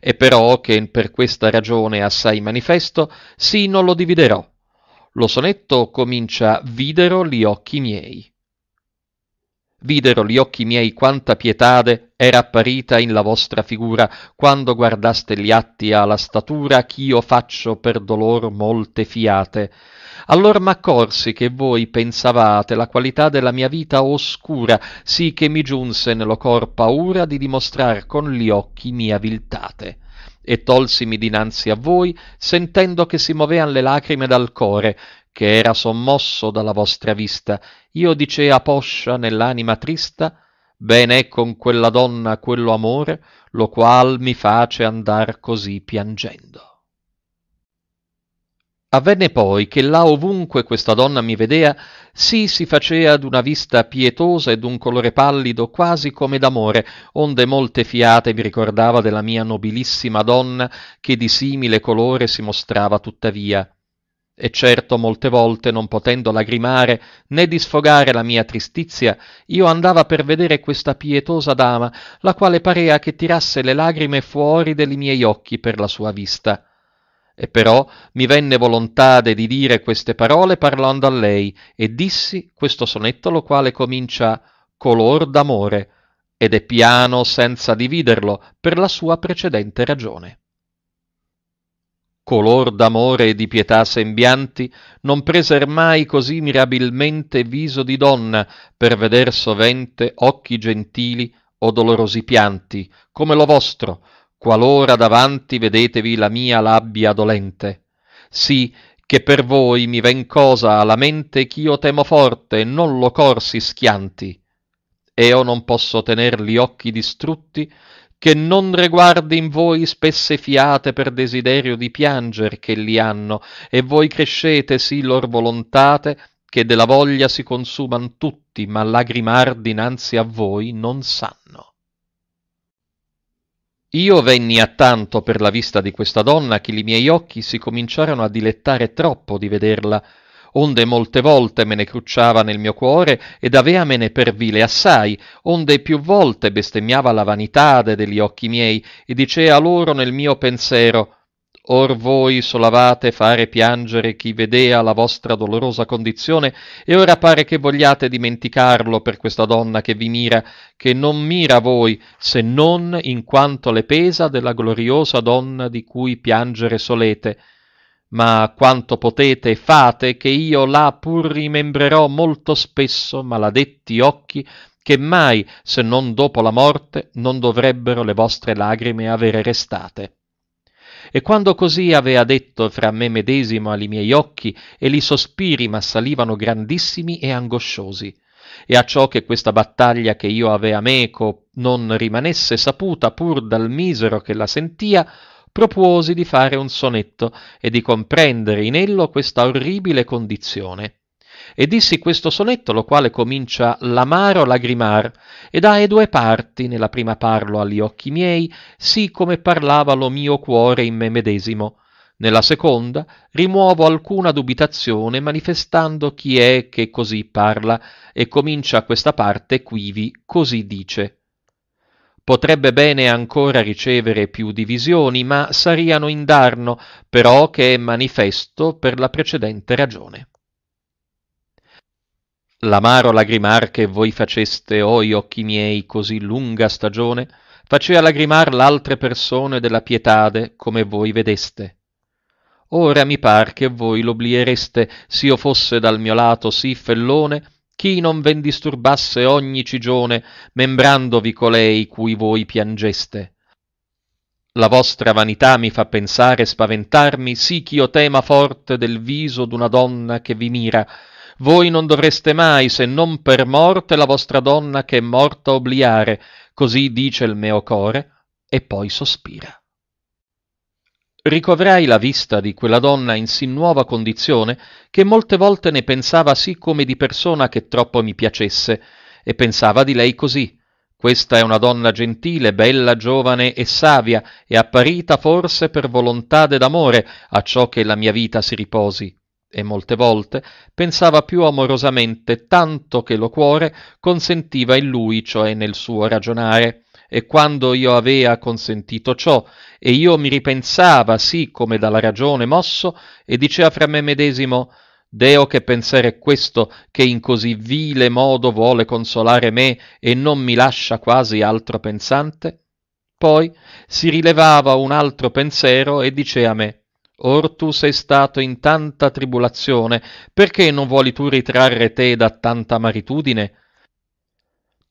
e però che per questa ragione assai manifesto, sì non lo dividerò, lo sonetto comincia Videro gli occhi miei. Videro gli occhi miei quanta pietade era apparita in la vostra figura, quando guardaste gli atti alla statura ch'io faccio per dolor molte fiate. Allor m'accorsi che voi pensavate la qualità della mia vita oscura, sì che mi giunse nello cor paura di dimostrar con gli occhi mia viltate e tolsimi dinanzi a voi, sentendo che si movean le lacrime dal core, che era sommosso dalla vostra vista. Io dicea poscia nell'anima trista, ben è con quella donna quello amore, lo qual mi face andar così piangendo. Avvenne poi che là ovunque questa donna mi vedea, sì si facea ad una vista pietosa e d'un colore pallido, quasi come d'amore, onde molte fiate mi ricordava della mia nobilissima donna, che di simile colore si mostrava tuttavia. E certo molte volte, non potendo lagrimare né disfogare la mia tristizia, io andava per vedere questa pietosa dama, la quale parea che tirasse le lagrime fuori degli miei occhi per la sua vista e però mi venne volontade di dire queste parole parlando a lei, e dissi questo sonetto lo quale comincia color d'amore, ed è piano senza dividerlo per la sua precedente ragione. Color d'amore e di pietà sembianti, non preser mai così mirabilmente viso di donna, per veder sovente occhi gentili o dolorosi pianti, come lo vostro, qualora davanti vedetevi la mia labbia dolente. Sì, che per voi mi ven cosa alla mente ch'io temo forte, non lo cor si schianti. Eo non posso tener gli occhi distrutti, che non reguardi in voi spesse fiate per desiderio di pianger che li hanno, e voi crescete sì lor volontate, che della voglia si consuman tutti, ma lagrimar dinanzi a voi non sanno. Io venni a tanto per la vista di questa donna che li miei occhi si cominciarono a dilettare troppo di vederla, onde molte volte me ne crucciava nel mio cuore ed aveamene per vile assai, onde più volte bestemmiava la vanitade degli occhi miei e dicea loro nel mio pensero Or voi solavate fare piangere chi vedea la vostra dolorosa condizione, e ora pare che vogliate dimenticarlo per questa donna che vi mira, che non mira voi, se non in quanto le pesa della gloriosa donna di cui piangere solete. Ma quanto potete fate, che io là pur rimembrerò molto spesso maladetti occhi che mai, se non dopo la morte, non dovrebbero le vostre lagrime avere restate. E quando così avea detto fra me medesimo ali miei occhi, e li sospiri m'assalivano grandissimi e angosciosi e a ciò che questa battaglia che io avea meco non rimanesse saputa pur dal misero che la sentia, propuosi di fare un sonetto e di comprendere in ello questa orribile condizione e dissi questo sonetto, lo quale comincia l'amaro lagrimar, ed ha due parti, nella prima parlo agli occhi miei, sì come parlava lo mio cuore in me medesimo, nella seconda rimuovo alcuna dubitazione manifestando chi è che così parla e comincia questa parte quivi così dice potrebbe bene ancora ricevere più divisioni, ma sariano indarno, però che è manifesto per la precedente ragione l'amaro lagrimar che voi faceste, o oh, occhi miei, così lunga stagione, facea lagrimar l'altre persone della pietade, come voi vedeste. Ora mi par che voi l'obliereste, s'io fosse dal mio lato sì fellone, chi non ven disturbasse ogni cigione, membrandovi colei cui voi piangeste. La vostra vanità mi fa pensare e spaventarmi, sì ch'io tema forte del viso d'una donna che vi mira, voi non dovreste mai, se non per morte, la vostra donna che è morta obliare, così dice il mio core, e poi sospira. Ricovrai la vista di quella donna in sì nuova condizione che molte volte ne pensava sì come di persona che troppo mi piacesse, e pensava di lei così. Questa è una donna gentile, bella, giovane e savia, e apparita forse per volontà d'amore, a ciò che la mia vita si riposi e molte volte pensava più amorosamente tanto che lo cuore consentiva in lui, cioè nel suo ragionare. E quando io avea consentito ciò, e io mi ripensava sì come dalla ragione mosso, e diceva fra me medesimo Deo che pensare è questo che in così vile modo vuole consolare me e non mi lascia quasi altro pensante? Poi si rilevava un altro pensiero e dicea a me Or tu sei stato in tanta tribolazione, perché non vuoli tu ritrarre te da tanta maritudine?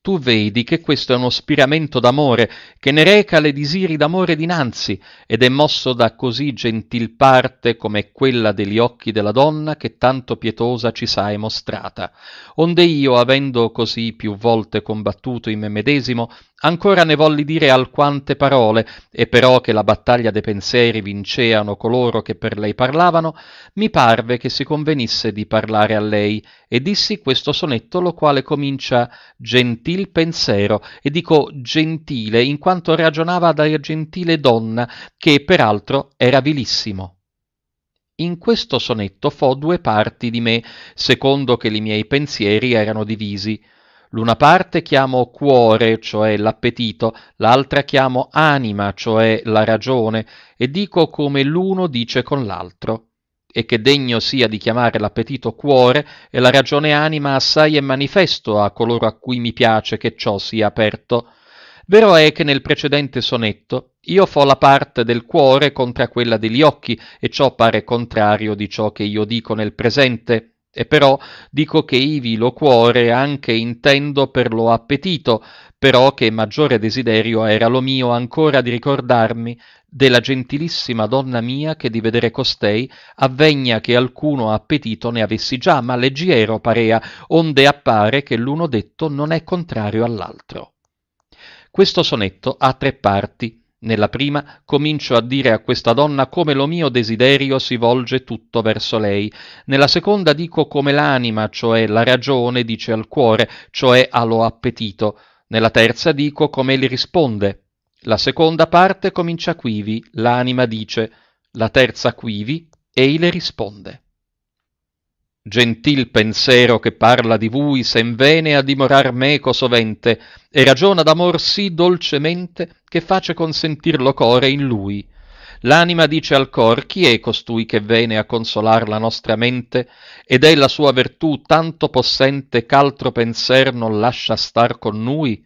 Tu vedi che questo è uno spiramento d'amore, che ne reca le disiri d'amore dinanzi, ed è mosso da così gentil parte come quella degli occhi della donna che tanto pietosa ci sai mostrata. Onde io, avendo così più volte combattuto in me medesimo, Ancora ne volli dire alquante parole, e però che la battaglia dei pensieri vinceano coloro che per lei parlavano, mi parve che si convenisse di parlare a lei, e dissi questo sonetto lo quale comincia gentil pensiero, e dico gentile in quanto ragionava da gentile donna, che peraltro era vilissimo. In questo sonetto fo due parti di me, secondo che li miei pensieri erano divisi L'una parte chiamo cuore, cioè l'appetito, l'altra chiamo anima, cioè la ragione, e dico come l'uno dice con l'altro. E che degno sia di chiamare l'appetito cuore e la ragione anima assai è manifesto a coloro a cui mi piace che ciò sia aperto. Vero è che nel precedente sonetto io fo la parte del cuore contra quella degli occhi, e ciò pare contrario di ciò che io dico nel presente e però dico che ivi lo cuore anche intendo per lo appetito, però che maggiore desiderio era lo mio ancora di ricordarmi della gentilissima donna mia che di vedere costei avvegna che alcuno appetito ne avessi già, ma leggiero parea, onde appare che l'uno detto non è contrario all'altro. Questo sonetto ha tre parti. Nella prima comincio a dire a questa donna come lo mio desiderio si volge tutto verso lei, nella seconda dico come l'anima, cioè la ragione, dice al cuore, cioè allo appetito, nella terza dico come egli risponde. La seconda parte comincia quivi, l'anima dice, la terza quivi, e egli risponde. Gentil pensero che parla di vui sen vene a dimorar meco sovente, e ragiona d'amor sì dolcemente che face consentir lo core in lui. L'anima dice al cor chi è costui che vene a consolar la nostra mente, ed è la sua vertù tanto possente ch'altro penser non lascia star con noi,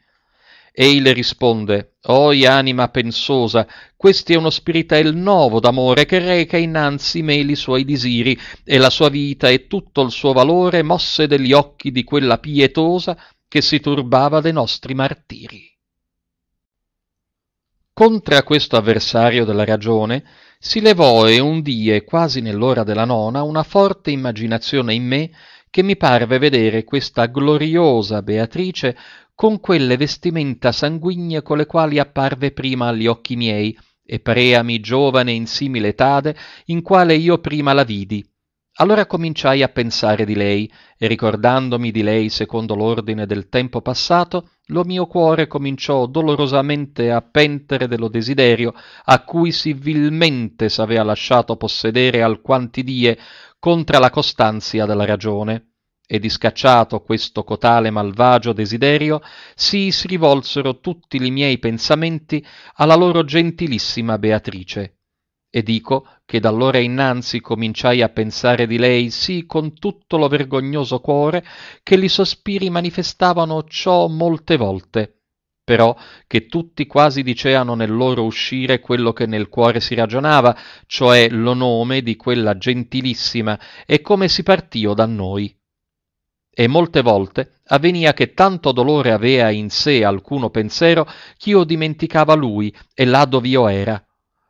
Ei le risponde, Oi anima pensosa, questi è uno spiritel novo d'amore che reca innanzi me meli suoi disiri, e la sua vita e tutto il suo valore mosse degli occhi di quella pietosa che si turbava dei nostri martiri. Contra questo avversario della ragione si levò e un die, quasi nell'ora della nona, una forte immaginazione in me che mi parve vedere questa gloriosa Beatrice con quelle vestimenta sanguigne con le quali apparve prima agli occhi miei, e pareami giovane in simile etade, in quale io prima la vidi. Allora cominciai a pensare di lei, e ricordandomi di lei secondo l'ordine del tempo passato, lo mio cuore cominciò dolorosamente a pentere dello desiderio a cui si vilmente s'avea lasciato possedere alquanti die contra la costanzia della ragione e discacciato questo cotale malvagio desiderio, sì si rivolsero tutti li miei pensamenti alla loro gentilissima Beatrice. E dico che d'allora innanzi cominciai a pensare di lei sì con tutto lo vergognoso cuore che li sospiri manifestavano ciò molte volte però che tutti quasi diceano nel loro uscire quello che nel cuore si ragionava, cioè lo nome di quella gentilissima e come si partio da noi e molte volte avvenia che tanto dolore avea in sé alcuno pensero ch'io dimenticava lui e là io era.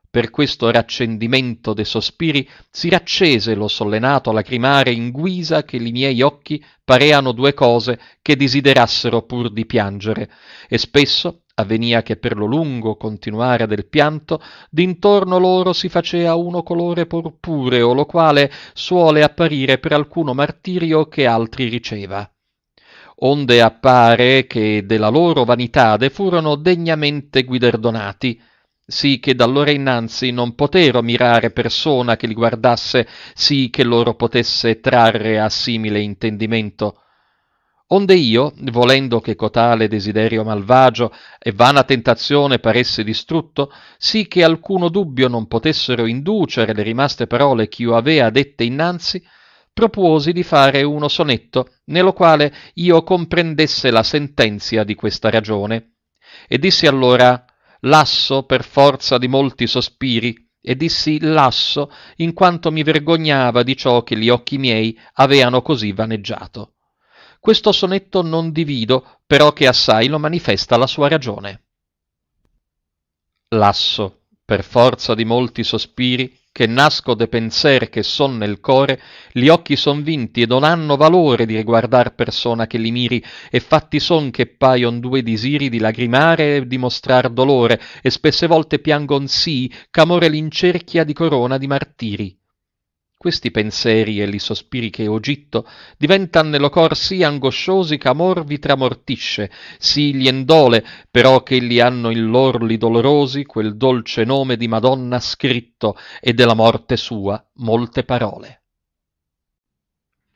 Per questo raccendimento de sospiri si raccese lo sollenato lacrimare in guisa che li miei occhi pareano due cose che desiderassero pur di piangere, e spesso avvenia che per lo lungo continuare del pianto d'intorno loro si facea uno colore purpureo lo quale suole apparire per alcuno martirio che altri riceva onde appare che della loro vanitade furono degnamente guiderdonati sì che d'allora innanzi non potero mirare persona che li guardasse sì che loro potesse trarre a simile intendimento Onde io, volendo che cotale desiderio malvagio e vana tentazione paresse distrutto, sì che alcuno dubbio non potessero inducere le rimaste parole ch'io avea dette innanzi, propuosi di fare uno sonetto, nello quale io comprendesse la sentenzia di questa ragione. E dissi allora, lasso per forza di molti sospiri, e dissi lasso in quanto mi vergognava di ciò che gli occhi miei aveano così vaneggiato questo sonetto non divido, però che assai lo manifesta la sua ragione. Lasso, per forza di molti sospiri, che nasco de penser che son nel core, gli occhi son vinti e non hanno valore di riguardar persona che li miri, e fatti son che paion due disiri di lagrimare e di mostrar dolore, e spesse volte piangon sì, ch'amore l'incerchia di corona di martiri questi pensieri e li sospiri che io gitto, diventan nello cor sì angosciosi ch'amor vi tramortisce, sì gli endole, però che li hanno in lor li dolorosi quel dolce nome di Madonna scritto e della morte sua molte parole.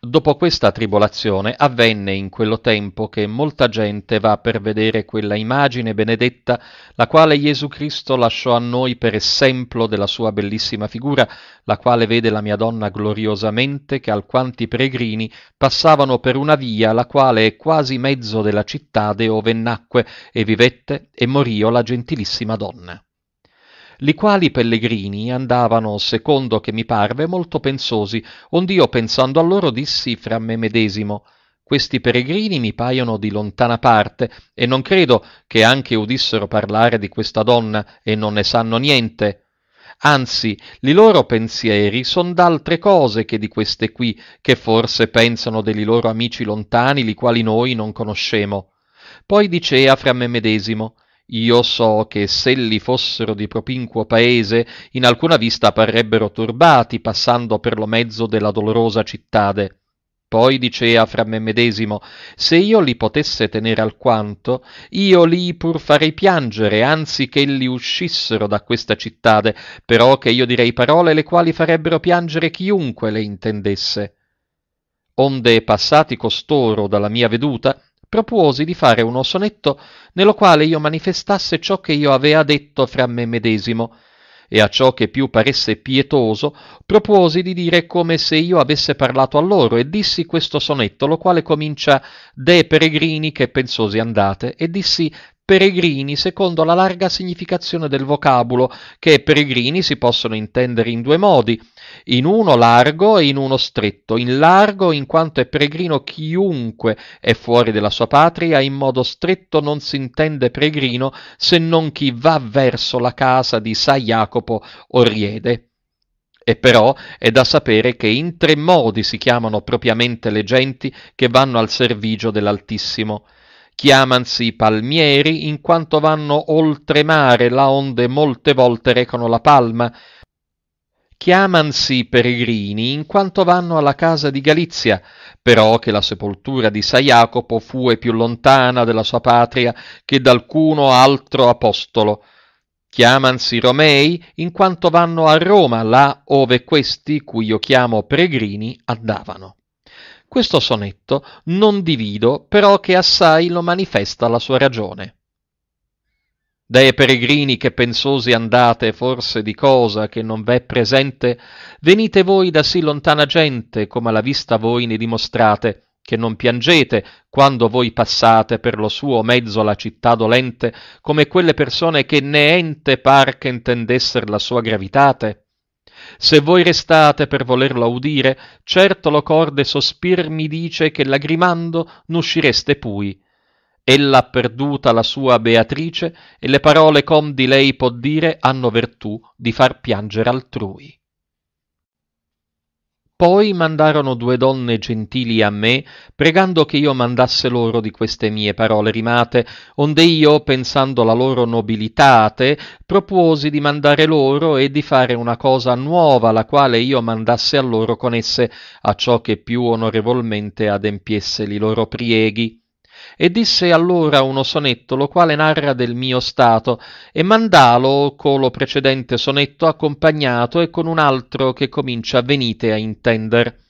Dopo questa tribolazione avvenne in quello tempo che molta gente va per vedere quella immagine benedetta, la quale Gesù Cristo lasciò a noi per esempio della sua bellissima figura, la quale vede la mia donna gloriosamente che alquanti peregrini passavano per una via, la quale è quasi mezzo della città ove nacque e vivette e morio la gentilissima donna li quali pellegrini andavano, secondo che mi parve, molto pensosi, io pensando a loro dissi fra me medesimo, questi peregrini mi paiono di lontana parte, e non credo che anche udissero parlare di questa donna e non ne sanno niente, anzi li loro pensieri son d'altre cose che di queste qui, che forse pensano degli loro amici lontani, li quali noi non conoscemo. Poi dicea fra me medesimo, io so che s'elli fossero di propinquo paese, in alcuna vista parrebbero turbati, passando per lo mezzo della dolorosa cittade. Poi dicea fra me medesimo, se io li potesse tenere alquanto, io li pur farei piangere, anzi che li uscissero da questa cittade, però che io direi parole le quali farebbero piangere chiunque le intendesse. Onde passati costoro dalla mia veduta, propuosi di fare uno sonetto nello quale io manifestasse ciò che io avea detto fra me medesimo, e a ciò che più paresse pietoso, propuosi di dire come se io avesse parlato a loro, e dissi questo sonetto, lo quale comincia De peregrini che pensosi andate, e dissi peregrini secondo la larga significazione del vocabolo, che peregrini si possono intendere in due modi, in uno largo e in uno stretto, in largo in quanto è peregrino chiunque è fuori della sua patria, in modo stretto non si intende peregrino se non chi va verso la casa di Sa Jacopo o Riede. E però è da sapere che in tre modi si chiamano propriamente le genti che vanno al servigio dell'Altissimo Chiamansi palmieri in quanto vanno oltre mare là onde molte volte recano la palma. Chiamansi peregrini in quanto vanno alla casa di Galizia, però che la sepoltura di Sa Jacopo fue più lontana della sua patria che d'alcuno altro apostolo. Chiamansi Romei in quanto vanno a Roma, là ove questi, cui io chiamo peregrini, andavano. Questo sonetto non divido, però che assai lo manifesta la sua ragione. Dee peregrini che pensosi andate forse di cosa che non v'è presente, venite voi da sì lontana gente, come la vista voi ne dimostrate, che non piangete quando voi passate per lo suo mezzo la città dolente, come quelle persone che neente par che intendesser la sua gravitate? Se voi restate per volerlo audire, certo lo corde sospir mi dice che lagrimando n'uscireste pui. Ella ha perduta la sua Beatrice e le parole com di lei può dire hanno vertù di far piangere altrui. Poi mandarono due donne gentili a me, pregando che io mandasse loro di queste mie parole rimate, onde io, pensando la loro nobilitate, propuosi di mandare loro e di fare una cosa nuova, la quale io mandasse a loro con esse, acciò che più onorevolmente adempiesse li loro prieghi e disse allora uno sonetto, lo quale narra del mio stato, e mandalo con lo precedente sonetto accompagnato e con un altro che comincia venite a intender.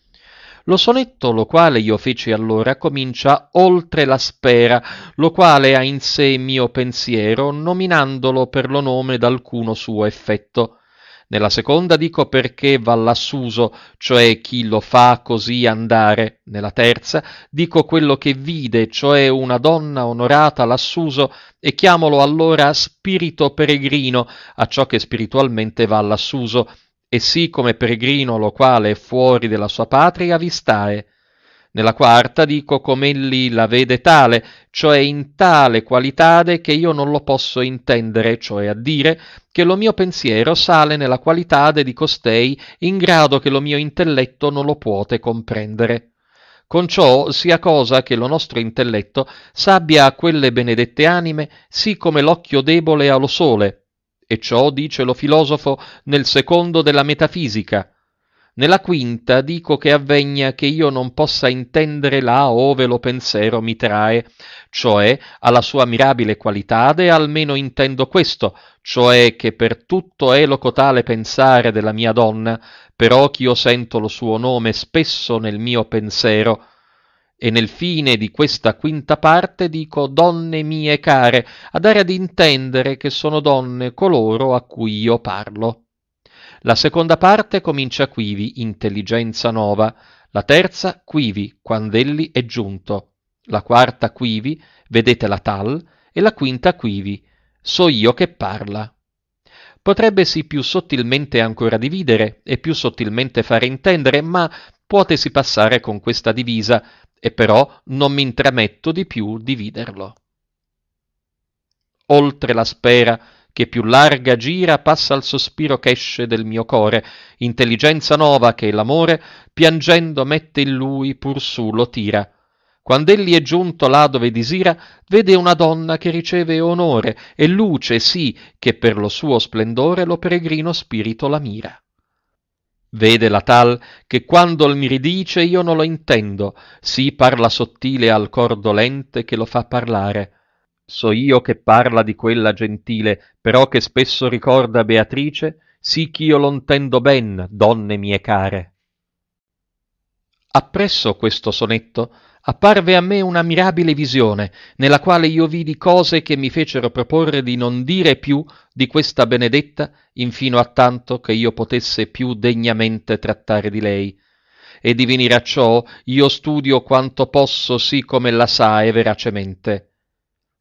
Lo sonetto, lo quale io feci allora, comincia oltre la spera, lo quale ha in sé mio pensiero, nominandolo per lo nome d'alcuno suo effetto. Nella seconda dico perché va l'ass'uso, cioè chi lo fa così andare. Nella terza dico quello che vide, cioè una donna onorata l'ass'uso, e chiamolo allora spirito peregrino, a ciò che spiritualmente va l'ass'uso. E sì come peregrino lo quale è fuori della sua patria vi stae nella quarta dico com'elli la vede tale, cioè in tale qualitade che io non lo posso intendere, cioè a dire che lo mio pensiero sale nella qualitade di costei in grado che lo mio intelletto non lo puote comprendere. Con ciò sia cosa che lo nostro intelletto s'abbia a quelle benedette anime, sì come l'occhio debole allo sole. E ciò dice lo filosofo nel secondo della metafisica, nella quinta dico che avvegna che io non possa intendere là ove lo pensiero mi trae, cioè alla sua mirabile qualitade almeno intendo questo, cioè che per tutto è lo cotale pensare della mia donna, però ch'io sento lo suo nome spesso nel mio pensiero, e nel fine di questa quinta parte dico donne mie care, a dare ad intendere che sono donne coloro a cui io parlo. La seconda parte comincia quivi intelligenza nova, la terza quivi quandelli è giunto, la quarta quivi vedete la tal e la quinta quivi so io che parla. Potrebbe-si più sottilmente ancora dividere e più sottilmente fare intendere, ma puotesi passare con questa divisa, e però non mi intrametto di più dividerlo. Oltre la spera che più larga gira passa al sospiro ch'esce del mio core, intelligenza nova che l'amore, piangendo mette in lui pur su lo tira. Quand'egli è giunto là dove disira, vede una donna che riceve onore e luce sì che per lo suo splendore lo peregrino spirito la mira. Vede la tal che quando mi ridice io non lo intendo, sì parla sottile al cor dolente che lo fa parlare so io che parla di quella gentile, però che spesso ricorda Beatrice, sì ch'io l'ontendo ben, donne mie care. Appresso questo sonetto apparve a me una mirabile visione, nella quale io vidi cose che mi fecero proporre di non dire più di questa benedetta, infino a tanto che io potesse più degnamente trattare di lei. E di venire a ciò io studio quanto posso sì come la sa e veracemente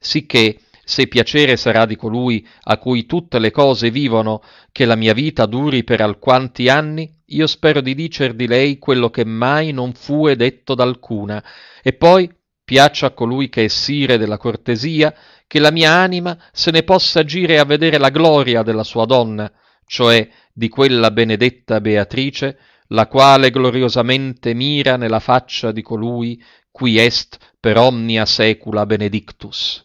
sicché se piacere sarà di colui a cui tutte le cose vivono, che la mia vita duri per alquanti anni, io spero di dicer di lei quello che mai non fue detto d'alcuna, e poi piaccia a colui che è sire della cortesia, che la mia anima se ne possa gire a vedere la gloria della sua donna, cioè di quella benedetta Beatrice, la quale gloriosamente mira nella faccia di colui qui est per omnia secula benedictus.